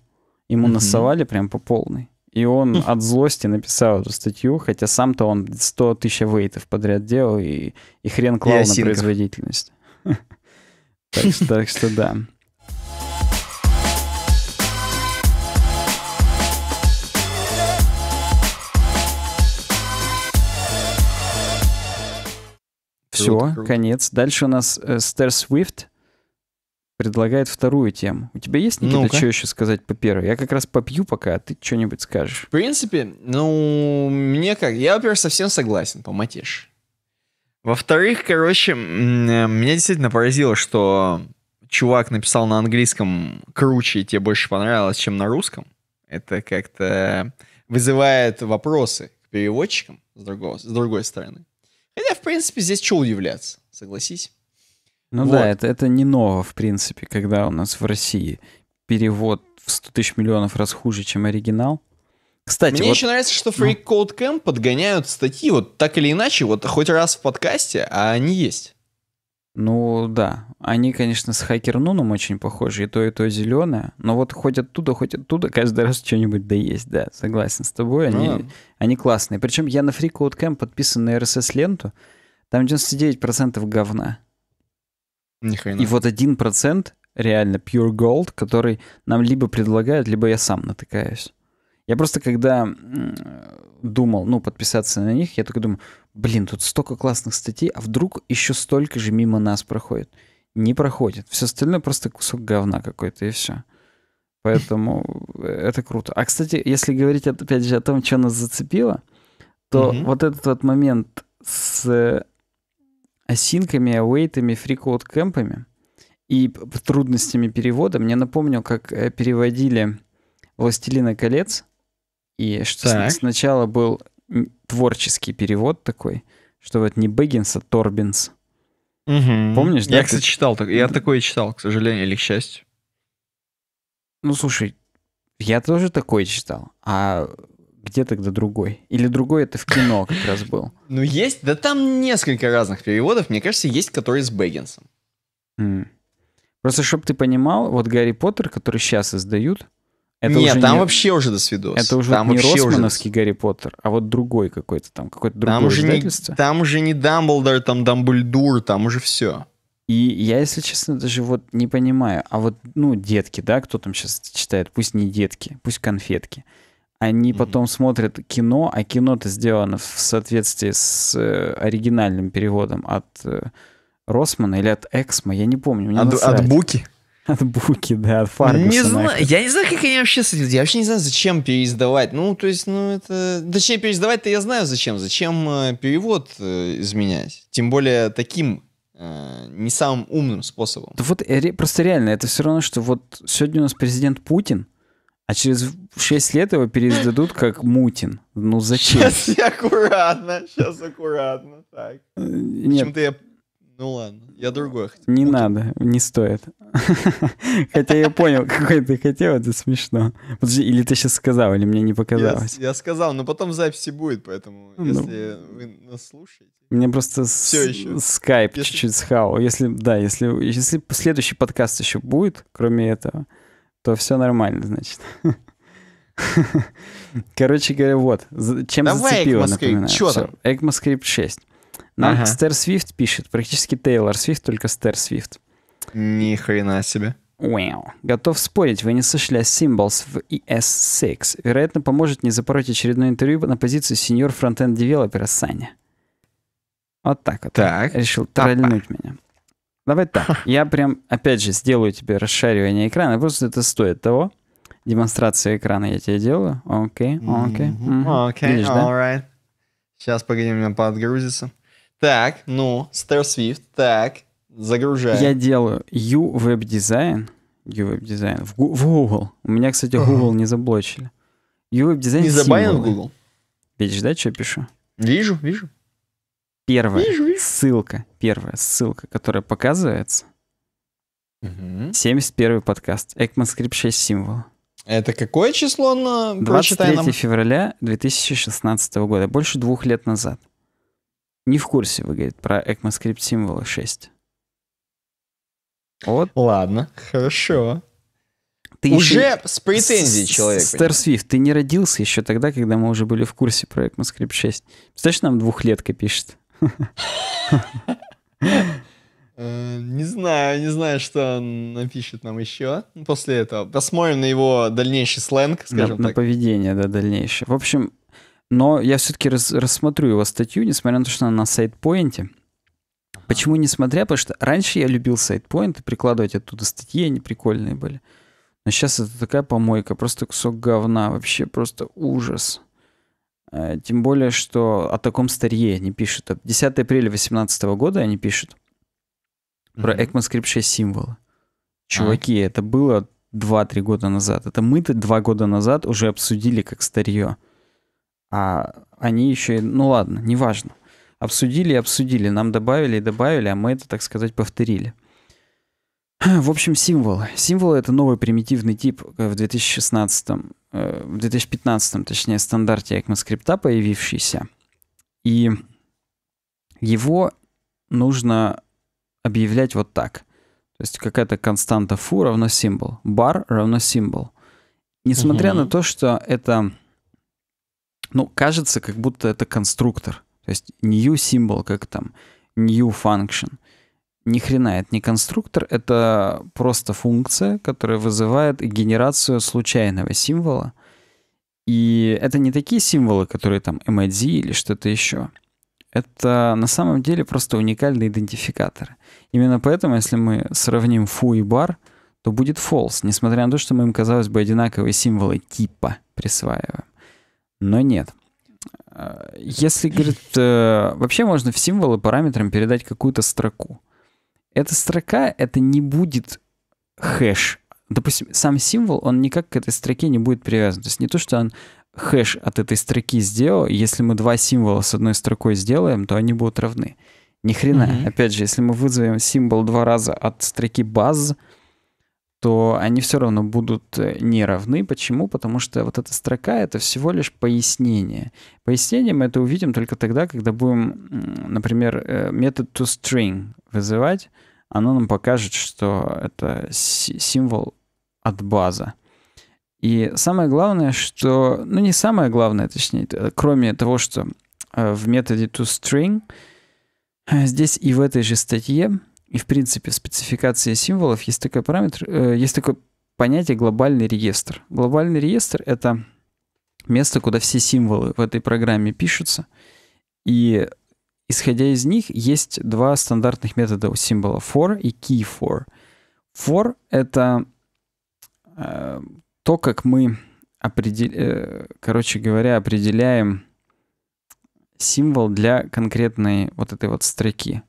Speaker 2: ему mm насовали прям по полной. И он от злости написал эту статью, хотя сам-то он 100 тысяч вейтов подряд делал, и, и хрен клал и на производительность. Так что да. Все, конец. Дальше у нас э, Стер Свифт предлагает вторую тему. У тебя есть, Никита, ну что еще сказать по первой? Я как раз попью пока, а ты что-нибудь скажешь.
Speaker 1: В принципе, ну, мне как... Я, во-первых, совсем согласен, поматишь. Во-вторых, короче, э, меня действительно поразило, что чувак написал на английском круче, и тебе больше понравилось, чем на русском. Это как-то вызывает вопросы к переводчикам с, другого, с другой стороны. Хотя, в принципе, здесь чего удивляться, согласись? Ну вот. да,
Speaker 2: это, это не ново, в принципе, когда у нас в России перевод в 100 тысяч миллионов раз хуже, чем оригинал. Кстати, Мне вот... еще нравится, что Free Code Camp подгоняют статьи, вот так или иначе, вот хоть раз в подкасте, а они есть. Ну да, они, конечно, с хакернуном очень похожи, и то, и то зеленое, но вот хоть оттуда, хоть оттуда каждый раз что-нибудь да есть, да, согласен с тобой, они, а. они классные. Причем я на Free подписан на RSS-ленту, там 99% говна. Ни хрена. И вот 1% реально pure gold, который нам либо предлагают, либо я сам натыкаюсь. Я просто когда думал, ну, подписаться на них, я только думаю, блин, тут столько классных статей, а вдруг еще столько же мимо нас проходит. Не проходит. Все остальное просто кусок говна какой-то, и все. Поэтому э, это круто. А, кстати, если говорить опять же о том, что нас зацепило, то mm вот этот вот момент с осинками, ауэйтами, фрикоут-кэмпами и трудностями перевода мне напомнил, как э, переводили «Властелина колец», и что так. сначала был творческий перевод такой, что вот не Бэггинс, а Торбинс. Угу. Помнишь, я, да? Я, кстати, ты...
Speaker 1: читал. Я такое читал, к сожалению или к счастью.
Speaker 2: Ну, слушай, я тоже такое читал. А где тогда другой? Или другой это в кино как раз был?
Speaker 1: Ну, есть, да там несколько разных переводов. Мне кажется, есть, который с Бэггинсом.
Speaker 2: Просто, чтобы ты понимал, вот Гарри Поттер, который сейчас издают, это Нет, там не... вообще
Speaker 1: уже до свидос. Это уже там не Росмановский Гарри Поттер, а вот другой какой-то там, какое-то другое там уже Не, там уже не Дамблдор, там Дамблдур, там уже все.
Speaker 2: И я, если честно, даже вот не понимаю. А вот, ну, детки, да, кто там сейчас читает, пусть не детки, пусть конфетки. Они mm-hmm. потом смотрят кино, а кино-то сделано в соответствии с э, оригинальным переводом от э, Росмана или от Эксма, я не помню. от, от Буки? От буки, да, от Фаргуса. Не знаю, я
Speaker 1: не знаю, как они вообще с этим... Я вообще не знаю, зачем переиздавать. Ну, то есть, ну, это... Точнее, переиздавать-то я знаю зачем. Зачем э, перевод э, изменять? Тем более таким э, не самым умным способом.
Speaker 2: Да вот просто реально, это все равно, что вот сегодня у нас президент Путин, а через 6 лет его переиздадут как Мутин. Ну зачем? Сейчас
Speaker 1: я аккуратно, сейчас аккуратно. Так. Нет. Почему-то я ну ладно, я другой хотел.
Speaker 2: Не надо, не стоит. Хотя я понял, какой ты хотел, это смешно. Подожди, или ты сейчас сказал, или мне не показалось.
Speaker 1: Я, сказал, но потом записи будет, поэтому ну. если вы нас слушаете.
Speaker 2: Мне просто скайп чуть-чуть схал. Если, да, если, если следующий подкаст еще будет, кроме этого, то все нормально, значит. Короче говоря, вот. Чем Давай зацепило, напоминаю. что там? ECMAScript 6. Нам ага. Стер Свифт пишет, практически Тейлор Свифт, только Стер Свифт.
Speaker 1: Ни хрена себе.
Speaker 2: Wow. Готов спорить, вы не сошли Symbols в ES6. Вероятно, поможет не запороть очередное интервью на позицию сеньор фронтенд девелопера Саня. Вот так вот. Так. Решил тролльнуть меня. Давай так. Я прям, опять же, сделаю тебе расшаривание экрана. Просто это стоит того. Демонстрация экрана я тебе делаю. Окей, окей. Окей, alright.
Speaker 1: Сейчас, погоди, меня подгрузится. Так, ну, Star Swift, так, загружаю. Я
Speaker 2: делаю U-веб-дизайн, U-веб-дизайн в, в Google. У меня, кстати, Google uh-huh. не заблочили. U-веб-дизайн Не забанил в Google? Видишь, да, что я пишу? Вижу, вижу. Первая вижу, вижу. ссылка, первая ссылка, которая показывается. Угу. 71 подкаст. ECMAScript 6 символ.
Speaker 1: Это какое число на 23
Speaker 2: февраля 2016 года, больше двух лет назад. Не в курсе, вы, говорит, про ECMAScript символы 6. Вот. Ладно, хорошо. Ты уже еще... с претензией человек. Стар Свифт, ты не родился еще тогда, когда мы уже были в курсе про ECMAScript 6. Представляешь, нам двухлетка пишет.
Speaker 1: Э, не знаю, не знаю, что он напишет нам еще после этого. Посмотрим на его дальнейший сленг, скажем на, так.
Speaker 2: На поведение, да, дальнейшее. В общем, но я все-таки раз, рассмотрю его статью, несмотря на то, что она на сайт-поинте. Почему несмотря? Потому что раньше я любил сайт и прикладывать оттуда статьи, они прикольные были. Но сейчас это такая помойка, просто кусок говна, вообще просто ужас. Э, тем более, что о таком старье они пишут. 10 апреля 2018 года они пишут про mm ECMAScript 6 символы. Чуваки, а? это было 2-3 года назад. Это мы-то 2 года назад уже обсудили как старье. А они еще, ну ладно, неважно. Обсудили и обсудили, нам добавили и добавили, а мы это, так сказать, повторили. В общем, символ. Символ — это новый примитивный тип э, в 2016, э, в 2015, точнее, стандарте ECMAScript появившийся. И его нужно объявлять вот так. То есть какая-то константа foo равно символ, bar равно символ. Несмотря угу. на то, что это ну, кажется, как будто это конструктор. То есть new symbol, как там, new function. Ни хрена, это не конструктор, это просто функция, которая вызывает генерацию случайного символа. И это не такие символы, которые там MID или что-то еще. Это на самом деле просто уникальный идентификатор. Именно поэтому, если мы сравним фу и бар, то будет false, несмотря на то, что мы им, казалось бы, одинаковые символы типа присваиваем но нет. Э, если, говорит, э, вообще можно в символы параметрам передать какую-то строку. Эта строка, это не будет хэш. Допустим, сам символ, он никак к этой строке не будет привязан. То есть не то, что он хэш от этой строки сделал, если мы два символа с одной строкой сделаем, то они будут равны. Ни хрена. Mm-hmm. Опять же, если мы вызовем символ два раза от строки баз, то они все равно будут э, не равны. Почему? Потому что вот эта строка — это всего лишь пояснение. Пояснение мы это увидим только тогда, когда будем, например, э, метод toString вызывать. Оно нам покажет, что это символ от база. И самое главное, что... Ну, не самое главное, точнее, кроме того, что э, в методе toString, здесь и в этой же статье и в принципе в спецификации символов есть такой параметр, э, есть такое понятие глобальный реестр. Глобальный реестр это место, куда все символы в этой программе пишутся. И исходя из них есть два стандартных метода символа for и key for. For это э, то, как мы определ... Э, короче говоря, определяем символ для конкретной вот этой вот строки.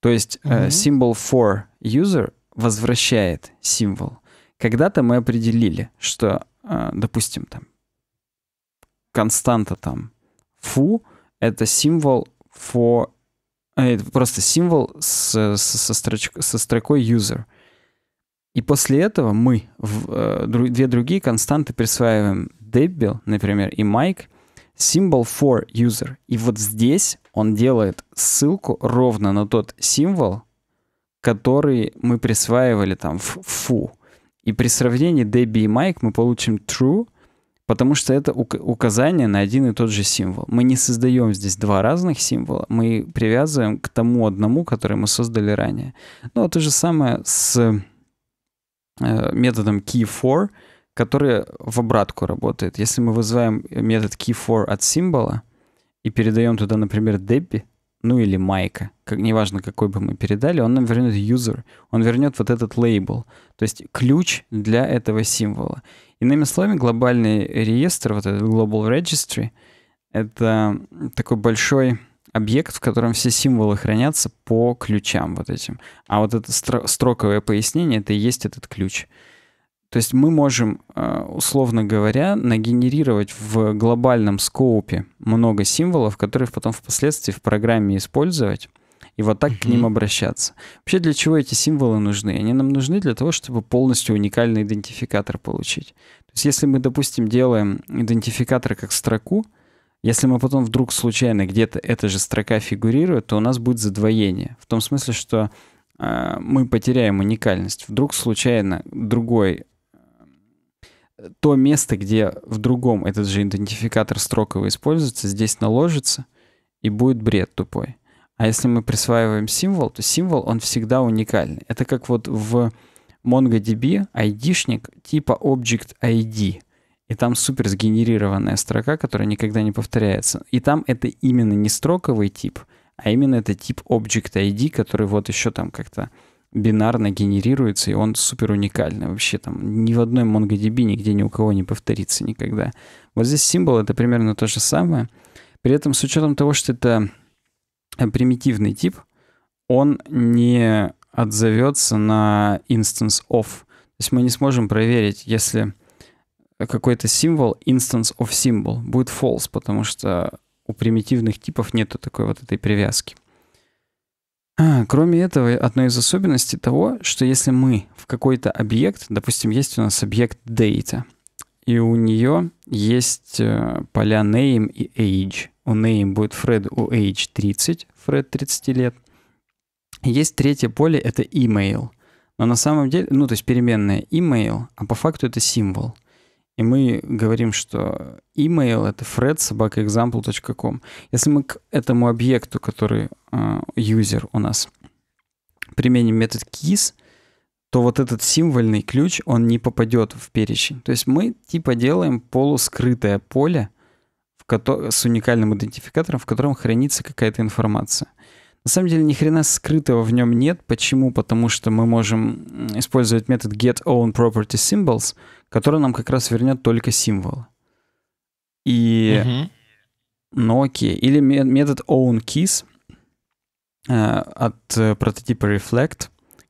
Speaker 2: То есть угу. э, символ for user возвращает символ. Когда-то мы определили, что, э, допустим, там константа там фу это символ for э, это просто символ с, с, со, строч, со строкой user. И после этого мы в, э, дру, две другие константы присваиваем Деббил, например, и Майк, символ for user. И вот здесь он делает ссылку ровно на тот символ, который мы присваивали там в фу. И при сравнении Debbie и Mike мы получим true, потому что это указание на один и тот же символ. Мы не создаем здесь два разных символа, мы привязываем к тому одному, который мы создали ранее. Ну, а то же самое с э, методом key for — который в обратку работает. Если мы вызываем метод key_for от символа и передаем туда, например, Дебби, ну или Майка, как, неважно, какой бы мы передали, он нам вернет user, он вернет вот этот лейбл, то есть ключ для этого символа. Иными словами, глобальный реестр, вот этот Global Registry, это такой большой объект, в котором все символы хранятся по ключам вот этим. А вот это строковое пояснение, это и есть этот ключ. То есть мы можем, э, условно говоря, нагенерировать в глобальном скоупе много символов, которые потом впоследствии в программе использовать, и вот так mm к ним обращаться. Вообще для чего эти символы нужны? Они нам нужны для того, чтобы полностью уникальный идентификатор получить. То есть если мы, допустим, делаем идентификатор как строку, если мы потом вдруг случайно где-то эта же строка фигурирует, то у нас будет задвоение. В том смысле, что э, мы потеряем уникальность. Вдруг случайно другой то место, где в другом этот же идентификатор строковый используется, здесь наложится, и будет бред тупой. А если мы присваиваем символ, то символ, он всегда уникальный. Это как вот в MongoDB ID-шник типа Object ID. И там супер сгенерированная строка, которая никогда не повторяется. И там это именно не строковый тип, а именно это тип Object ID, который вот еще там как-то бинарно генерируется, и он супер уникальный. Вообще там ни в одной MongoDB нигде ни у кого не повторится никогда. Вот здесь символ — это примерно то же самое. При этом с учетом того, что это примитивный тип, он не отзовется на instance of. То есть мы не сможем проверить, если какой-то символ, instance of symbol, будет false, потому что у примитивных типов нету такой вот этой привязки. А, кроме этого, одной из особенностей того, что если мы в какой-то объект, допустим, есть у нас объект data, и у нее есть э, поля name и age. У name будет Fred, у age 30, Fred 30 лет. Есть третье поле, это email. Но на самом деле, ну то есть переменная email, а по факту это символ — и мы говорим, что email — это fredsobakaexample.com. Если мы к этому объекту, который э, юзер э, у нас, применим метод keys, то вот этот символьный ключ, он не попадет в перечень. То есть мы типа делаем полускрытое поле в с уникальным идентификатором, в котором хранится какая-то информация. На самом деле ни хрена скрытого в нем нет. Почему? Потому что мы можем использовать метод getOwnPropertySymbols, который нам как раз вернет только символы. И... Угу. Ну окей. Или метод ownKeys э, от э, прототипа Reflect,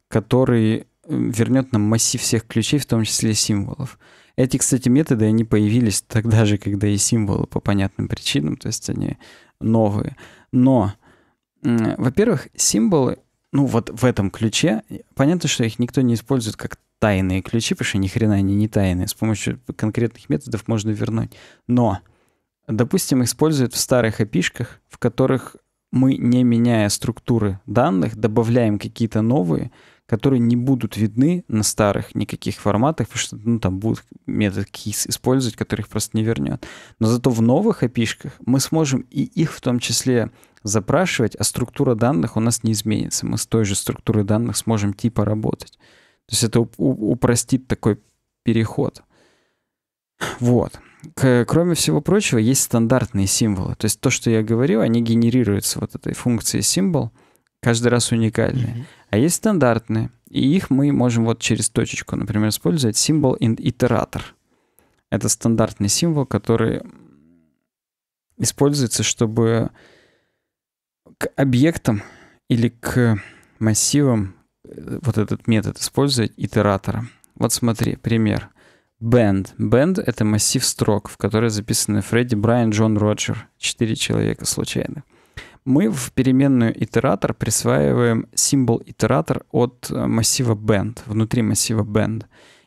Speaker 2: который э, вернет нам массив всех ключей, в том числе символов. Эти, кстати, методы, они появились тогда же, когда и символы по понятным причинам, то есть они новые. Но во-первых, символы, ну вот в этом ключе, понятно, что их никто не использует как тайные ключи, потому что ни хрена они не тайные. С помощью конкретных методов можно вернуть. Но, допустим, используют в старых опишках, в которых мы, не меняя структуры данных, добавляем какие-то новые, которые не будут видны на старых никаких форматах, потому что ну, там будут метод keys использовать, которых просто не вернет. Но зато в новых api мы сможем и их в том числе запрашивать, а структура данных у нас не изменится. Мы с той же структурой данных сможем типа работать. То есть это упростит такой переход. Вот. Кроме всего прочего, есть стандартные символы. То есть то, что я говорил, они генерируются вот этой функцией символ каждый раз уникальные. Mm-hmm. А есть стандартные, и их мы можем вот через точечку, например, использовать символ итератор. Это стандартный символ, который используется, чтобы к объектам или к массивам э, вот этот метод использовать итератора. Вот смотри, пример. Band. Band — это массив строк, в который записаны Фредди, Брайан, Джон, Роджер. Четыре человека случайно мы в переменную итератор присваиваем символ итератор от э, массива band, внутри массива band.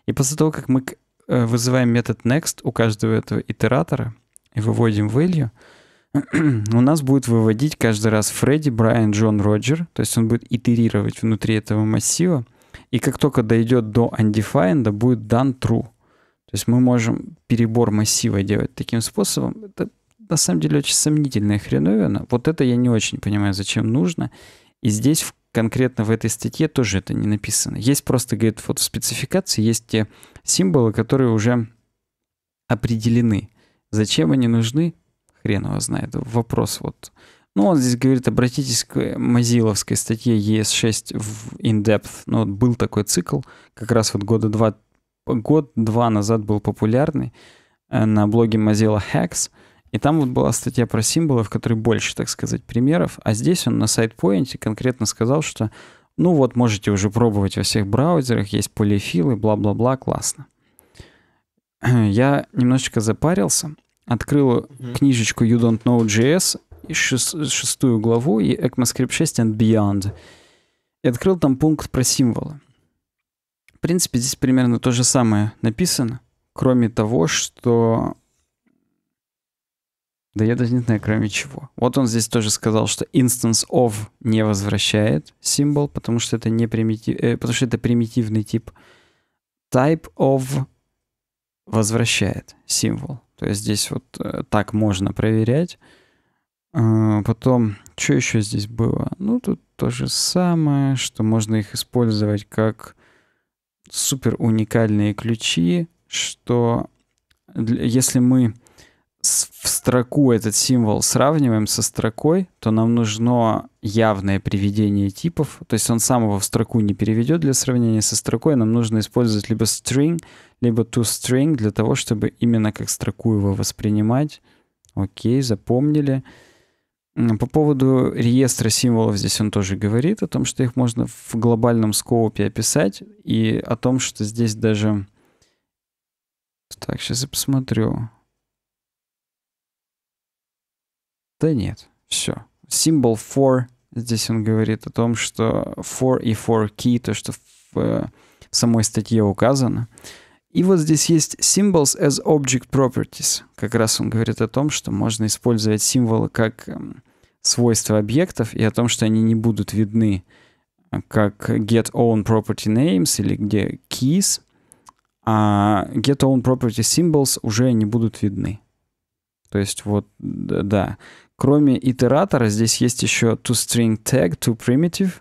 Speaker 2: И после того, как мы э, вызываем метод next у каждого этого итератора и выводим value, у нас будет выводить каждый раз Фредди, Брайан, Джон, Роджер, то есть он будет итерировать внутри этого массива, и как только дойдет до undefined, будет done true. То есть мы можем перебор массива делать таким способом. Это на самом деле очень сомнительная хреновина. Вот это я не очень понимаю, зачем нужно. И здесь в конкретно в этой статье тоже это не написано. Есть просто, говорит, вот в спецификации есть те символы, которые уже определены. Зачем они нужны? Хрен его знает. Вопрос вот. Ну, он здесь говорит, обратитесь к мазиловской статье ES6 в in-depth. Ну, вот был такой цикл, как раз вот года два, год-два назад был популярный э, на блоге Mozilla Hacks — и там вот была статья про символы, в которой больше, так сказать, примеров. А здесь он на сайт-поинте конкретно сказал, что ну вот, можете уже пробовать во всех браузерах, есть полифилы, бла-бла-бла, классно. Я немножечко запарился, открыл mm-hmm. книжечку You Don't Know JS, шестую главу, и ECMAScript 6 and Beyond. И открыл там пункт про символы. В принципе, здесь примерно то же самое написано, кроме того, что да я даже не знаю, кроме чего. Вот он здесь тоже сказал, что instance of не возвращает символ, потому что это не примитив, э, потому что это примитивный тип. Type of возвращает символ. То есть здесь вот э, так можно проверять. Э, потом, что еще здесь было? Ну, тут то же самое, что можно их использовать как супер уникальные ключи, что если мы в строку этот символ сравниваем со строкой, то нам нужно явное приведение типов. То есть он сам его в строку не переведет для сравнения со строкой. Нам нужно использовать либо string, либо toString для того, чтобы именно как строку его воспринимать. Окей, запомнили. По поводу реестра символов здесь он тоже говорит о том, что их можно в глобальном скоупе описать, и о том, что здесь даже... Так, сейчас я посмотрю. Да нет, все. Символ for, здесь он говорит о том, что for и for key, то, что в, э, в самой статье указано. И вот здесь есть symbols as object properties. Как раз он говорит о том, что можно использовать символы как эм, свойства объектов и о том, что они не будут видны э, как get own property names или где keys, а get own property symbols уже не будут видны. То есть вот, да. Кроме итератора, здесь есть еще toString tag, toPrimitive.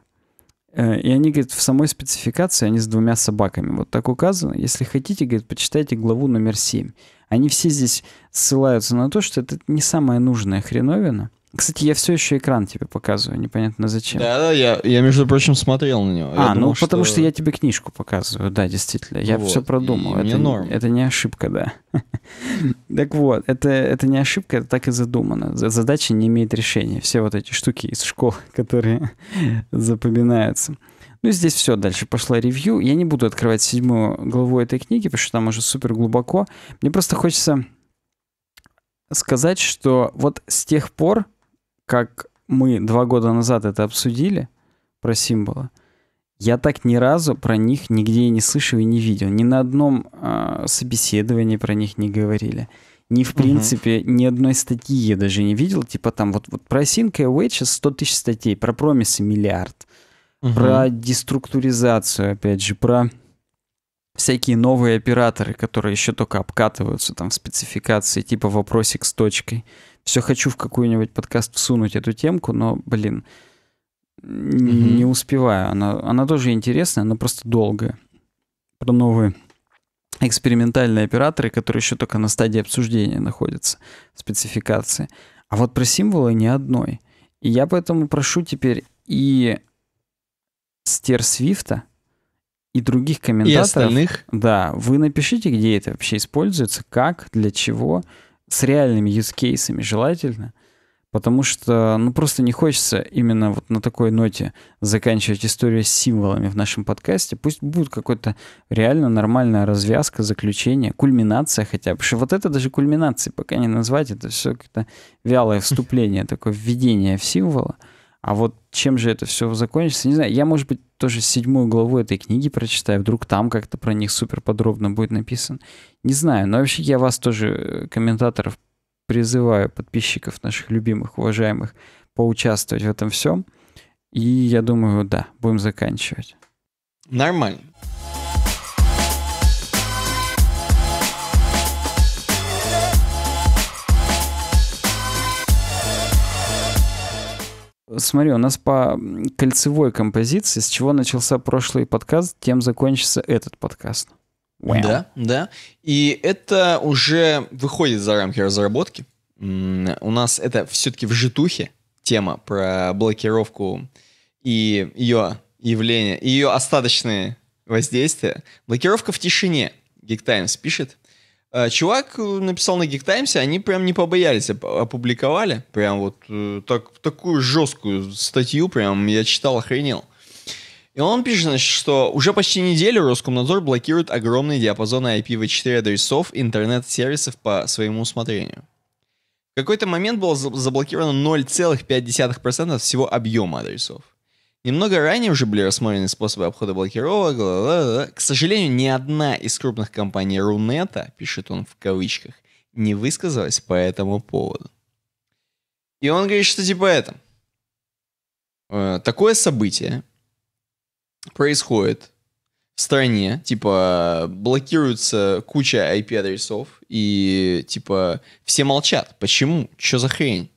Speaker 2: Э, и они, говорит, в самой спецификации они с двумя собаками. Вот так указано. Если хотите, говорит, почитайте главу номер 7. Они все здесь ссылаются на то, что это не самая нужная хреновина — кстати, я все еще экран тебе показываю, непонятно зачем. Да,
Speaker 1: да, я, я между прочим, смотрел на него. А, я ну думал, потому что... что я
Speaker 2: тебе книжку
Speaker 1: показываю, да, действительно. Я вот. все продумал. И это, мне норм.
Speaker 2: это не ошибка, да. так вот, это, это не ошибка, это так и задумано. Задача не имеет решения. Все вот эти штуки из школ, которые запоминаются. Ну, и здесь все, дальше пошла ревью. Я не буду открывать седьмую главу этой книги, потому что там уже супер глубоко. Мне просто хочется сказать, что вот с тех пор, как мы два года назад это обсудили, про символы, я так ни разу про них нигде не слышал и не видел. Ни на одном э, собеседовании про них не говорили. Ни, в принципе, угу. ни одной статьи я даже не видел. Типа там вот, вот про Sync и Wages 100 тысяч статей, про промисы миллиард, угу. про деструктуризацию, опять же, про всякие новые операторы, которые еще только обкатываются там в спецификации, типа вопросик с точкой. Угу все хочу в какой-нибудь подкаст всунуть эту темку, но, блин, mm-hmm. не успеваю. Она, она тоже интересная, но просто долгая. Про новые экспериментальные операторы, которые еще только на стадии обсуждения находятся, спецификации. А вот про символы ни одной. И я поэтому прошу теперь и Стер Свифта, и других комментаторов. И остальных. Да, вы напишите, где это вообще используется, как, для чего с реальными юзкейсами желательно, потому что, ну, просто не хочется именно вот на такой ноте заканчивать историю с символами в нашем подкасте. Пусть будет какой-то реально нормальная развязка, заключение, кульминация хотя бы. что вот это даже кульминацией пока не назвать, это все какое-то вялое вступление, такое введение в символа. А вот чем же это все закончится, не знаю. Я, может быть, тоже седьмую главу этой книги прочитаю, вдруг там как-то про них супер подробно будет написано. Не знаю, но вообще я вас тоже, э, комментаторов, призываю, подписчиков наших любимых, уважаемых, поучаствовать в этом всем. И я думаю, да, будем заканчивать. Нормально. Смотри, у нас по кольцевой композиции, с чего начался прошлый подкаст, тем закончится этот подкаст. Wow. Да,
Speaker 1: да. И это уже выходит за рамки разработки. У нас это все-таки в житухе тема про блокировку и ее явление, ее остаточные воздействия. Блокировка в тишине. Geek Times пишет. Э, чувак э, написал на Geek Times, они прям не побоялись, опубликовали. Прям вот э, так, такую жесткую статью, прям я читал, охренел. И он пишет, значит, что уже почти неделю Роскомнадзор блокирует огромный диапазон IPv4 адресов интернет-сервисов по своему усмотрению. В какой-то момент было заблокировано 0,5% всего объема адресов. Немного ранее уже были рассмотрены способы обхода блокировок. Ла-ла-ла. К сожалению, ни одна из крупных компаний Рунета, пишет он в кавычках, не высказалась по этому поводу. И он говорит, что типа это. Э, такое событие происходит в стране, типа блокируется куча IP-адресов, и типа все молчат. Почему? Что за хрень?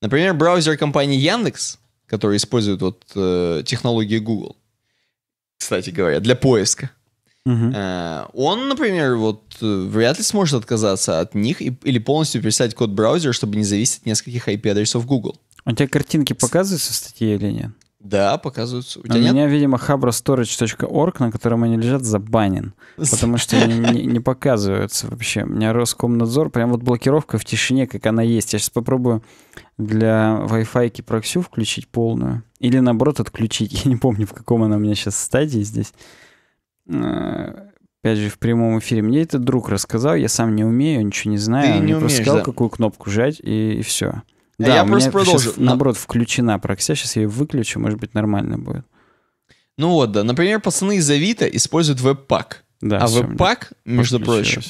Speaker 1: Например, браузер компании Яндекс которые используют вот э, технологии Google, кстати говоря, для поиска. Uh-huh. Э, он, например, вот э, вряд ли сможет отказаться от них и, или полностью перестать код браузера, чтобы не зависеть от нескольких IP-адресов Google. А у тебя картинки показываются в статье или нет? Да, показываются. У, а тебя у меня,
Speaker 2: нет? видимо, habrastorage.org, на котором они лежат, забанен. Потому что они не, не показываются вообще. У меня Роскомнадзор, прям вот блокировка в тишине, как она есть. Я сейчас попробую для Wi-Fi проксю включить полную. Или наоборот отключить. Я не помню, в каком она у меня сейчас стадии здесь. А, опять же, в прямом эфире. Мне это друг рассказал, я сам не умею, ничего не знаю. Ты не мне умеешь, просто сказал, да. какую кнопку жать, и, и все. Да, я у просто меня продолжу. Сейчас, наоборот, включена прокся, сейчас я ее выключу, может быть, нормально будет.
Speaker 1: Ну вот, да. Например, пацаны из Авито используют веб-пак. Да, а веб-пак, между прочим,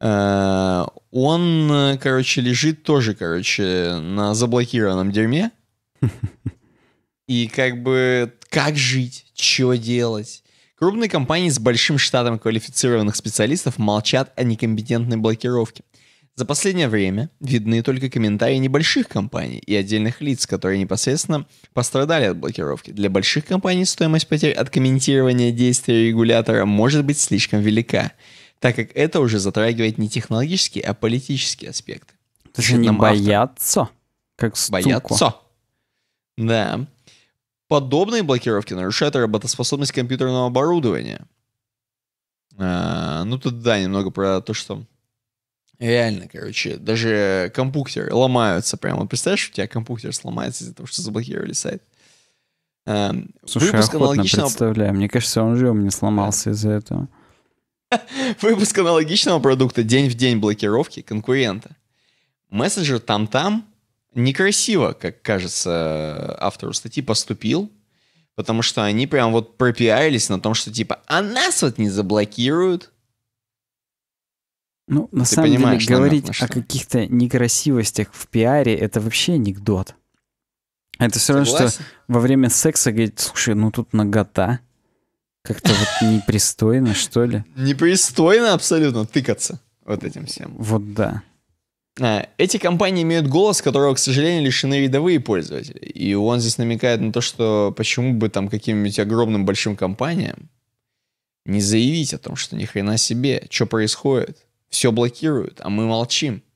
Speaker 1: э, он, короче, лежит тоже, короче, на заблокированном дерьме. И как бы как жить, что делать? Крупные компании с большим штатом квалифицированных специалистов молчат о некомпетентной блокировке. За последнее время видны только комментарии небольших компаний и отдельных лиц, которые непосредственно пострадали от блокировки. Для больших компаний стоимость потерь от комментирования действия регулятора может быть слишком велика, так как это уже затрагивает не технологические, а политические аспекты. Даже не боятся, как стуку. Боятся. Да. Подобные блокировки нарушают работоспособность компьютерного оборудования. А, ну тут да, немного про то, что Реально, короче, даже компьютеры ломаются прямо. Вот представляешь, у тебя компьютер сломается из-за того, что заблокировали сайт. Эм, Слушай, выпуск аналогичного...
Speaker 2: представляю. Мне кажется, он же у меня сломался из-за этого.
Speaker 1: Выпуск аналогичного продукта день в день блокировки конкурента. Мессенджер там-там некрасиво, как кажется автору статьи, поступил, потому что они прям вот пропиарились на том, что типа, а нас вот не заблокируют,
Speaker 2: ну, на Ты самом деле, говорить о каких-то некрасивостях в пиаре — это вообще анекдот. Это все равно, что во время секса говорить, слушай, ну тут нагота. Как-то вот непристойно, что ли?
Speaker 1: Непристойно абсолютно тыкаться вот этим всем. Вот да. А, эти компании имеют голос, которого, к сожалению, лишены рядовые пользователи. И он здесь намекает на то, что почему бы там каким-нибудь огромным большим компаниям не заявить о том, что ни хрена себе, что происходит все блокируют, а мы молчим.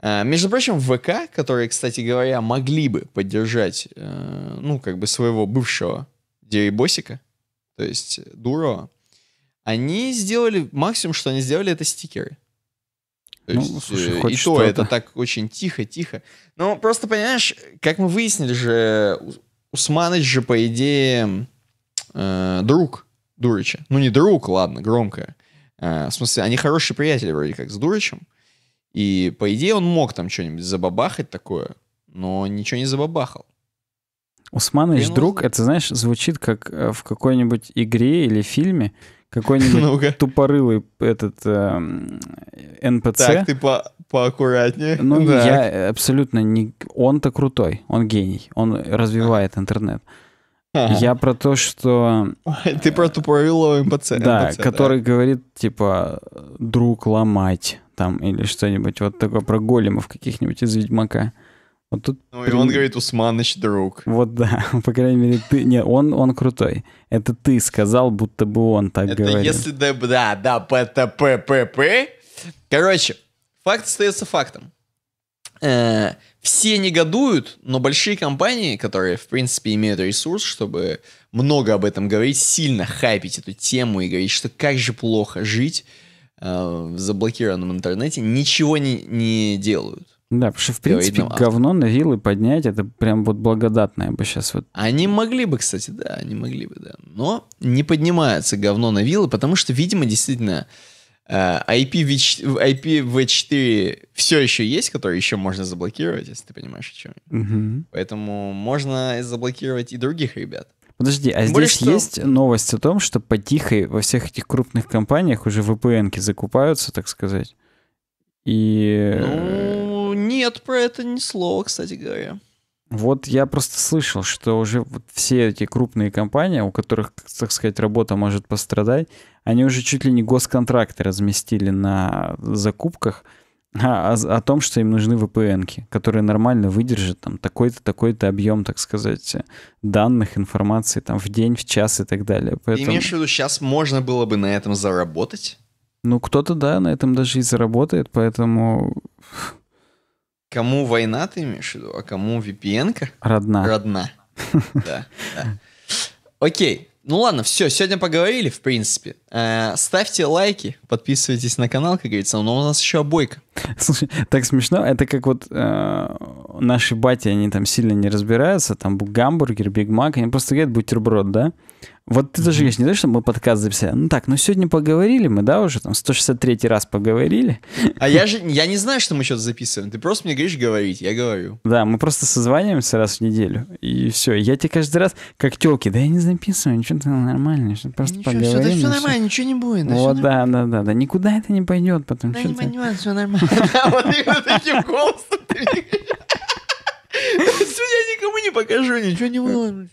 Speaker 1: А, между прочим, ВК, которые, кстати говоря, могли бы поддержать, э, ну, как бы своего бывшего Дерибосика, то есть Дурова, они сделали, максимум, что они сделали, это стикеры. То ну, есть, слушай, э, и то это так очень тихо-тихо. Но просто, понимаешь, как мы выяснили же, Усманыч же, по идее, э, друг Дурича. Ну, не друг, ладно, громко. Э, в смысле, они хорошие приятели вроде как с Дурычем. И, по идее, он мог там что-нибудь забабахать такое, но ничего не забабахал. Усманович Хрен друг, это, знаешь,
Speaker 2: звучит как э, в какой-нибудь игре или фильме какой-нибудь тупорылый этот э, НПЦ. Так,
Speaker 1: ты по поаккуратнее. Ну, да.
Speaker 2: я абсолютно не... Он-то крутой, он гений, он развивает интернет. Ага. Я про то, что...
Speaker 1: Ты про тупорылого МПЦ. Да, МПЦ, который
Speaker 2: да. говорит, типа, друг ломать там или что-нибудь. Вот такое про големов каких-нибудь из Ведьмака. Вот тут
Speaker 1: ну, и он говорит, Усманыч друг.
Speaker 2: Вот да, по крайней мере, ты... не он, он крутой. Это ты сказал, будто бы он так Это говорил. если...
Speaker 1: Да, да, да, ПТП, ПП. Короче, факт остается фактом э, все негодуют, но большие компании, которые, в принципе, имеют ресурс, чтобы много об этом говорить, сильно хайпить эту тему и говорить, что как же плохо жить э, в заблокированном интернете, ничего не, не делают. Да, потому что, в принципе, нам, ну, говно на вилы поднять, это прям вот благодатное бы сейчас вот. Они могли бы, кстати, да, они могли бы, да. Но не поднимается говно на вилы, потому что, видимо, действительно, IPv4, IPv4 все еще есть, который еще можно заблокировать, если ты понимаешь, о чем я. Угу. Поэтому можно заблокировать и других ребят. Подожди, а Более здесь что... есть
Speaker 2: новость о том, что по во всех этих крупных компаниях уже VPN-ки закупаются, так сказать? И...
Speaker 1: Ну, нет про это ни слова, кстати говоря.
Speaker 2: Вот я просто слышал, что уже вот все эти крупные компании, у которых, так сказать, работа может пострадать, они уже чуть ли не госконтракты разместили на закупках о, а, а о том, что им нужны VPN, ки которые нормально выдержат там такой-то, такой-то объем, так сказать, данных, информации там в день, в час и так далее. Поэтому... Ты имеешь в
Speaker 1: виду, сейчас можно было бы на этом заработать?
Speaker 2: Ну, кто-то, да, на этом даже и заработает, поэтому...
Speaker 1: Кому война, ты имеешь в виду, а кому VPN? -ка?
Speaker 2: Родна. Родна,
Speaker 1: да. Окей, ну ладно, все, сегодня поговорили, в принципе. Э, ставьте лайки, подписывайтесь на канал, как говорится, но у нас еще обойка.
Speaker 2: Слушай, так смешно, это как вот э, наши бати, они там сильно не разбираются, там гамбургер, Биг Мак, они просто говорят бутерброд, да? Вот ты тоже говоришь, не то, что мы подкаст записали. Ну так, ну сегодня поговорили мы, да, уже там 163 раз поговорили. А я же,
Speaker 1: я не знаю, что мы что-то записываем. Ты просто мне говоришь говорить, я говорю.
Speaker 2: Да, мы просто созваниваемся раз в неделю, и все. Я тебе каждый раз, как телки, да я не записываю, ничего там ну, нормально, что просто ничего, поговорим. Все, да, все нормально,
Speaker 1: ничего не будет. Да, вот, да,
Speaker 2: да, да, да, никуда это не пойдет потом. Да не понимаю,
Speaker 1: все нормально. Вот именно таким голосом я никому не покажу, ничего не выложу.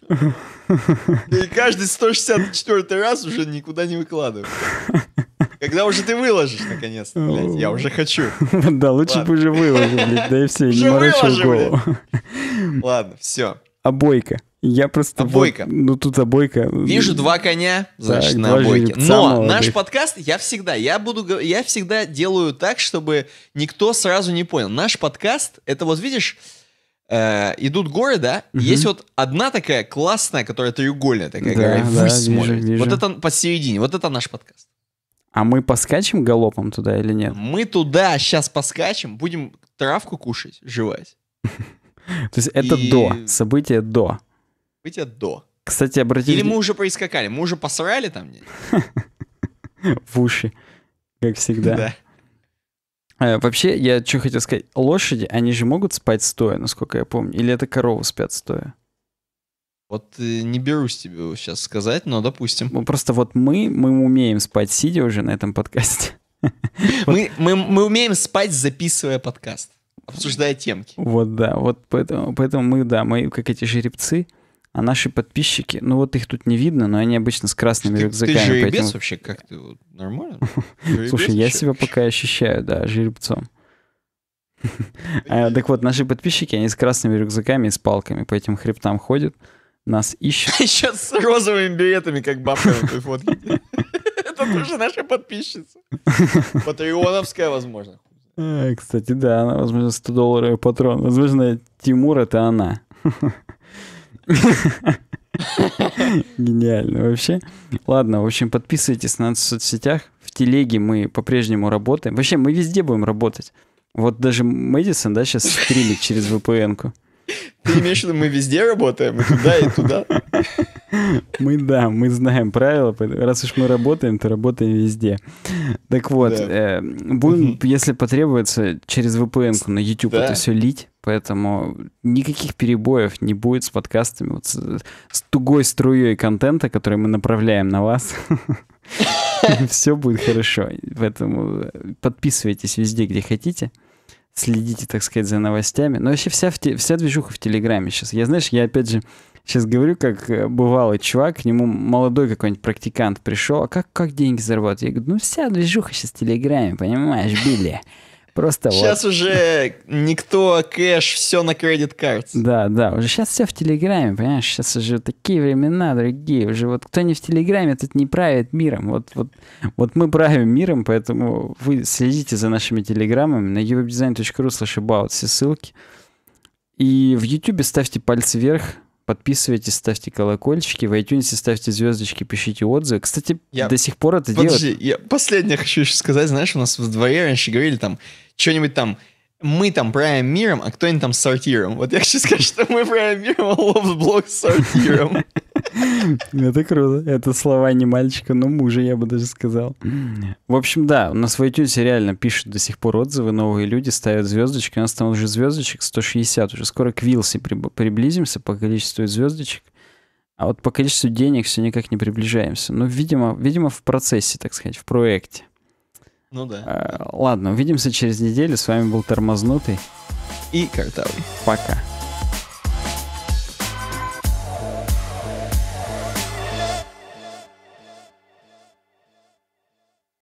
Speaker 1: И каждый 164 раз уже никуда не выкладываю. Когда уже ты выложишь, наконец блядь, я уже хочу. Да, лучше бы уже выложил, блядь, да и все, не морочил голову. Ладно, все.
Speaker 2: Обойка. А я просто... А обойка. ну, тут обойка. Вижу два коня,
Speaker 1: значит, так, на обойке. Но наш подкаст, я всегда, я буду, я всегда делаю так, чтобы никто сразу не понял. Наш подкаст, это вот видишь, э, идут горы, да, угу. есть вот одна такая классная, которая треугольная такая да, гора, и да, ввысь смотрит. Вижу. Вот это посередине, вот это наш подкаст.
Speaker 2: А мы поскачем галопом туда или нет?
Speaker 1: Мы туда сейчас поскачем, будем травку кушать, жевать. То
Speaker 2: есть это до, событие до.
Speaker 1: Событие до.
Speaker 2: Кстати, обратите... Или мы уже
Speaker 1: проискакали, мы уже посрали там?
Speaker 2: В уши, как всегда. Да. Э, вообще, я что хотел сказать, лошади, они же могут спать стоя, насколько я помню, или это коровы спят стоя?
Speaker 1: Вот э, не берусь тебе сейчас сказать, но допустим. Ну,
Speaker 2: просто вот мы, мы умеем спать сидя уже на этом подкасте.
Speaker 1: Мы, мы, мы умеем спать, записывая подкаст, обсуждая темки.
Speaker 2: Вот, да, вот поэтому, поэтому мы, да, мы как эти жеребцы, а наши подписчики, ну вот их тут не видно, но они обычно с красными ты, рюкзаками. Ты жеребец поэтому... вообще
Speaker 1: как ты? Вот, нормально? Жеребец Слушай, я
Speaker 2: себя пока ощущаю, да, жеребцом. А, так вот, наши подписчики, они с красными рюкзаками и с палками по этим хребтам ходят, нас ищут.
Speaker 1: Еще с розовыми билетами, как бабка на той фотке. Это тоже наша подписчица Патреоновская, возможно.
Speaker 2: А, кстати, да, она, возможно, 100 долларов патрон. Возможно, Тимур — это она. Гениально вообще. Ладно, в общем, подписывайтесь на нас в соцсетях. В телеге мы по-прежнему работаем. Вообще, мы везде будем работать. Вот даже Мэдисон, да, сейчас стримит через VPN-ку.
Speaker 1: Ты имеешь в виду, мы везде работаем, и туда, и туда?
Speaker 2: Мы, да, мы знаем правила, раз уж мы работаем, то работаем везде. Так вот, да. э, будем, угу. если потребуется, через VPN ку на YouTube да. это все лить. Поэтому никаких перебоев не будет с подкастами, вот с, с тугой струей контента, который мы направляем на вас. Все будет хорошо. Поэтому э, подписывайтесь везде, где хотите. Следите, так сказать, за новостями. Но вообще вся, вся движуха в Телеграме сейчас. Я, знаешь, я опять же сейчас говорю, как э, бывалый чувак, к нему молодой какой-нибудь практикант пришел, а как, как деньги зарабатывать? Я говорю, ну вся движуха сейчас в Телеграме, понимаешь, Билли. Просто Сейчас вот.
Speaker 1: уже никто кэш, все на кредит карт.
Speaker 2: Да, да, уже сейчас все в Телеграме, понимаешь? Сейчас уже такие времена другие. Уже вот кто не в Телеграме, тот не правит миром. Вот, вот, вот мы правим миром, поэтому вы следите за нашими телеграмами на uwebdesign.ru slash about все ссылки. И в ютубе ставьте пальцы вверх, Подписывайтесь, ставьте колокольчики, в iTunes ставьте звездочки, пишите отзывы. Кстати, я... до сих пор это Подожди, делают.
Speaker 1: я последнее хочу еще сказать. Знаешь, у нас вдвоем раньше говорили там что-нибудь там мы там правим миром, а кто-нибудь там сортиром. Вот я хочу сказать, что мы правим миром, а лобс-блок сортиром.
Speaker 2: Это круто. Это слова не мальчика, но мужа, я бы даже сказал. В общем, да, у нас в iTunes реально пишут до сих пор отзывы, новые люди ставят звездочки. У нас там уже звездочек 160, уже скоро к Вилсе приблизимся по количеству звездочек. А вот по количеству денег все никак не приближаемся. Ну, видимо, видимо, в процессе, так сказать, в проекте. Ну да. Э, ладно, увидимся через неделю. С вами был Тормознутый. И Картавый. Пока.